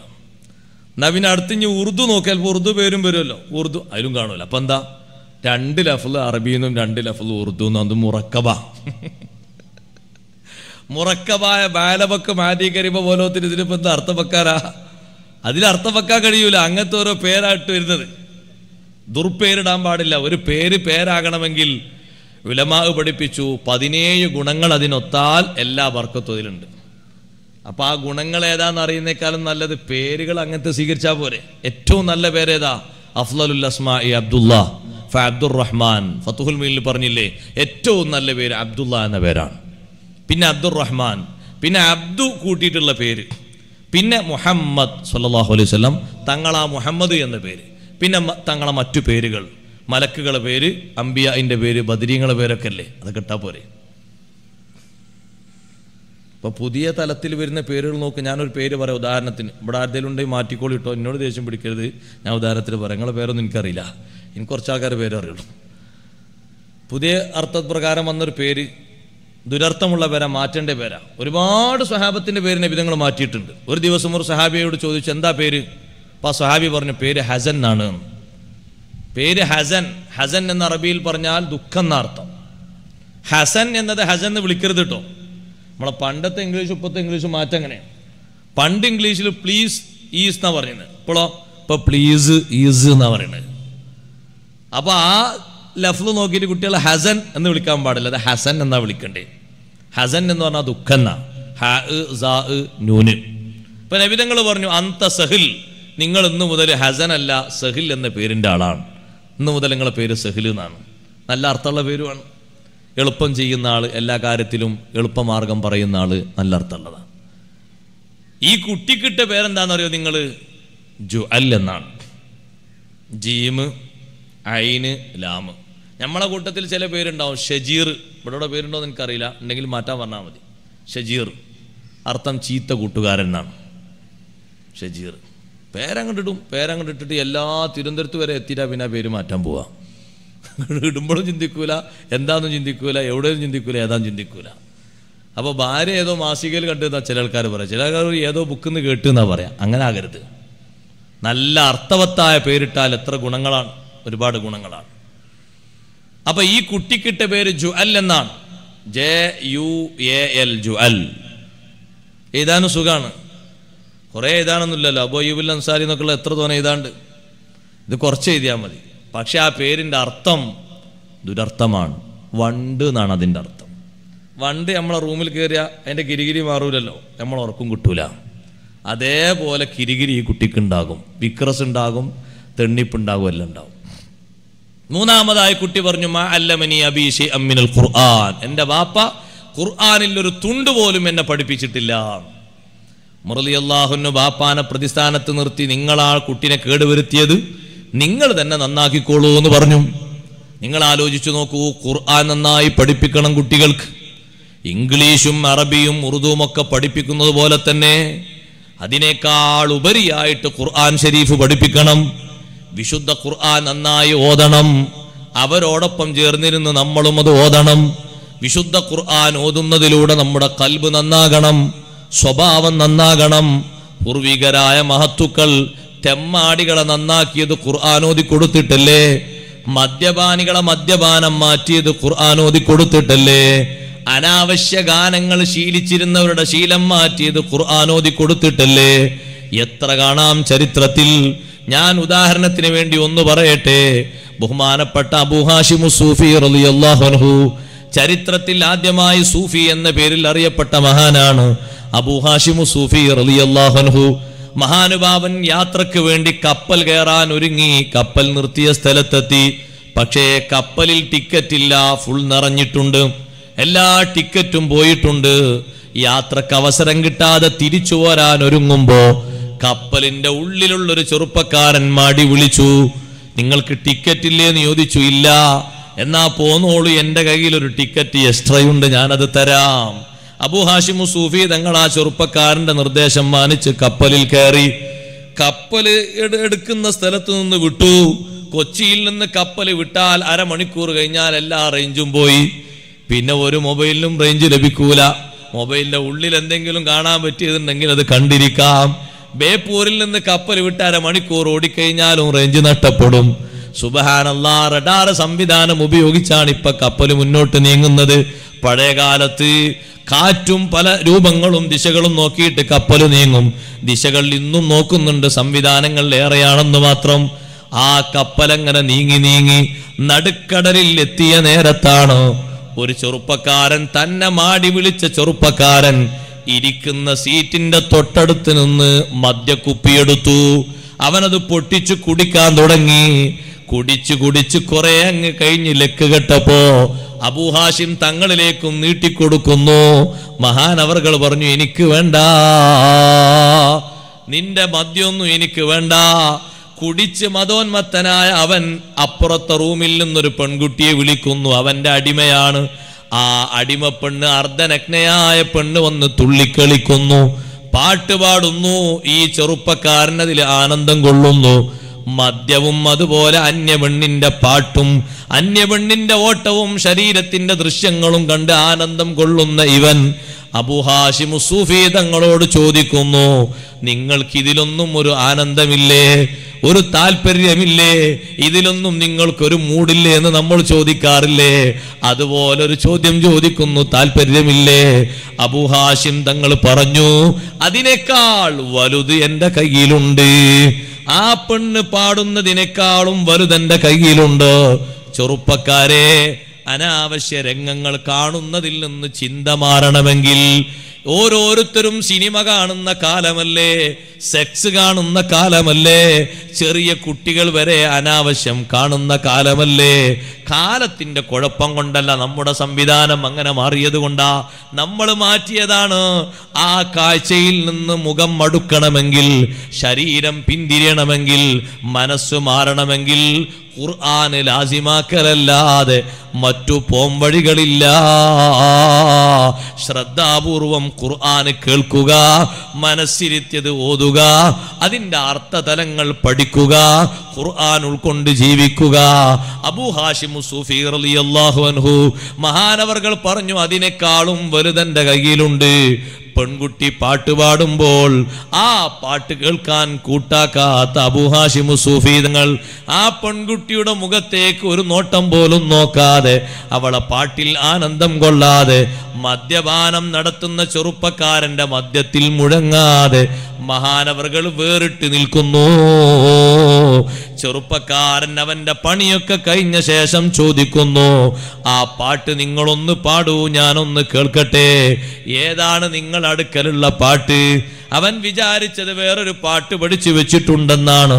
എന്നാൽ പിന്നെ അടുത്ത് ഇനി ഉറുദു നോക്കിയാൽ ഇപ്പോൾ ഉറുദു പേരും വരുമല്ലോ ഉറുദു അതിലും കാണൂല അപ്പം എന്താ രണ്ട് ലഫൽ അറബിന്നും രണ്ട് ലഫൽ ഉറുദു എന്നും അത് മുറക്കബ മുറക്കബായ ബാലബക്ക് മാതീകരിമ പോലോത്തിന് പോലത്തിന് ഇതിനിപ്പോൾ എന്താ അർത്ഥം അർത്ഥം വെക്കാൻ കഴിയൂല അങ്ങനത്തെ ഓരോ പേരായിട്ട് വരുന്നത് ദുർപ്പേരിടാൻ പാടില്ല ഒരു പേര് പേരാകണമെങ്കിൽ വിലമാവ് പഠിപ്പിച്ചു പതിനേഴ് ഗുണങ്ങൾ അതിനൊത്താൽ എല്ലാ വർക്കത്വം ഇതിലുണ്ട് അപ്പം ആ ഗുണങ്ങൾ ഏതാന്ന് അറിയുന്നേക്കാളും നല്ലത് പേരുകൾ അങ്ങനത്തെ സ്വീകരിച്ചാൽ പോരെ ഏറ്റവും നല്ല പേരേതാ അഫ്ലലുൽ അസ്മാഇ അബ്ദുല്ല ഫ അബ്ദുർ റഹ്മാൻ ഫത്തുഹുൽ മീനിൽ പറഞ്ഞില്ലേ ഏറ്റവും നല്ല പേര് അബ്ദുല്ല എന്ന പേരാണ് പിന്നെ അബ്ദുർ റഹ്മാൻ പിന്നെ അബ്ദു കൂട്ടിയിട്ടുള്ള പേര് പിന്നെ മുഹമ്മദ് സല്ലാഹു അലൈഹി സ്വലം തങ്ങളാ മുഹമ്മദ് എന്ന പേര് പിന്നെ തങ്ങളെ മറ്റു പേരുകൾ മലക്കുകളെ പേര് അമ്പിയാൻ്റെ പേര് ബദരീങ്ങളെ പേരൊക്കെ അല്ലേ അത് കിട്ടാ പോരെ ഇപ്പൊ പുതിയ തലത്തിൽ വരുന്ന പേരുകൾ നോക്ക് ഞാനൊരു പേര് പറയാം ഉദാഹരണത്തിന് ഇവിടെ ആരുടെ ഉണ്ടെങ്കിൽ മാറ്റിക്കോളി കിട്ടോ എന്നോട് ദേഷ്യം പിടിക്കരുത് ഞാൻ ഉദാഹരണത്തിൽ പറയാം നിങ്ങളെ പേരൊന്നും എനിക്കറിയില്ല എനിക്ക് കുറച്ച് ആൾക്കാരുടെ പേര് അറിയുള്ളൂ പുതിയ അർത്ഥപ്രകാരം വന്നൊരു പേര് ദുരർത്ഥമുള്ള പേര മാറ്റേണ്ട പേരാ ഒരുപാട് സ്വഹാബത്തിൻ്റെ പേരിനെ വിധങ്ങൾ മാറ്റിയിട്ടുണ്ട് ഒരു ദിവസം ഒരു സഹാബിയോട് ചോദിച്ചു എന്താ പേര് അപ്പോൾ ആ സഹാബി പറഞ്ഞു പേര് ഹസൻ എന്നാണ് പേര് ഹസൻ ഹസൻ എന്ന അറബിയിൽ പറഞ്ഞാൽ ദുഃഖം എന്നർത്ഥം ഹസൻ എന്നത് ഹസൻ എന്ന് വിളിക്കരുത് കേട്ടോ നമ്മളെ പണ്ടത്തെ ഇംഗ്ലീഷ് ഇപ്പോഴത്തെ ഇംഗ്ലീഷ് മാറ്റം അങ്ങനെയാണ് പണ്ട് ഇംഗ്ലീഷിൽ പ്ലീസ് ഈസ് എന്നാണ് പറയുന്നത് ഇപ്പോളോ ഇപ്പൊ പ്ലീസ് ഈസ് എന്നാണ് പറയുന്നത് അപ്പോൾ ആ ലഫ്ല് നോക്കിയിട്ട് കുട്ടികളെ ഹസൻ എന്ന് വിളിക്കാൻ പാടില്ല അത് ഹസൻ എന്നാ വിളിക്കണ്ടേ ഹസൻ എന്ന് പറഞ്ഞാൽ ദുഃഖ നൂന് ഇപ്പൊ നബിതങ്ങൾ പറഞ്ഞു അന്ത സഹിൽ നിങ്ങൾ ഇന്നു മുതൽ ഹസൻ അല്ല സഹിൽ എന്ന പേരിന്റെ ആളാണ് ഇന്നു മുതൽ നിങ്ങളെ പേര് സഹിൽ എന്നാണ് നല്ല അർത്ഥമുള്ള പേരുമാണ് എളുപ്പം ചെയ്യുന്ന ആൾ എല്ലാ കാര്യത്തിലും എളുപ്പമാർഗം പറയുന്ന ആൾ നല്ല അർത്ഥമുള്ളതാണ് ഈ കുട്ടിക്കിട്ട പേരെന്താണെന്നറിയോ നിങ്ങൾ ജു അൽ എന്നാണ് ജീമ് ഐന് ലാമ് നമ്മളെ കൂട്ടത്തിൽ ചില പേരുണ്ടാവും ഷജീർ ഇവിടെ പേരുണ്ടോ എന്ന് എനിക്കറിയില്ല ഉണ്ടെങ്കിൽ മാറ്റാൻ പറഞ്ഞാൽ മതി ഷജീർ അർത്ഥം ചീത്ത കൂട്ടുകാരൻ എന്നാണ് ഷജീർ പേരങ്ങോട്ടിടും പേരങ്ങോട്ടിട്ടിട്ട് എല്ലാ തിരുവനന്തപുരത്ത് വരെ എത്തിയിട്ടാ പിന്നെ പേര് മാറ്റാൻ പോവാം ഇടുമ്പോഴും ചിന്തിക്കൂല എന്താണെന്നും ചിന്തിക്കൂല എവിടെയും ചിന്തിക്കൂല ഏതാണ് ചിന്തിക്കൂല അപ്പോൾ ഭാര്യ ഏതോ മാസികയിൽ കണ്ടെന്നാ ചില ആൾക്കാർ പറയാം ചില ആൾക്കാർ ഏതോ ബുക്കിൽ നിന്ന് കേട്ടു എന്നാ പറയാം അങ്ങനെ ആകരുത് നല്ല അർത്ഥവത്തായ പേരിട്ടാൽ എത്ര ഗുണങ്ങളാണ് ഒരുപാട് ഗുണങ്ങളാണ് അപ്പൊ ഈ കുട്ടിക്കിട്ട പേര് ജുഅൽ എന്നാണ് J U A L Jual എഴുതാനും സുഖാണ് കുറേ എഴുതാനൊന്നുമില്ലല്ലോ അബോ യുബുൽ അൻസാരി എന്നൊക്കെയുള്ള എത്ര തോന്നെ എഴുതാണ്ട് ഇത് കുറച്ച് എഴുതിയാൽ മതി പക്ഷെ ആ പേരിൻ്റെ അർത്ഥം ദുരർത്ഥമാണ് വണ്ട് എന്നാണ് അതിൻ്റെ അർത്ഥം വണ്ട് നമ്മളെ റൂമിൽ കയറിയാൽ അതിൻ്റെ കിരികിരി മാറൂലല്ലോ നമ്മൾ ഉറക്കും കിട്ടൂല അതേപോലെ കിരികിരി ഈ ഉണ്ടാകും വിക്രസ് ഉണ്ടാകും തെണ്ണിപ്പുണ്ടാകും എല്ലാം ഉണ്ടാകും മൂന്നാമതായി കുട്ടി പറഞ്ഞു മാ അല്ലമനി അബീഷി അമ്മിനൽ ഖുർആൻ എൻ്റെ വാപ്പ ഖുർആാനിൽ ഒരു തുണ്ട് പോലും എന്നെ പഠിപ്പിച്ചിട്ടില്ല മുറലി അള്ളാഹുന്നു വാപ്പാനെ പ്രതിസ്ഥാനത്ത് നിർത്തി നിങ്ങളാ കുട്ടിനെ കേടുവരുത്തിയത് നിങ്ങൾ തന്നെ നന്നാക്കിക്കോളൂ എന്ന് പറഞ്ഞു നിങ്ങൾ ആലോചിച്ചു നോക്കൂ ഖുർആൻ നന്നായി പഠിപ്പിക്കണം കുട്ടികൾക്ക് ഇംഗ്ലീഷും അറബിയും ഉറുദുവും ഒക്കെ പഠിപ്പിക്കുന്നത് പോലെ തന്നെ അതിനേക്കാൾ ഉപരിയായിട്ട് ഖുർആൻ ഷരീഫ് പഠിപ്പിക്കണം വിശുദ്ധ ഖുർആൻ നന്നായി ഓതണം അവരോടൊപ്പം ചേർന്നിരുന്ന് നമ്മളും അത് ഓതണം വിശുദ്ധ ഖുർആൻ ഓതുന്നതിലൂടെ നമ്മുടെ കൽബ് നന്നാകണം സ്വഭാവം നന്നാകണം പൂർവികരായ മഹത്തുക്കൾ തെമ്മാടികളെ നന്നാക്കിയത് ഓതി കൊടുത്തിട്ടല്ലേ മദ്യപാനികളെ മദ്യപാനം മാറ്റിയത് ഓതി കൊടുത്തിട്ടല്ലേ അനാവശ്യ ഗാനങ്ങൾ ശീലിച്ചിരുന്നവരുടെ ശീലം മാറ്റിയത് ഓതി കൊടുത്തിട്ടല്ലേ എത്ര കാണാം ചരിത്രത്തിൽ ഞാൻ ഉദാഹരണത്തിന് വേണ്ടി ഒന്ന് പറയട്ടെ ബഹുമാനപ്പെട്ട അബുഹാഷിമു സൂഫി റലിയല്ലാഹു ചരിത്രത്തിൽ ആദ്യമായി സൂഫി എന്ന പേരിൽ അറിയപ്പെട്ട മഹാനാണ് അബുഹാഷിമു സൂഫി റലിയല്ലാഹു മഹാനുഭാവൻ യാത്രക്ക് വേണ്ടി കപ്പൽ കയറാൻ ഒരുങ്ങി കപ്പൽ നിർത്തിയ സ്ഥലത്തെത്തി പക്ഷേ കപ്പലിൽ ടിക്കറ്റ് ഇല്ല ഫുൾ നിറഞ്ഞിട്ടുണ്ട് എല്ലാ ടിക്കറ്റും പോയിട്ടുണ്ട് യാത്രക്ക് അവസരം കിട്ടാതെ തിരിച്ചു പോരാൻ ഒരുങ്ങുമ്പോൾ കപ്പലിന്റെ ഉള്ളിലുള്ള ഒരു ചെറുപ്പക്കാരൻ മാടി വിളിച്ചു നിങ്ങൾക്ക് ടിക്കറ്റ് ഇല്ലേ എന്ന് ചോദിച്ചു ഇല്ല എന്നാ പോന്നോളൂ എൻ്റെ കയ്യിൽ ഒരു ടിക്കറ്റ് എക്സ്ട്രയുണ്ട് ഞാനത് തരാം അബു ഹാഷിമു സൂഫി തങ്ങൾ ആ ചെറുപ്പക്കാരന്റെ നിർദ്ദേശം മാനിച്ച് കപ്പലിൽ കയറി കപ്പൽ എടുക്കുന്ന സ്ഥലത്തു നിന്ന് വിട്ടു കൊച്ചിയിൽ നിന്ന് കപ്പൽ വിട്ടാൽ അരമണിക്കൂർ കഴിഞ്ഞാൽ എല്ലാ റേഞ്ചും പോയി പിന്നെ ഒരു മൊബൈലിനും റേഞ്ച് ലഭിക്കൂല മൊബൈലിന്റെ ഉള്ളിൽ എന്തെങ്കിലും കാണാൻ പറ്റിയതുണ്ടെങ്കിൽ അത് കണ്ടിരിക്കാം ബേപ്പൂരിൽ നിന്ന് കപ്പൽ വിട്ട് അരമണിക്കൂർ ഓടിക്കഴിഞ്ഞാലും റേഞ്ച് നഷ്ടപ്പെടും സുബഹാനല്ലാ റഡാർ സംവിധാനം ഉപയോഗിച്ചാണ് ഇപ്പൊ കപ്പൽ മുന്നോട്ട് നീങ്ങുന്നത് പഴയകാലത്ത് കാറ്റും പല രൂപങ്ങളും ദിശകളും നോക്കിയിട്ട് കപ്പൽ നീങ്ങും ദിശകൾ ഇന്നും നോക്കുന്നുണ്ട് സംവിധാനങ്ങൾ ഏറെയാണെന്ന് മാത്രം ആ കപ്പലങ്ങനെ നീങ്ങി നീങ്ങി നടുക്കടലിൽ എത്തിയ നേരത്താണ് ഒരു ചെറുപ്പക്കാരൻ തന്നെ മാടി വിളിച്ച ചെറുപ്പക്കാരൻ ഇരിക്കുന്ന സീറ്റിന്റെ തൊട്ടടുത്ത് നിന്ന് മദ്യക്കുപ്പിയെടുത്തു അവനത് പൊട്ടിച്ചു കുടിക്കാൻ തുടങ്ങി കുടിച്ചു കുടിച്ച് കുറെ അങ്ങ് കഴിഞ്ഞ് ലക്ക് കെട്ടപ്പോ അബൂഹാഷിം തങ്ങളിലേക്കും നീട്ടിക്കൊടുക്കുന്നു മഹാനവർകൾ പറഞ്ഞു എനിക്ക് വേണ്ട നിന്റെ മദ്യമൊന്നും എനിക്ക് വേണ്ട കുടിച്ച് മതോന്മത്തനായ അവൻ അപ്പുറത്തെ റൂമിൽ നിന്നൊരു പെൺകുട്ടിയെ വിളിക്കുന്നു അവന്റെ അടിമയാണ് ആ അടിമ പെണ്ണ് അർദ്ധനഗ്നയായ പെണ്ണ് വന്ന് തുള്ളിക്കളിക്കുന്നു പാട്ടുപാടുന്നു ഈ ചെറുപ്പക്കാരൻ അതിൽ ആനന്ദം കൊള്ളുന്നു മദ്യവും അതുപോലെ അന്യപെണ്ണിന്റെ പാട്ടും അന്യപെണ്ണിന്റെ ഓട്ടവും ശരീരത്തിന്റെ ദൃശ്യങ്ങളും കണ്ട് ആനന്ദം കൊള്ളുന്ന ഇവൻ അബുഹാഷി മുസൂഫി തങ്ങളോട് ചോദിക്കുന്നു നിങ്ങൾക്ക് ഇതിലൊന്നും ഒരു ആനന്ദമില്ലേ ഒരു താല്പര്യമില്ലേ ഇതിലൊന്നും നിങ്ങൾക്കൊരു മൂടില്ലേ എന്ന് നമ്മൾ ചോദിക്കാറില്ലേ അതുപോലെ ഒരു ചോദ്യം ചോദിക്കുന്നു താല്പര്യമില്ലേ അബുഹാഷിം തങ്ങൾ പറഞ്ഞു അതിനേക്കാൾ വലുത് എൻ്റെ കയ്യിലുണ്ട് ആ പെണ്ണ് പാടുന്നതിനേക്കാളും വലുതെന്റെ കയ്യിലുണ്ട് ചെറുപ്പക്കാരെ അനാവശ്യ രംഗങ്ങൾ കാണുന്നതിൽ നിന്ന് ചിന്ത മാറണമെങ്കിൽ ഓരോരുത്തരും സിനിമ കാണുന്ന കാലമല്ലേ സെക്സ് കാണുന്ന കാലമല്ലേ ചെറിയ കുട്ടികൾ വരെ അനാവശ്യം കാണുന്ന കാലമല്ലേ കാലത്തിൻ്റെ കുഴപ്പം കൊണ്ടല്ല നമ്മുടെ സംവിധാനം അങ്ങനെ മാറിയത് കൊണ്ടാ നമ്മൾ മാറ്റിയതാണ് ആ കാഴ്ചയിൽ നിന്ന് മുഖം മടുക്കണമെങ്കിൽ ശരീരം പിന്തിരിയണമെങ്കിൽ മനസ്സ് മാറണമെങ്കിൽ ഖുർആന് ലാസിമാക്കലല്ലാതെ മറ്റു പോംവഴികളില്ല ശ്രദ്ധാപൂർവം ഖുർആന് കേൾക്കുക മനസ്സിരുത്തിയത് ഓതുക അതിൻ്റെ അർത്ഥതലങ്ങൾ പഠിക്കുക ഖുർആൻ ഉൾക്കൊണ്ട് ജീവിക്കുക അബൂ ഹാഷിം സൂഫി അള്ളാഹു അൻഹു മഹാനവർകൾ പറഞ്ഞു അതിനേക്കാളും വലുതൻ്റെ കയ്യിലുണ്ട് പെൺകുട്ടി പാട്ട് പാടുമ്പോൾ ആ പാട്ട് കേൾക്കാൻ കൂട്ടാക്കാത്ത അബുഹാഷിമു സൂഫീതങ്ങൾ ആ പെൺകുട്ടിയുടെ മുഖത്തേക്ക് ഒരു നോട്ടം പോലും നോക്കാതെ അവളെ പാട്ടിൽ ആനന്ദം കൊള്ളാതെ മദ്യപാനം നടത്തുന്ന ചെറുപ്പക്കാരന്റെ മദ്യത്തിൽ മുഴങ്ങാതെ മഹാനവറുകൾ വേറിട്ട് നിൽക്കുന്നു ചെറുപ്പക്കാരൻ അവന്റെ പണിയൊക്കെ കഴിഞ്ഞ ശേഷം ചോദിക്കുന്നു ആ പാട്ട് നിങ്ങളൊന്ന് പാടൂ ഞാനൊന്ന് കേൾക്കട്ടെ ഏതാണ് നിങ്ങൾ അടുക്കലുള്ള പാട്ട് അവൻ വിചാരിച്ചത് വേറൊരു പാട്ട് പഠിച്ചു വെച്ചിട്ടുണ്ടെന്നാണ്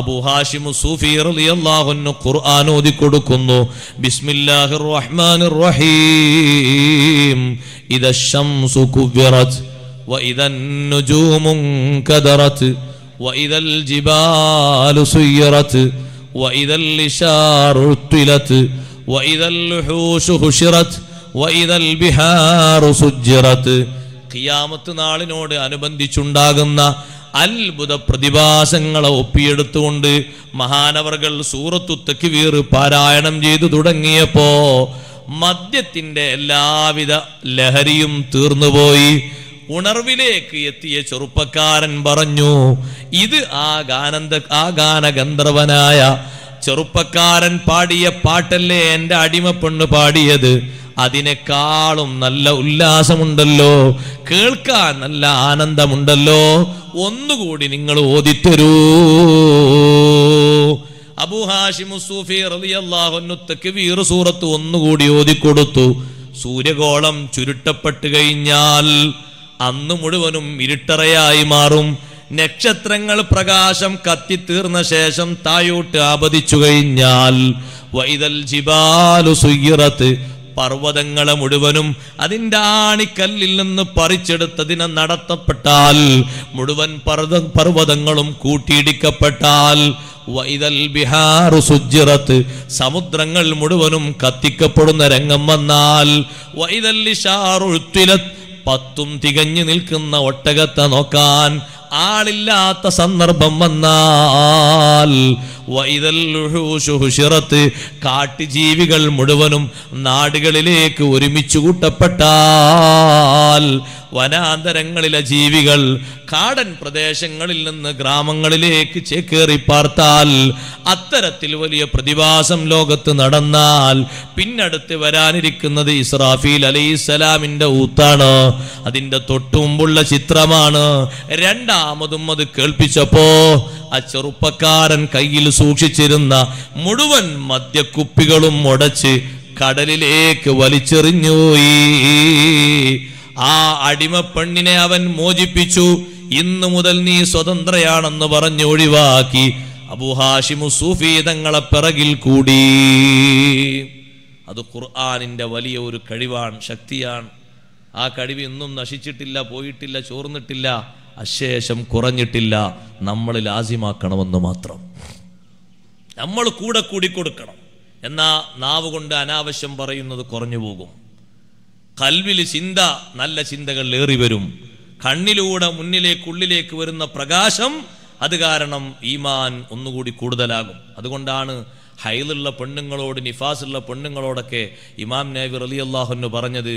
അബുഹാഷിമു സൂഫി റളിയല്ലാഹുന്നു ഖുർആൻ ഓതി കൊടുക്കുന്നു ബിസ്മില്ലാഹിർ റഹ്മാനിർ റഹീം ഇദ ശംസു കുവ്വറത് വഇദ കദറത് വഇദ ജിബാലു സുയ്യറത് വഇദ ലിഷാറു തുലത് സുജ്ജിറത് ഖിയാമത്ത് നാളിനോട് അനുബന്ധിച്ചുണ്ടാകുന്ന അത്ഭുത പ്രതിഭാസങ്ങളെ ഒപ്പിയെടുത്തുകൊണ്ട് മഹാനവർകൾ സൂറത്തു തെക്കുവീർ പാരായണം ചെയ്തു തുടങ്ങിയപ്പോ മദ്യത്തിന്റെ എല്ലാവിധ ലഹരിയും തീർന്നുപോയി ഉണർവിലേക്ക് എത്തിയ ചെറുപ്പക്കാരൻ പറഞ്ഞു ഇത് ആ ഗാനന്ദ ആ ഗാനഗന്ധർവനായ ചെറുപ്പക്കാരൻ പാടിയ പാട്ടല്ലേ എൻ്റെ അടിമപ്പെണ്ണ് പാടിയത് അതിനേക്കാളും നല്ല ഉല്ലാസമുണ്ടല്ലോ കേൾക്കാൻ നല്ല ആനന്ദമുണ്ടല്ലോ ഒന്നുകൂടി നിങ്ങൾ ഓദിത്തരൂ സൂറത്ത് ഒന്നുകൂടി ഓതിക്കൊടുത്തു സൂര്യഗോളം ചുരുട്ടപ്പെട്ട് കഴിഞ്ഞാൽ അന്ന് മുഴുവനും ഇരുട്ടറയായി മാറും നക്ഷത്രങ്ങൾ പ്രകാശം കത്തിത്തീർന്ന ശേഷം തായോട്ട് ആപതിച്ചു കഴിഞ്ഞാൽ വൈതൽ ജിബാലു സുയിറത്ത് പർവ്വതങ്ങളെ മുഴുവനും അതിൻ്റെ ആണിക്കല്ലിൽ നിന്ന് പറിച്ചെടുത്തതിനെ നടത്തപ്പെട്ടാൽ മുഴുവൻ പർവ്വ പർവ്വതങ്ങളും കൂട്ടിയിടിക്കപ്പെട്ടാൽ വൈതൽ ബിഹാറു സുജിറത്ത് സമുദ്രങ്ങൾ മുഴുവനും കത്തിക്കപ്പെടുന്ന രംഗം വന്നാൽ വൈതൽ ഷാറുത്തിലത്ത് പത്തും തികഞ്ഞു നിൽക്കുന്ന ഒട്ടകത്തെ നോക്കാൻ ആളില്ലാത്ത സന്ദർഭം വന്നാൽ കാട്ടുജീവികൾ മുഴുവനും നാടുകളിലേക്ക് ഒരുമിച്ച് കൂട്ടപ്പെട്ടാൽ വനാന്തരങ്ങളിലെ ജീവികൾ കാടൻ പ്രദേശങ്ങളിൽ നിന്ന് ഗ്രാമങ്ങളിലേക്ക് ചേക്കേറി പാർത്താൽ അത്തരത്തിൽ വലിയ പ്രതിഭാസം ലോകത്ത് നടന്നാൽ പിന്നടുത്ത് വരാനിരിക്കുന്നത് ഇസ്രാഫീൽ അലൈഹിസ്സലാമിൻ്റെ ഊത്താണ് അതിൻ്റെ തൊട്ടുമുമ്പുള്ള ചിത്രമാണ് രണ്ടാം രണ്ടാമതും അത് കേൾപ്പിച്ചപ്പോ ആ ചെറുപ്പക്കാരൻ കയ്യിൽ സൂക്ഷിച്ചിരുന്ന മുഴുവൻ മദ്യക്കുപ്പികളും മുടച്ച് കടലിലേക്ക് വലിച്ചെറിഞ്ഞുപോയി ആ അടിമപ്പെണ്ണിനെ അവൻ മോചിപ്പിച്ചു ഇന്നു മുതൽ നീ സ്വതന്ത്രയാണെന്ന് പറഞ്ഞ് ഒഴിവാക്കി അബുഹാഷിമു സൂഫീതങ്ങളെ തങ്ങളെ പിറകിൽ കൂടി അത് ഖുർആാനിന്റെ വലിയ ഒരു കഴിവാണ് ശക്തിയാണ് ആ കഴിവി ഇന്നും നശിച്ചിട്ടില്ല പോയിട്ടില്ല ചോർന്നിട്ടില്ല അശേഷം കുറഞ്ഞിട്ടില്ല നമ്മൾ ലാസ്യമാക്കണമെന്ന് മാത്രം നമ്മൾ കൂടെ കൊടുക്കണം എന്നാ നാവ് കൊണ്ട് അനാവശ്യം പറയുന്നത് കുറഞ്ഞു പോകും കൽവിൽ ചിന്ത നല്ല ചിന്തകൾ ഏറി വരും കണ്ണിലൂടെ മുന്നിലേക്ക് ഉള്ളിലേക്ക് വരുന്ന പ്രകാശം അത് കാരണം ഈമാൻ ഒന്നുകൂടി കൂടുതലാകും അതുകൊണ്ടാണ് ഹൈലുള്ള പെണ്ണുങ്ങളോട് നിഫാസുള്ള പെണ്ണുങ്ങളോടൊക്കെ ഇമാം നേവി അലി അള്ളാഹുന്ന് പറഞ്ഞത്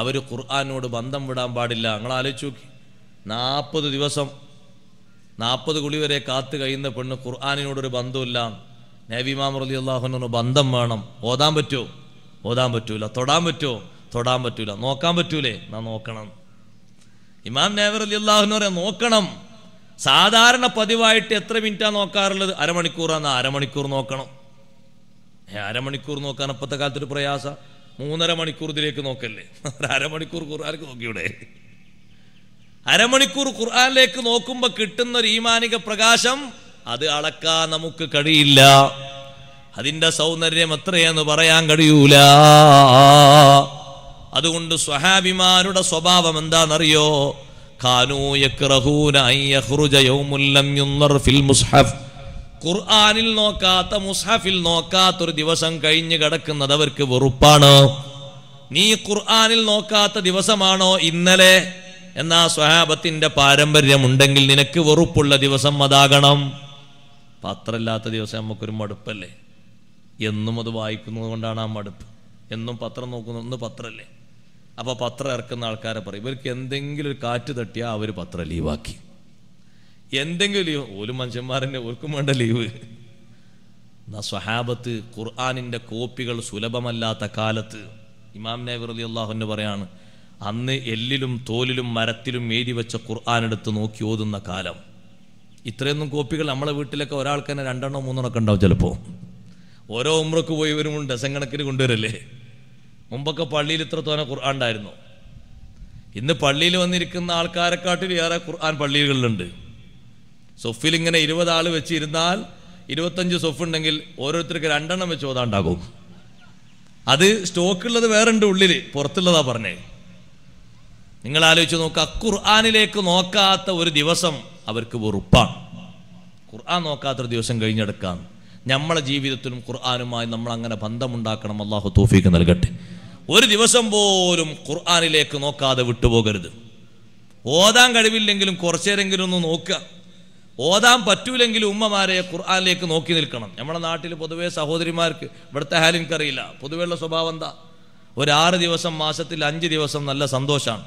അവർ ഖുർആാനോട് ബന്ധം വിടാൻ പാടില്ല നിങ്ങൾ ആലോചിച്ച് നോക്കി നാൽപ്പത് ദിവസം നാൽപ്പത് കുളി വരെ കാത്തു കഴിയുന്ന പെണ്ണ് ഖുർആാനിനോടൊരു ബന്ധമില്ല നേവി ഇമാം അലി അള്ളാഹുനൊന്ന് ബന്ധം വേണം ഓതാൻ പറ്റുമോ ഓതാൻ പറ്റൂല തൊടാൻ പറ്റുമോ തൊടാൻ പറ്റൂല നോക്കാൻ പറ്റൂലേ നാ നോക്കണം ഇമാം നേവർ അലി അള്ളാഹുന്ന് പറയാം നോക്കണം സാധാരണ പതിവായിട്ട് എത്ര മിനിറ്റാണ് നോക്കാറുള്ളത് അരമണിക്കൂറാന്ന് അരമണിക്കൂർ നോക്കണം അരമണിക്കൂർ നോക്കാൻ അപ്പത്തെ കാലത്തൊരു പ്രയാസ മൂന്നര മണിക്കൂർ ഇതിലേക്ക് നോക്കല്ലേ അരമണിക്കൂർ ഖുർആാനക്ക് നോക്കിയൂടെ അരമണിക്കൂർ ഖുർആാനിലേക്ക് നോക്കുമ്പോൾ കിട്ടുന്ന ഒരു ഈമാനിക പ്രകാശം അത് അളക്കാൻ നമുക്ക് കഴിയില്ല അതിൻ്റെ സൗന്ദര്യം എത്രയെന്ന് പറയാൻ കഴിയൂല അതുകൊണ്ട് സ്വഹാഭിമാരുടെ സ്വഭാവം എന്താണെന്നറിയോ ഖാനൂ യക്റഹൂന യൗമുൽ ലം ഫിൽ മുസ്ഹഫ് ഖുർആാനിൽ നോക്കാത്ത മുസ്ഹഫിൽ നോക്കാത്തൊരു ഒരു ദിവസം കഴിഞ്ഞ് കിടക്കുന്നത് അവർക്ക് വെറുപ്പാണ് നീ ഖുർആാനിൽ നോക്കാത്ത ദിവസമാണോ ഇന്നലെ എന്നാ സ്വഹാബത്തിന്റെ പാരമ്പര്യമുണ്ടെങ്കിൽ നിനക്ക് വെറുപ്പുള്ള ദിവസം അതാകണം പത്രമില്ലാത്ത ദിവസം നമുക്കൊരു മടുപ്പല്ലേ എന്നും അത് വായിക്കുന്നത് കൊണ്ടാണ് ആ മടുപ്പ് എന്നും പത്രം നോക്കുന്ന ഒന്ന് പത്രമല്ലേ അപ്പോൾ പത്രം ഇറക്കുന്ന ആൾക്കാരെ പറയും ഇവർക്ക് എന്തെങ്കിലും ഒരു കാറ്റ് തട്ടിയാൽ അവർ പത്രം ലീവാക്കി എന്തെങ്കിലും ലീവ് ഒരു മനുഷ്യന്മാരെന്നെ ഓർക്കും വേണ്ട ലീവ് എന്നാ സ്വഹാബത്ത് ഖുർആാനിൻ്റെ കോപ്പികൾ സുലഭമല്ലാത്ത കാലത്ത് ഇമാം നൈവർ അലി അള്ളാഹുന്ന് പറയാണ് അന്ന് എല്ലിലും തോലിലും മരത്തിലും എഴുതി വെച്ച ഖുർആൻ എടുത്ത് നോക്കി ഓതുന്ന കാലം ഇത്രയൊന്നും കോപ്പികൾ നമ്മളെ വീട്ടിലൊക്കെ ഒരാൾക്ക് തന്നെ രണ്ടെണ്ണോ മൂന്നെണ്ണോ ഒക്കെ ഉണ്ടാവും ചിലപ്പോൾ ഓരോ ഉമ്രക്ക് പോയി വരുമ്പോൾ ഡസൻ കൊണ്ടുവരല്ലേ മുമ്പൊക്കെ പള്ളിയിൽ ഇത്ര ഖുർആൻ ഉണ്ടായിരുന്നു ഇന്ന് പള്ളിയിൽ വന്നിരിക്കുന്ന ആൾക്കാരെക്കാട്ടിൽ ഏറെ ഖുർആൻ പള്ളികളിലുണ്ട് സൊഫിൽ ഇങ്ങനെ ഇരുപത് ആൾ വെച്ചിരുന്നാൽ ഇരുപത്തഞ്ച് ഉണ്ടെങ്കിൽ ഓരോരുത്തർക്ക് രണ്ടെണ്ണം വെച്ച് ഓതാണ്ടാകും അത് സ്റ്റോക്കുള്ളത് ഉണ്ട് ഉള്ളിൽ പുറത്തുള്ളതാ പറഞ്ഞേ നിങ്ങൾ ആലോചിച്ച് നോക്കുക ഖുർആാനിലേക്ക് നോക്കാത്ത ഒരു ദിവസം അവർക്ക് വെറുപ്പാണ് ഖുർആൻ നോക്കാത്തൊരു ദിവസം കഴിഞ്ഞെടുക്കാം നമ്മളെ ജീവിതത്തിലും ഖുർആാനുമായി നമ്മൾ അങ്ങനെ ബന്ധമുണ്ടാക്കണം അള്ളാഹു തോഫീക്ക് നൽകട്ടെ ഒരു ദിവസം പോലും ഖുർആാനിലേക്ക് നോക്കാതെ വിട്ടുപോകരുത് ഓതാൻ കഴിവില്ലെങ്കിലും കുറച്ചേരെങ്കിലും ഒന്ന് നോക്കുക ഓതാൻ പറ്റൂലെങ്കിൽ ഉമ്മമാരെ ഖുർആാനിലേക്ക് നോക്കി നിൽക്കണം നമ്മുടെ നാട്ടിൽ പൊതുവേ സഹോദരിമാർക്ക് ഇവിടുത്തെ ഹാലിൻക്കറിയില്ല പൊതുവെയുള്ള സ്വഭാവം എന്താ ഒരു ആറ് ദിവസം മാസത്തിൽ അഞ്ച് ദിവസം നല്ല സന്തോഷമാണ്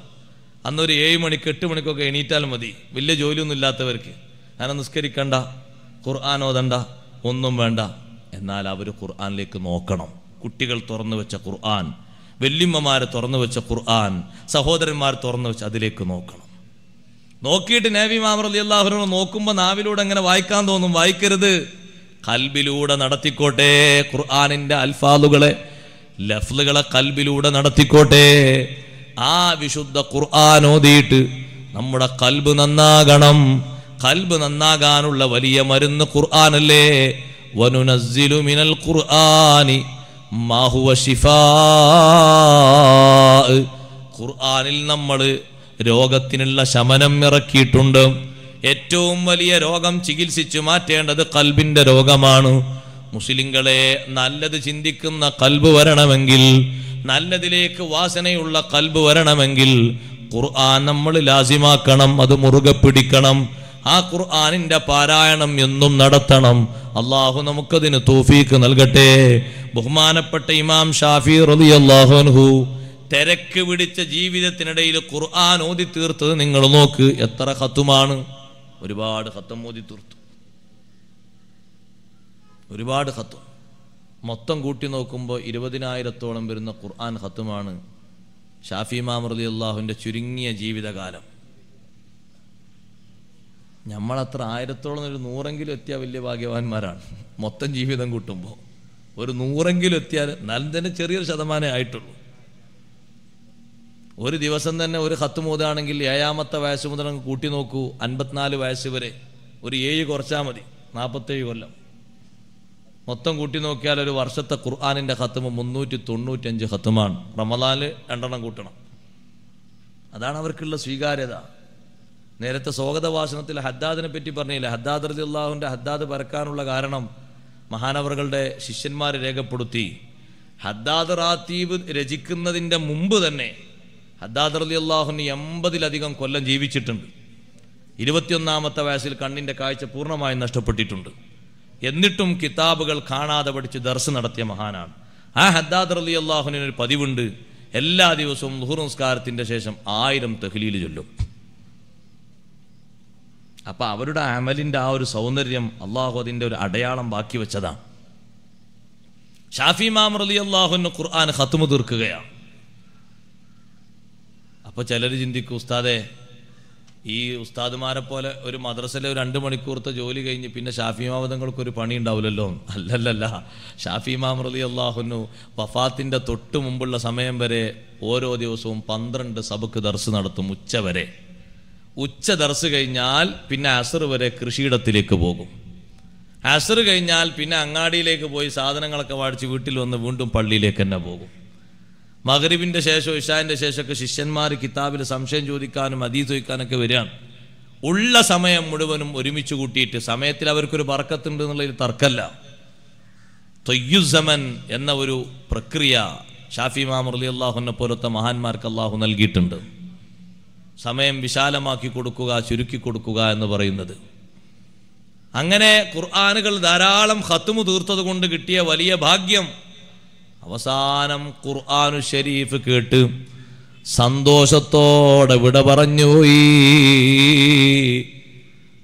അന്നൊരു ഏഴ് മണിക്ക് എട്ട് മണിക്കൊക്കെ എണീറ്റാൽ മതി വലിയ ജോലിയൊന്നും ഇല്ലാത്തവർക്ക് അങ്ങനെ നിസ്കരിക്കണ്ട ഖുർആൻ ഓതണ്ട ഒന്നും വേണ്ട എന്നാൽ അവർ ഖുർആാനിലേക്ക് നോക്കണം കുട്ടികൾ തുറന്നു വെച്ച ഖുർആൻ വല്യമ്മമാരെ തുറന്നു വെച്ച ഖുർആൻ സഹോദരന്മാർ തുറന്നു വെച്ച് അതിലേക്ക് നോക്കണം നോക്കിയിട്ട് നേവി മാമർ അലി നോക്കുമ്പോൾ നാവിലൂടെ അങ്ങനെ വായിക്കാൻ തോന്നും വായിക്കരുത് കൽബിലൂടെ നടത്തിക്കോട്ടെ ഖുർആാനിൻ്റെ അൽഫാദുകളെ ലഫ്ലുകളെ കൽബിലൂടെ നടത്തിക്കോട്ടെ ആ വിശുദ്ധ ഖുർആൻ ഓതിയിട്ട് നമ്മുടെ കൽബ് നന്നാകണം കൽബ് നന്നാകാനുള്ള വലിയ മരുന്ന് ഖുർആാനല്ലേ വനുനസ്സിലു മിനൽ ഖുർആാനി മാഹുവ ഷിഫാ ഖുർആാനിൽ നമ്മൾ രോഗത്തിനുള്ള ശമനം ഇറക്കിയിട്ടുണ്ട് ഏറ്റവും വലിയ രോഗം ചികിത്സിച്ചു മാറ്റേണ്ടത് കൽബിന്റെ രോഗമാണ് മുസ്ലിങ്ങളെ നല്ലത് ചിന്തിക്കുന്ന കൽബ് വരണമെങ്കിൽ നല്ലതിലേക്ക് വാസനയുള്ള കൽബ് വരണമെങ്കിൽ ഖുർആൻ നമ്മൾ ലാസിമാക്കണം അത് മുറുകെ പിടിക്കണം ആ ഖുർആാനിന്റെ പാരായണം എന്നും നടത്തണം അള്ളാഹു നമുക്കതിന് തോഫീക്ക് നൽകട്ടെ ബഹുമാനപ്പെട്ട ഇമാം ഷാഫി റലിയല്ലാഹുൻഹു തിരക്ക് പിടിച്ച ജീവിതത്തിനിടയിൽ ഖുർആൻ ഓതി തീർത്തത് നിങ്ങൾ നോക്ക് എത്ര ഹത്തുമാണ് ഒരുപാട് ഹത്തം ഓതി തീർത്തു ഒരുപാട് ഹത്തും മൊത്തം കൂട്ടി നോക്കുമ്പോൾ ഇരുപതിനായിരത്തോളം വരുന്ന ഖുർആൻ ഹത്തുമാണ് ഷാഫി മാമർലി അള്ളാഹുവിൻ്റെ ചുരുങ്ങിയ ജീവിതകാലം നമ്മളത്ര ആയിരത്തോളം ഒരു നൂറെങ്കിലും എത്തിയ വലിയ ഭാഗ്യവാന്മാരാണ് മൊത്തം ജീവിതം കൂട്ടുമ്പോൾ ഒരു നൂറെങ്കിലും എത്തിയാൽ നല്ല ചെറിയൊരു ശതമാനമേ ആയിട്ടുള്ളൂ ഒരു ദിവസം തന്നെ ഒരു ഹത്ത് മൂതാണെങ്കിൽ ഏഴാമത്തെ വയസ്സ് മുതൽ അങ്ങ് കൂട്ടി നോക്കൂ അൻപത്തിനാല് വയസ്സ് വരെ ഒരു ഏഴ് കുറച്ചാൽ മതി നാൽപ്പത്തേഴ് കൊല്ലം മൊത്തം കൂട്ടി നോക്കിയാൽ ഒരു വർഷത്തെ ഖുർആാനിൻ്റെ ഹത്തുമ മുന്നൂറ്റി തൊണ്ണൂറ്റഞ്ച് ഹത്തുമാണ് റമദാനിൽ രണ്ടെണ്ണം കൂട്ടണം അതാണ് അവർക്കുള്ള സ്വീകാര്യത നേരത്തെ സ്വാഗത വാസനത്തിൽ ഹദ്ദാദിനെ പറ്റി പറഞ്ഞില്ല ഹദ്ദാദ് റലിള്ളാഹുവിൻ്റെ ഹദ്ദാദ് പരക്കാനുള്ള കാരണം മഹാനവറുകളുടെ ശിഷ്യന്മാർ രേഖപ്പെടുത്തി ഹദ്ദാദ് റാത്തീബ് രചിക്കുന്നതിൻ്റെ മുമ്പ് തന്നെ ഹദ്ദാദ് അലി അള്ളാഹുന് എൺപതിലധികം കൊല്ലം ജീവിച്ചിട്ടുണ്ട് ഇരുപത്തിയൊന്നാമത്തെ വയസ്സിൽ കണ്ണിൻ്റെ കാഴ്ച പൂർണ്ണമായും നഷ്ടപ്പെട്ടിട്ടുണ്ട് എന്നിട്ടും കിതാബുകൾ കാണാതെ പഠിച്ച് ദർസ് നടത്തിയ മഹാനാണ് ആ ഹദ്ദാദ് അലി അള്ളാഹുവിന് ഒരു പതിവുണ്ട് എല്ലാ ദിവസവും ലുഹുർ നമസ്കാരത്തിൻ്റെ ശേഷം ആയിരം തെഹ്ലീൽ ചൊല്ലും അപ്പം അവരുടെ അമലിൻ്റെ ആ ഒരു സൗന്ദര്യം അള്ളാഹു അതിൻ്റെ ഒരു അടയാളം ബാക്കി വെച്ചതാണ് ഷാഫി മാമർ അലി അള്ളാഹുവിന് ഖുർആൻ ഹത്തുമു തീർക്കുകയാണ് അപ്പോൾ ചിലർ ചിന്തിക്കും ഉസ്താദേ ഈ ഉസ്താദുമാരെ പോലെ ഒരു മദ്രസയിലെ രണ്ട് മണിക്കൂർത്തെ ജോലി കഴിഞ്ഞ് പിന്നെ ഷാഫി മാമതങ്ങൾക്ക് ഒരു പണി ഉണ്ടാവില്ലല്ലോ അല്ലല്ലല്ല ഷാഫി മാം റലി അള്ളാഹുനു വഫാത്തിൻ്റെ തൊട്ട് മുമ്പുള്ള സമയം വരെ ഓരോ ദിവസവും പന്ത്രണ്ട് സബക്ക് ദർസ് നടത്തും ഉച്ച വരെ ഉച്ച ദർസ് കഴിഞ്ഞാൽ പിന്നെ അസർ വരെ കൃഷിയിടത്തിലേക്ക് പോകും അസർ കഴിഞ്ഞാൽ പിന്നെ അങ്ങാടിയിലേക്ക് പോയി സാധനങ്ങളൊക്കെ വാടിച്ച് വീട്ടിൽ വന്ന് വീണ്ടും പള്ളിയിലേക്ക് തന്നെ പോകും മഹരിബിൻ്റെ ശേഷം ഇഷാന്റെ ശേഷമൊക്കെ ശിഷ്യന്മാർ കിതാബിൽ സംശയം ചോദിക്കാനും അതീ ചോദിക്കാനൊക്കെ വരികയാണ് ഉള്ള സമയം മുഴുവനും ഒരുമിച്ച് കൂട്ടിയിട്ട് സമയത്തിൽ അവർക്കൊരു പറക്കത്തുണ്ട് എന്നുള്ളൊരു തർക്കല്ല തൊയ്യുസമൻ എന്ന ഒരു പ്രക്രിയ ഷാഫി മാമുർലി അള്ളാഹുനെ പോലത്തെ മഹാന്മാർക്ക് അള്ളാഹു നൽകിയിട്ടുണ്ട് സമയം വിശാലമാക്കി കൊടുക്കുക ചുരുക്കി കൊടുക്കുക എന്ന് പറയുന്നത് അങ്ങനെ ഖുർആാനുകൾ ധാരാളം ഹത്തുമു തീർത്തത് കൊണ്ട് കിട്ടിയ വലിയ ഭാഗ്യം അവസാനം ഖുർആാനു ഷരീഫ് കേട്ട് സന്തോഷത്തോടെ വിട പറഞ്ഞു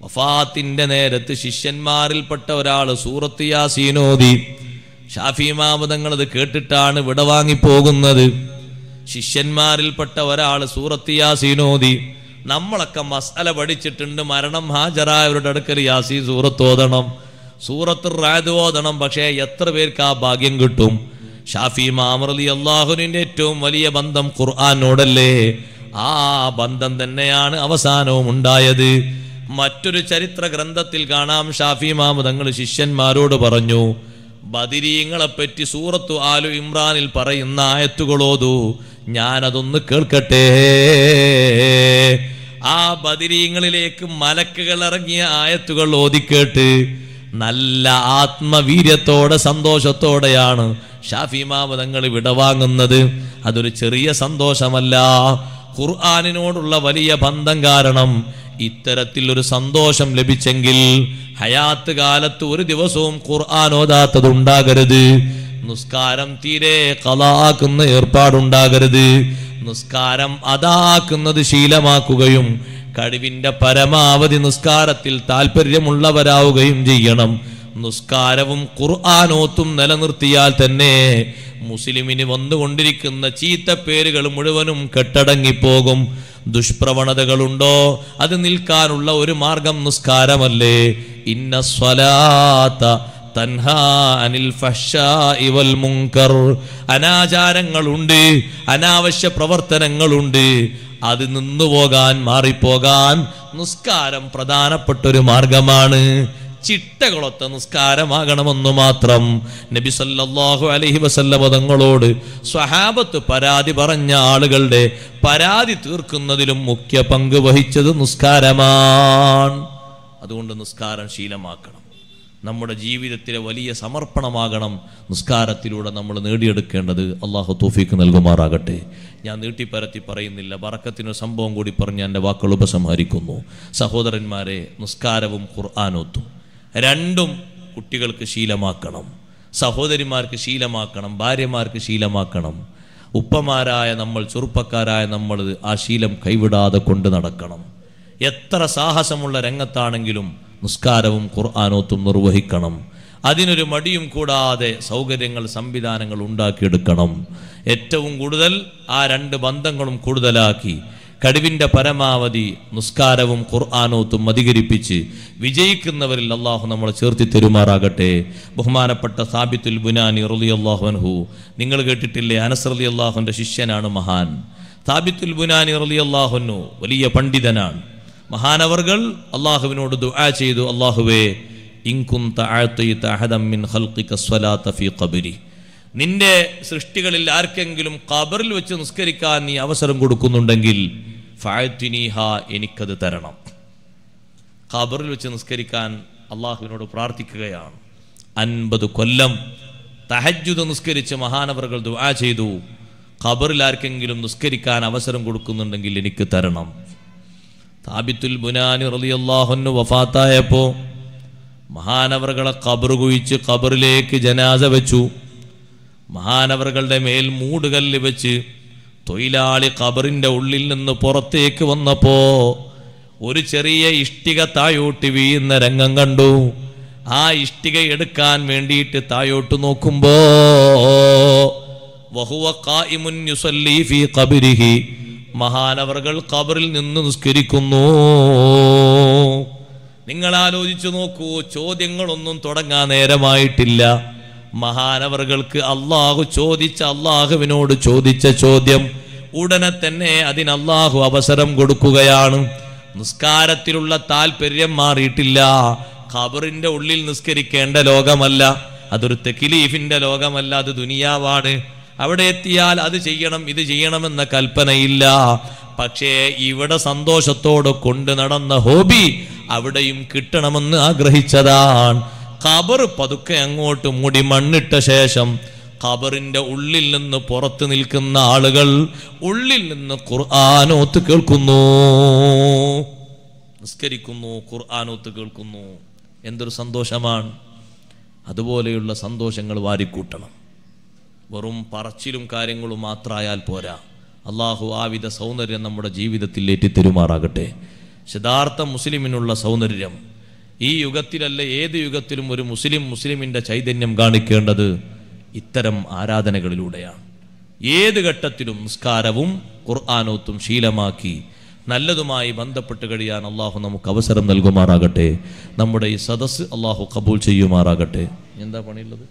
വഫാത്തിന്റെ നേരത്ത് ശിഷ്യന്മാരിൽപ്പെട്ട ഒരാൾ സൂറത്ത് യാസീനോദി ഷാഫി മാമതങ്ങൾ അത് കേട്ടിട്ടാണ് വിട വാങ്ങിപ്പോകുന്നത് ശിഷ്യന്മാരിൽപ്പെട്ട ഒരാൾ സൂറത്ത് യാസീനോദി നമ്മളൊക്കെ മസല പഠിച്ചിട്ടുണ്ട് മരണം ഹാജരായവരുടെ അടുക്കൽ യാസീൻ സൂറത്ത് ഓതണം സൂറത്ത് റാദ് ഓതണം പക്ഷേ എത്ര പേർക്ക് ആ ഭാഗ്യം കിട്ടും ഷാഫി മാമറലി അള്ളാഹുനിന്റെ ഏറ്റവും വലിയ ബന്ധം ഖുർആാനോടല്ലേ ആ ബന്ധം തന്നെയാണ് അവസാനവും ഉണ്ടായത് മറ്റൊരു ചരിത്ര ഗ്രന്ഥത്തിൽ കാണാം ഷാഫി മാമു തങ്ങൾ ശിഷ്യന്മാരോട് പറഞ്ഞു ബദിരീങ്ങളെപ്പറ്റി സൂറത്തു ആലു ഇമ്രാനിൽ പറയുന്ന ആയത്തുകളോതു ഞാനതൊന്ന് കേൾക്കട്ടെ ആ ബദിരീങ്ങളിലേക്ക് മലക്കുകൾ ഇറങ്ങിയ ആയത്തുകൾ ഓതിക്കേട്ട് നല്ല ആത്മവീര്യത്തോടെ സന്തോഷത്തോടെയാണ് ഷാഫിമാവ് തങ്ങൾ വിടവാങ്ങുന്നത് അതൊരു ചെറിയ സന്തോഷമല്ല ഖുർആാനിനോടുള്ള വലിയ ബന്ധം കാരണം ഇത്തരത്തിൽ ഒരു സന്തോഷം ലഭിച്ചെങ്കിൽ ഹയാത്ത് കാലത്ത് ഒരു ദിവസവും ഖുർആൻ ഓതാത്തത് ഉണ്ടാകരുത് നിസ്കാരം തീരെ കലാക്കുന്ന ഏർപ്പാടുണ്ടാകരുത് നിസ്കാരം അതാക്കുന്നത് ശീലമാക്കുകയും കഴിവിന്റെ പരമാവധി നിസ്കാരത്തിൽ താല്പര്യമുള്ളവരാവുകയും ചെയ്യണം നിസ്കാരവും ഖുർആാനോത്തും നിലനിർത്തിയാൽ തന്നെ മുസ്ലിമിന് വന്നുകൊണ്ടിരിക്കുന്ന ചീത്ത പേരുകൾ മുഴുവനും കെട്ടടങ്ങിപ്പോകും ദുഷ്പ്രവണതകളുണ്ടോ അത് നിൽക്കാനുള്ള ഒരു മാർഗം നിസ്കാരമല്ലേ ഇന്ന സ്വലാത്ത അനാചാരങ്ങളുണ്ട് അനാവശ്യ പ്രവർത്തനങ്ങളുണ്ട് അത് നിന്നുപോകാൻ മാറിപ്പോകാൻ നിസ്കാരം പ്രധാനപ്പെട്ടൊരു മാർഗമാണ് ചിട്ടകളൊത്ത നിസ്കാരമാകണമെന്ന് മാത്രം നബി സല്ലാഹു അലഹി വസല്ലമ തങ്ങളോട് സ്വഹാബത്ത് പരാതി പറഞ്ഞ ആളുകളുടെ പരാതി തീർക്കുന്നതിലും മുഖ്യ പങ്ക് വഹിച്ചത് നിസ്കാരമാണ് അതുകൊണ്ട് നിസ്കാരം ശീലമാക്കണം നമ്മുടെ ജീവിതത്തിലെ വലിയ സമർപ്പണമാകണം നിസ്കാരത്തിലൂടെ നമ്മൾ നേടിയെടുക്കേണ്ടത് അള്ളാഹു തോഫീക്ക് നൽകുമാറാകട്ടെ ഞാൻ നീട്ടിപ്പരത്തി പറയുന്നില്ല വറക്കത്തിനൊരു സംഭവം കൂടി പറഞ്ഞ് എൻ്റെ വാക്കുകൾ ഉപസംഹരിക്കുന്നു സഹോദരന്മാരെ നിസ്കാരവും ഖുർആാനൊത്തും രണ്ടും കുട്ടികൾക്ക് ശീലമാക്കണം സഹോദരിമാർക്ക് ശീലമാക്കണം ഭാര്യമാർക്ക് ശീലമാക്കണം ഉപ്പമാരായ നമ്മൾ ചെറുപ്പക്കാരായ നമ്മൾ ആ ശീലം കൈവിടാതെ കൊണ്ട് നടക്കണം എത്ര സാഹസമുള്ള രംഗത്താണെങ്കിലും നിസ്കാരവും ഖുർആാനോത്തും നിർവഹിക്കണം അതിനൊരു മടിയും കൂടാതെ സൗകര്യങ്ങൾ സംവിധാനങ്ങൾ ഉണ്ടാക്കിയെടുക്കണം ഏറ്റവും കൂടുതൽ ആ രണ്ട് ബന്ധങ്ങളും കൂടുതലാക്കി കഴിവിൻ്റെ പരമാവധി നിസ്കാരവും ഖുർആാനോത്തും അധികരിപ്പിച്ച് വിജയിക്കുന്നവരിൽ അള്ളാഹു നമ്മളെ ചേർത്തി തരുമാറാകട്ടെ ബഹുമാനപ്പെട്ട സാബിത്തുൽ ബുനാനി റലി അള്ളാഹുൻഹു നിങ്ങൾ കേട്ടിട്ടില്ലേ അനസ് റലി അള്ളാഹുൻ്റെ ശിഷ്യനാണ് മഹാൻ സാബിത്തുൽ ബുനാനി റലി അള്ളാഹുനു വലിയ പണ്ഡിതനാണ് മഹാനവർകൾ അള്ളാഹുവിനോട് ദുആ ചെയ്തു അള്ളാഹുവേ ഇൻകും നിന്റെ സൃഷ്ടികളിൽ ആർക്കെങ്കിലും ഖബറിൽ വെച്ച് നിസ്കരിക്കാൻ നീ അവസരം കൊടുക്കുന്നുണ്ടെങ്കിൽ ഫായത്തിനീഹ എനിക്കത് തരണം ഖബറിൽ വെച്ച് നിസ്കരിക്കാൻ അള്ളാഹുവിനോട് പ്രാർത്ഥിക്കുകയാണ് അൻപത് കൊല്ലം തഹജുദ് നിസ്കരിച്ച് മഹാനവറുകൾ ദുആ ചെയ്തു ഖബറിൽ ആർക്കെങ്കിലും നിസ്കരിക്കാൻ അവസരം കൊടുക്കുന്നുണ്ടെങ്കിൽ എനിക്ക് തരണം താബിത്തുൽ ബുനാനി റലിയല്ലാഹുന്നു വഫാത്തായപ്പോൾ മഹാനവറുകളെ ഖബർ കുഴിച്ച് ഖബറിലേക്ക് ജനാസ വെച്ചു മഹാനവറുകളുടെ മേൽ മൂടുകല്ല് വെച്ച് തൊഴിലാളി കബറിന്റെ ഉള്ളിൽ നിന്ന് പുറത്തേക്ക് വന്നപ്പോൾ ഒരു ചെറിയ ഇഷ്ടിക തായോട്ട് വീഴുന്ന രംഗം കണ്ടു ആ ഇഷ്ടിക എടുക്കാൻ വേണ്ടിയിട്ട് തായോട്ട് നോക്കുമ്പോ മഹാനവറുകൾ കബറിൽ നിന്ന് നിസ്കരിക്കുന്നു നിങ്ങൾ ആലോചിച്ചു നോക്കൂ ചോദ്യങ്ങളൊന്നും തുടങ്ങാൻ നേരമായിട്ടില്ല മഹാനവറുകൾക്ക് അള്ളാഹു ചോദിച്ച അള്ളാഹുവിനോട് ചോദിച്ച ചോദ്യം ഉടനെ തന്നെ അതിന് അള്ളാഹു അവസരം കൊടുക്കുകയാണ് നിസ്കാരത്തിലുള്ള താല്പര്യം മാറിയിട്ടില്ല ഖബറിന്റെ ഉള്ളിൽ നിസ്കരിക്കേണ്ട ലോകമല്ല അതൊരു തെക്കിലീഫിന്റെ ലോകമല്ല അത് ദുനിയാവാണ് അവിടെ എത്തിയാൽ അത് ചെയ്യണം ഇത് ചെയ്യണമെന്ന കൽപ്പനയില്ല പക്ഷേ ഇവിടെ സന്തോഷത്തോടെ കൊണ്ട് നടന്ന ഹോബി അവിടെയും കിട്ടണമെന്ന് ആഗ്രഹിച്ചതാണ് ഖബർ പതുക്കെ അങ്ങോട്ട് മുടി മണ്ണിട്ട ശേഷം ഖബറിന്റെ ഉള്ളിൽ നിന്ന് പുറത്ത് നിൽക്കുന്ന ആളുകൾ ഉള്ളിൽ നിന്ന് ഖുർആാനോത്ത് കേൾക്കുന്നു നിസ്കരിക്കുന്നു ഖുർആാനോത്ത് കേൾക്കുന്നു എന്തൊരു സന്തോഷമാണ് അതുപോലെയുള്ള സന്തോഷങ്ങൾ വാരിക്കൂട്ടണം വെറും പറച്ചിലും കാര്യങ്ങളും മാത്രമായാൽ പോരാ അള്ളാഹു ആവിധ സൗന്ദര്യം നമ്മുടെ ജീവിതത്തിൽ ഏറ്റിത്തരുമാറാകട്ടെ യഥാർത്ഥ മുസ്ലിമിനുള്ള സൗന്ദര്യം ഈ യുഗത്തിലല്ല ഏത് യുഗത്തിലും ഒരു മുസ്ലിം മുസ്ലിമിൻ്റെ ചൈതന്യം കാണിക്കേണ്ടത് ഇത്തരം ആരാധനകളിലൂടെയാണ് ഏത് ഘട്ടത്തിലും നിസ്കാരവും ഖുർആാനോത്തും ശീലമാക്കി നല്ലതുമായി ബന്ധപ്പെട്ട് കഴിയാൻ അള്ളാഹു നമുക്ക് അവസരം നൽകുമാറാകട്ടെ നമ്മുടെ ഈ സദസ് അള്ളാഹു കബൂൾ ചെയ്യുമാറാകട്ടെ എന്താ പണിയുള്ളത്